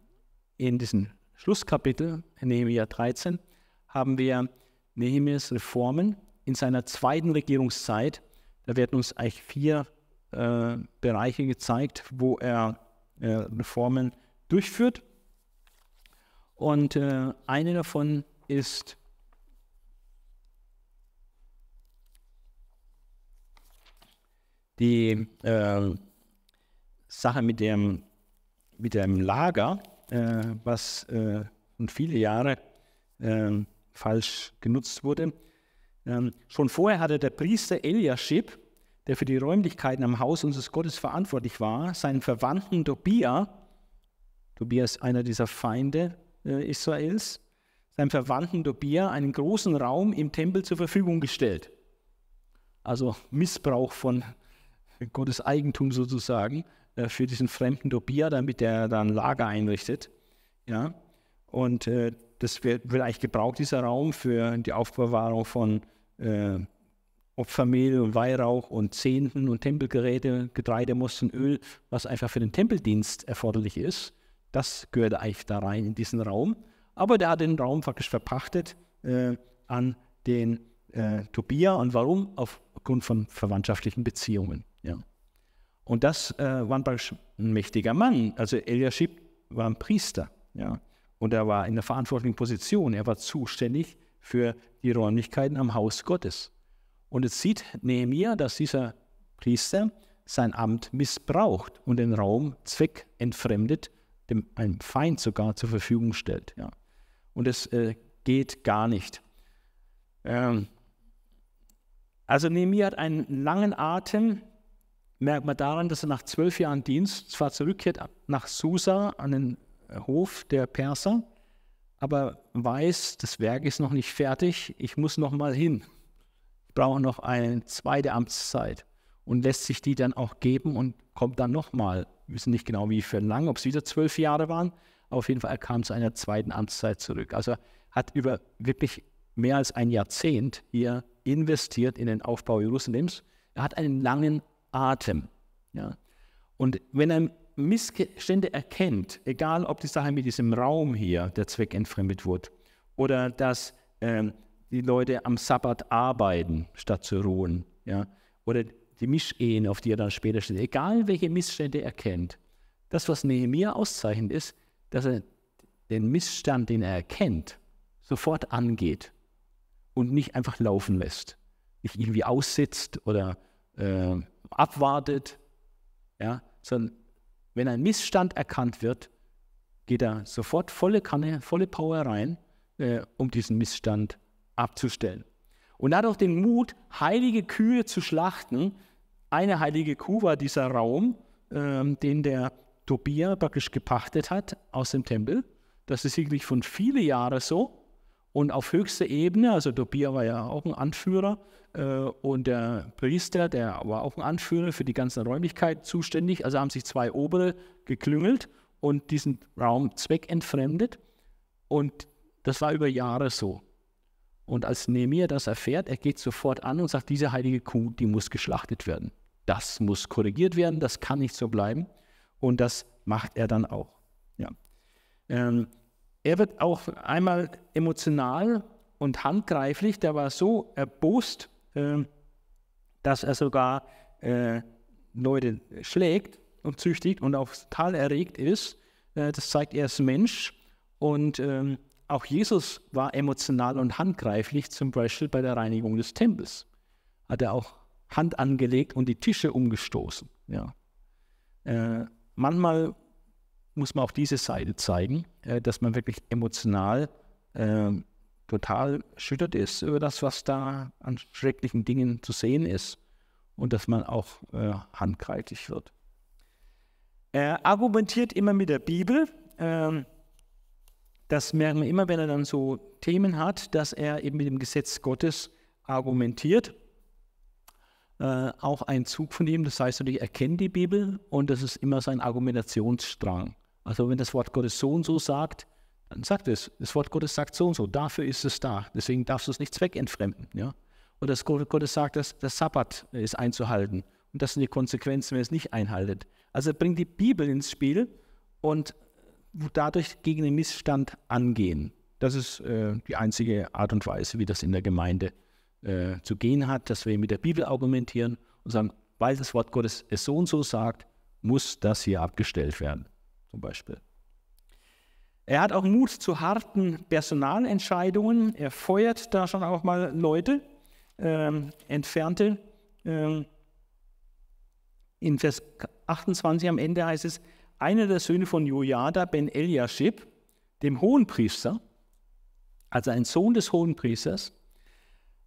in diesem Schlusskapitel, Nehemiah 13 haben wir Nehemias Reformen in seiner zweiten Regierungszeit. Da werden uns eigentlich vier äh, Bereiche gezeigt, wo er äh, Reformen durchführt. Und äh, eine davon ist die ähm, Sache mit dem, mit dem Lager, äh, was äh, und viele Jahre ähm, falsch genutzt wurde. Ähm, schon vorher hatte der Priester Eliashib, der für die Räumlichkeiten am Haus unseres Gottes verantwortlich war, seinen Verwandten Tobia, Tobia ist einer dieser Feinde äh, Israels, seinem Verwandten Tobia einen großen Raum im Tempel zur Verfügung gestellt. Also Missbrauch von Gottes Eigentum sozusagen äh, für diesen fremden Tobia, damit er da ein Lager einrichtet. Ja? Und äh, das wird, wird, eigentlich gebraucht, dieser Raum, für die Aufbewahrung von äh, Opfermehl und Weihrauch und Zehnten und Tempelgeräte, Getreidemust und Öl, was einfach für den Tempeldienst erforderlich ist. Das gehört eigentlich da rein in diesen Raum. Aber der hat den Raum praktisch verpachtet äh, an den äh, Tobia. Und warum? Aufgrund von verwandtschaftlichen Beziehungen. Ja. Und das äh, war ein mächtiger Mann. Also Eliashib war ein Priester. Ja. Und er war in der verantwortlichen Position. Er war zuständig für die Räumlichkeiten am Haus Gottes. Und jetzt sieht Nehemiah, dass dieser Priester sein Amt missbraucht und den Raum zweckentfremdet, dem, einem Feind sogar zur Verfügung stellt. Ja. Und es äh, geht gar nicht. Ähm, also Nehemiah hat einen langen Atem, merkt man daran, dass er nach zwölf Jahren Dienst zwar zurückkehrt nach Susa, an den Hof der Perser, aber weiß, das Werk ist noch nicht fertig, ich muss noch mal hin. Ich brauche noch eine zweite Amtszeit und lässt sich die dann auch geben und kommt dann noch mal. Wir wissen nicht genau, wie für lang, ob es wieder zwölf Jahre waren. Auf jeden Fall, er kam zu einer zweiten Amtszeit zurück. Also hat über wirklich mehr als ein Jahrzehnt hier investiert in den Aufbau Jerusalems. Er hat einen langen Atem. Ja. Und wenn er Missstände erkennt, egal ob die Sache mit diesem Raum hier, der zweckentfremdet wird, oder dass ähm, die Leute am Sabbat arbeiten, statt zu ruhen, ja, oder die Mischehen, auf die er dann später steht, egal welche Missstände erkennt, das, was Nehemiah auszeichnet, ist, dass er den Missstand, den er erkennt, sofort angeht und nicht einfach laufen lässt, nicht irgendwie aussitzt oder äh, abwartet, ja, sondern wenn ein Missstand erkannt wird, geht er sofort volle Kanne, volle Power rein, äh, um diesen Missstand abzustellen. Und dadurch den Mut, heilige Kühe zu schlachten. Eine heilige Kuh war dieser Raum, ähm, den der Tobia praktisch gepachtet hat aus dem Tempel. Das ist wirklich von viele Jahre so. Und auf höchster Ebene, also Tobia war ja auch ein Anführer äh, und der Priester, der war auch ein Anführer für die ganze Räumlichkeit zuständig. Also haben sich zwei Obere geklüngelt und diesen Raum zweckentfremdet. Und das war über Jahre so. Und als Nemir das erfährt, er geht sofort an und sagt, diese heilige Kuh, die muss geschlachtet werden. Das muss korrigiert werden, das kann nicht so bleiben. Und das macht er dann auch. Ja. Ähm, er wird auch einmal emotional und handgreiflich. Der war so erbost, ähm, dass er sogar äh, Leute schlägt und züchtigt und auch total erregt ist. Äh, das zeigt er als Mensch. Und ähm, auch Jesus war emotional und handgreiflich, zum Beispiel bei der Reinigung des Tempels. Hat er auch Hand angelegt und die Tische umgestoßen. Ja. Äh, manchmal muss man auf diese Seite zeigen, äh, dass man wirklich emotional äh, total erschüttert ist über das, was da an schrecklichen Dingen zu sehen ist und dass man auch äh, handgreiflich wird. Er argumentiert immer mit der Bibel. Ähm, das merken wir immer, wenn er dann so Themen hat, dass er eben mit dem Gesetz Gottes argumentiert. Äh, auch ein Zug von ihm, das heißt natürlich, er kennt die Bibel und das ist immer sein Argumentationsstrang. Also wenn das Wort Gottes so und so sagt, dann sagt es, das Wort Gottes sagt so und so, dafür ist es da. Deswegen darfst du es nicht zweckentfremden. Ja? Und das Wort Gottes sagt, dass der Sabbat ist einzuhalten. Und das sind die Konsequenzen, wenn es nicht einhaltet. Also bringt die Bibel ins Spiel und dadurch gegen den Missstand angehen. Das ist äh, die einzige Art und Weise, wie das in der Gemeinde äh, zu gehen hat, dass wir mit der Bibel argumentieren und sagen, weil das Wort Gottes es so und so sagt, muss das hier abgestellt werden zum Beispiel. Er hat auch Mut zu harten Personalentscheidungen. Er feuert da schon auch mal Leute, ähm, entfernte. Ähm, in Vers 28 am Ende heißt es, einer der Söhne von Jojada ben Eliashib, dem Hohenpriester, also ein Sohn des Hohenpriesters,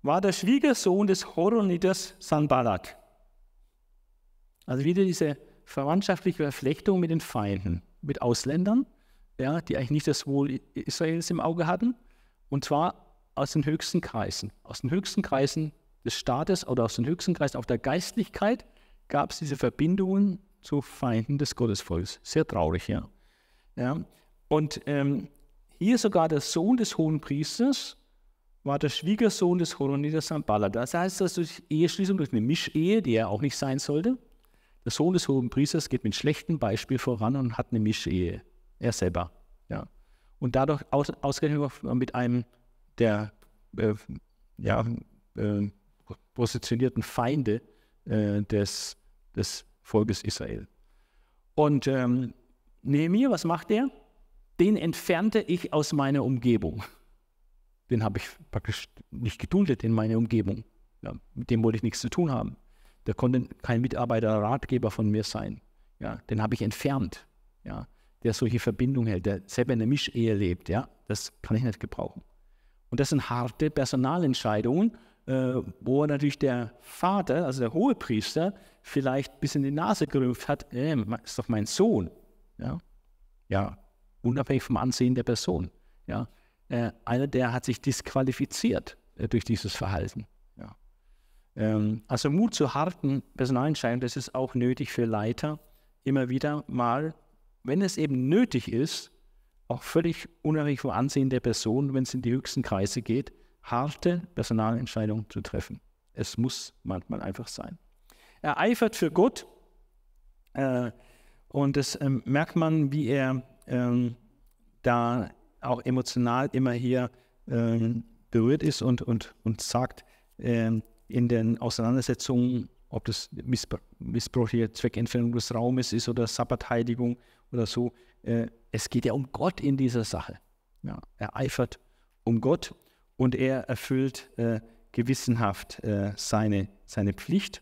war der Schwiegersohn des Horoniters Sanballat. Also wieder diese verwandtschaftliche Verflechtung mit den Feinden mit Ausländern, ja, die eigentlich nicht das Wohl Israels im Auge hatten, und zwar aus den höchsten Kreisen. Aus den höchsten Kreisen des Staates oder aus den höchsten Kreisen auf der Geistlichkeit gab es diese Verbindungen zu Feinden des Gottesvolks. Sehr traurig, ja. ja. Und ähm, hier sogar der Sohn des hohen Priesters war der Schwiegersohn des Horoniders Sambala. Das heißt, dass durch Eheschließung, durch eine Mischehe, die er auch nicht sein sollte, der Sohn des hohen Priesters geht mit schlechtem Beispiel voran und hat eine Mischehe. Er selber. Ja. Und dadurch aus, ausgerechnet mit einem der äh, ja, äh, positionierten Feinde äh, des, des Volkes Israel. Und ähm, Nehemiah, was macht er? Den entfernte ich aus meiner Umgebung. Den habe ich praktisch nicht geduldet in meiner Umgebung. Ja, mit dem wollte ich nichts zu tun haben der konnte kein Mitarbeiter Ratgeber von mir sein. Ja, den habe ich entfernt. Ja, der solche Verbindungen hält, der selber in der Mischehe lebt. Ja, das kann ich nicht gebrauchen. Und das sind harte Personalentscheidungen, äh, wo natürlich der Vater, also der Hohepriester, vielleicht bis in die Nase gerümpft hat. Äh, ist doch mein Sohn. Ja, ja, unabhängig vom Ansehen der Person. Ja, äh, einer, der hat sich disqualifiziert äh, durch dieses Verhalten. Ähm, also Mut zu harten Personalentscheidungen, das ist auch nötig für Leiter, immer wieder mal, wenn es eben nötig ist, auch völlig unabhängig vom Ansehen der Person, wenn es in die höchsten Kreise geht, harte Personalentscheidungen zu treffen. Es muss manchmal einfach sein. Er eifert für Gott äh, und das ähm, merkt man, wie er ähm, da auch emotional immer hier ähm, berührt ist und, und, und sagt, ähm, in den Auseinandersetzungen, ob das Missbr Missbrauch hier Zweckentfremdung des Raumes ist oder Sabbatheiligung oder so, äh, es geht ja um Gott in dieser Sache. Ja. Er eifert um Gott und er erfüllt äh, gewissenhaft äh, seine, seine Pflicht.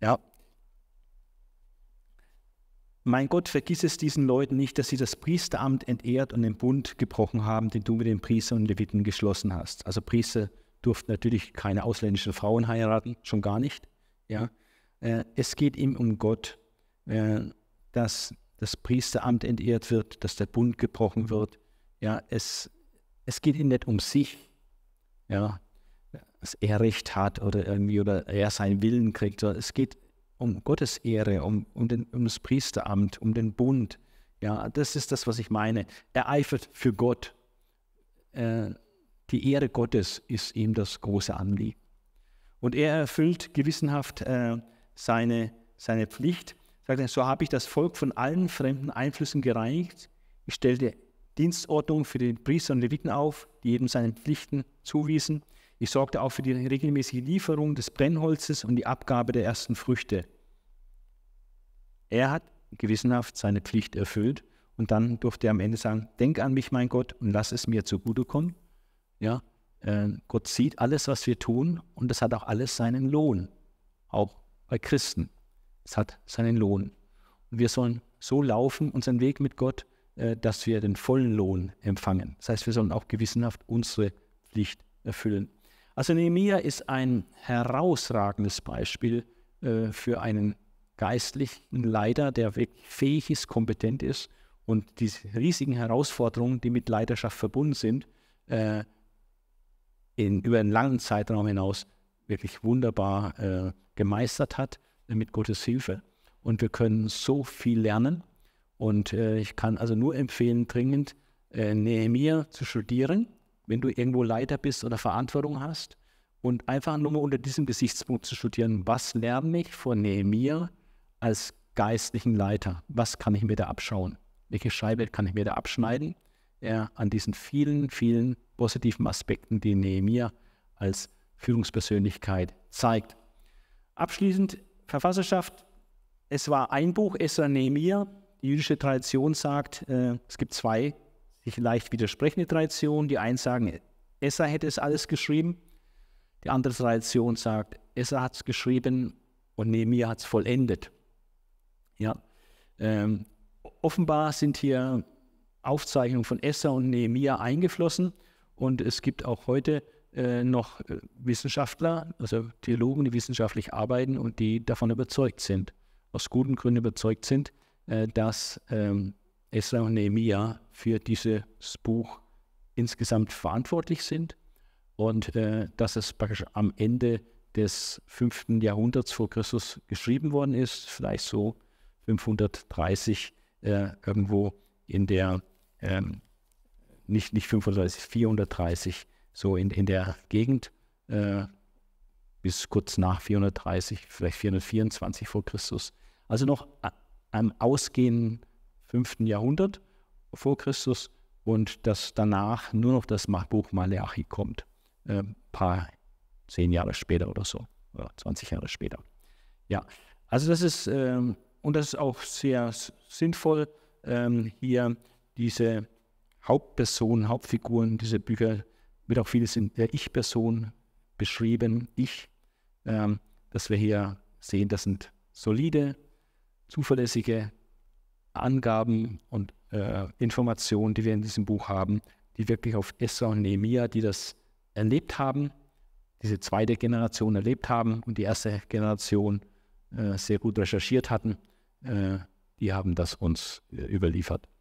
Ja. Mein Gott, vergiss es diesen Leuten nicht, dass sie das Priesteramt entehrt und den Bund gebrochen haben, den du mit den Priestern und Leviten geschlossen hast. Also Priester durfte natürlich keine ausländischen Frauen heiraten, schon gar nicht. Ja. Äh, es geht ihm um Gott, äh, dass das Priesteramt entehrt wird, dass der Bund gebrochen wird. Ja, es, es geht ihm nicht um sich, ja, dass er Recht hat oder irgendwie oder er seinen Willen kriegt. Es geht um Gottes Ehre, um, um, den, um das Priesteramt, um den Bund. Ja, das ist das, was ich meine. Er eifert für Gott. Äh, die Ehre Gottes ist ihm das große Anliegen. Und er erfüllt gewissenhaft äh, seine, seine Pflicht. Sagt er, so habe ich das Volk von allen fremden Einflüssen gereinigt. Ich stellte Dienstordnung für den Priester und Leviten auf, die jedem seine Pflichten zuwiesen. Ich sorgte auch für die regelmäßige Lieferung des Brennholzes und die Abgabe der ersten Früchte. Er hat gewissenhaft seine Pflicht erfüllt und dann durfte er am Ende sagen, denk an mich, mein Gott, und lass es mir zugutekommen. Ja, äh, Gott sieht alles, was wir tun und das hat auch alles seinen Lohn. Auch bei Christen. Es hat seinen Lohn. Und wir sollen so laufen, unseren Weg mit Gott, äh, dass wir den vollen Lohn empfangen. Das heißt, wir sollen auch gewissenhaft unsere Pflicht erfüllen. Also Nehemiah ist ein herausragendes Beispiel äh, für einen geistlichen Leiter, der wirklich fähig ist, kompetent ist und diese riesigen Herausforderungen, die mit Leiterschaft verbunden sind, äh, in, über einen langen Zeitraum hinaus wirklich wunderbar äh, gemeistert hat äh, mit Gottes Hilfe. Und wir können so viel lernen. Und äh, ich kann also nur empfehlen, dringend äh, Nehemiah zu studieren, wenn du irgendwo Leiter bist oder Verantwortung hast. Und einfach nur mal unter diesem Gesichtspunkt zu studieren, was lerne ich von Nehemiah als geistlichen Leiter? Was kann ich mir da abschauen? Welche Scheibe kann ich mir da abschneiden? Ja, an diesen vielen, vielen positiven Aspekten, die Nehemiah als Führungspersönlichkeit zeigt. Abschließend Verfasserschaft. Es war ein Buch, Esra Nehemiah. Die jüdische Tradition sagt, äh, es gibt zwei sich leicht widersprechende Traditionen. Die einen sagen, Esra hätte es alles geschrieben. Die andere Tradition sagt, Esra hat es geschrieben und Nehemiah hat es vollendet. Ja. Ähm, offenbar sind hier Aufzeichnungen von Esra und Nehemiah eingeflossen. Und es gibt auch heute äh, noch äh, Wissenschaftler, also Theologen, die wissenschaftlich arbeiten und die davon überzeugt sind, aus guten Gründen überzeugt sind, äh, dass ähm, Esra und Nehemiah für dieses Buch insgesamt verantwortlich sind und äh, dass es praktisch am Ende des 5. Jahrhunderts vor Christus geschrieben worden ist, vielleicht so 530 äh, irgendwo in der ähm, nicht, nicht 35, 430, so in, in der Gegend äh, bis kurz nach 430, vielleicht 424 vor Christus. Also noch am ausgehenden 5. Jahrhundert vor Christus und dass danach nur noch das Buch Maleachi kommt, ein äh, paar zehn Jahre später oder so, oder 20 Jahre später. Ja, also das ist, ähm, und das ist auch sehr sinnvoll, ähm, hier diese Hauptpersonen, Hauptfiguren dieser Bücher wird auch vieles in der Ich-Person beschrieben. Ich, ähm, dass wir hier sehen, das sind solide, zuverlässige Angaben und äh, Informationen, die wir in diesem Buch haben, die wirklich auf Esra und Nehemiah, die das erlebt haben, diese zweite Generation erlebt haben und die erste Generation äh, sehr gut recherchiert hatten, äh, die haben das uns äh, überliefert.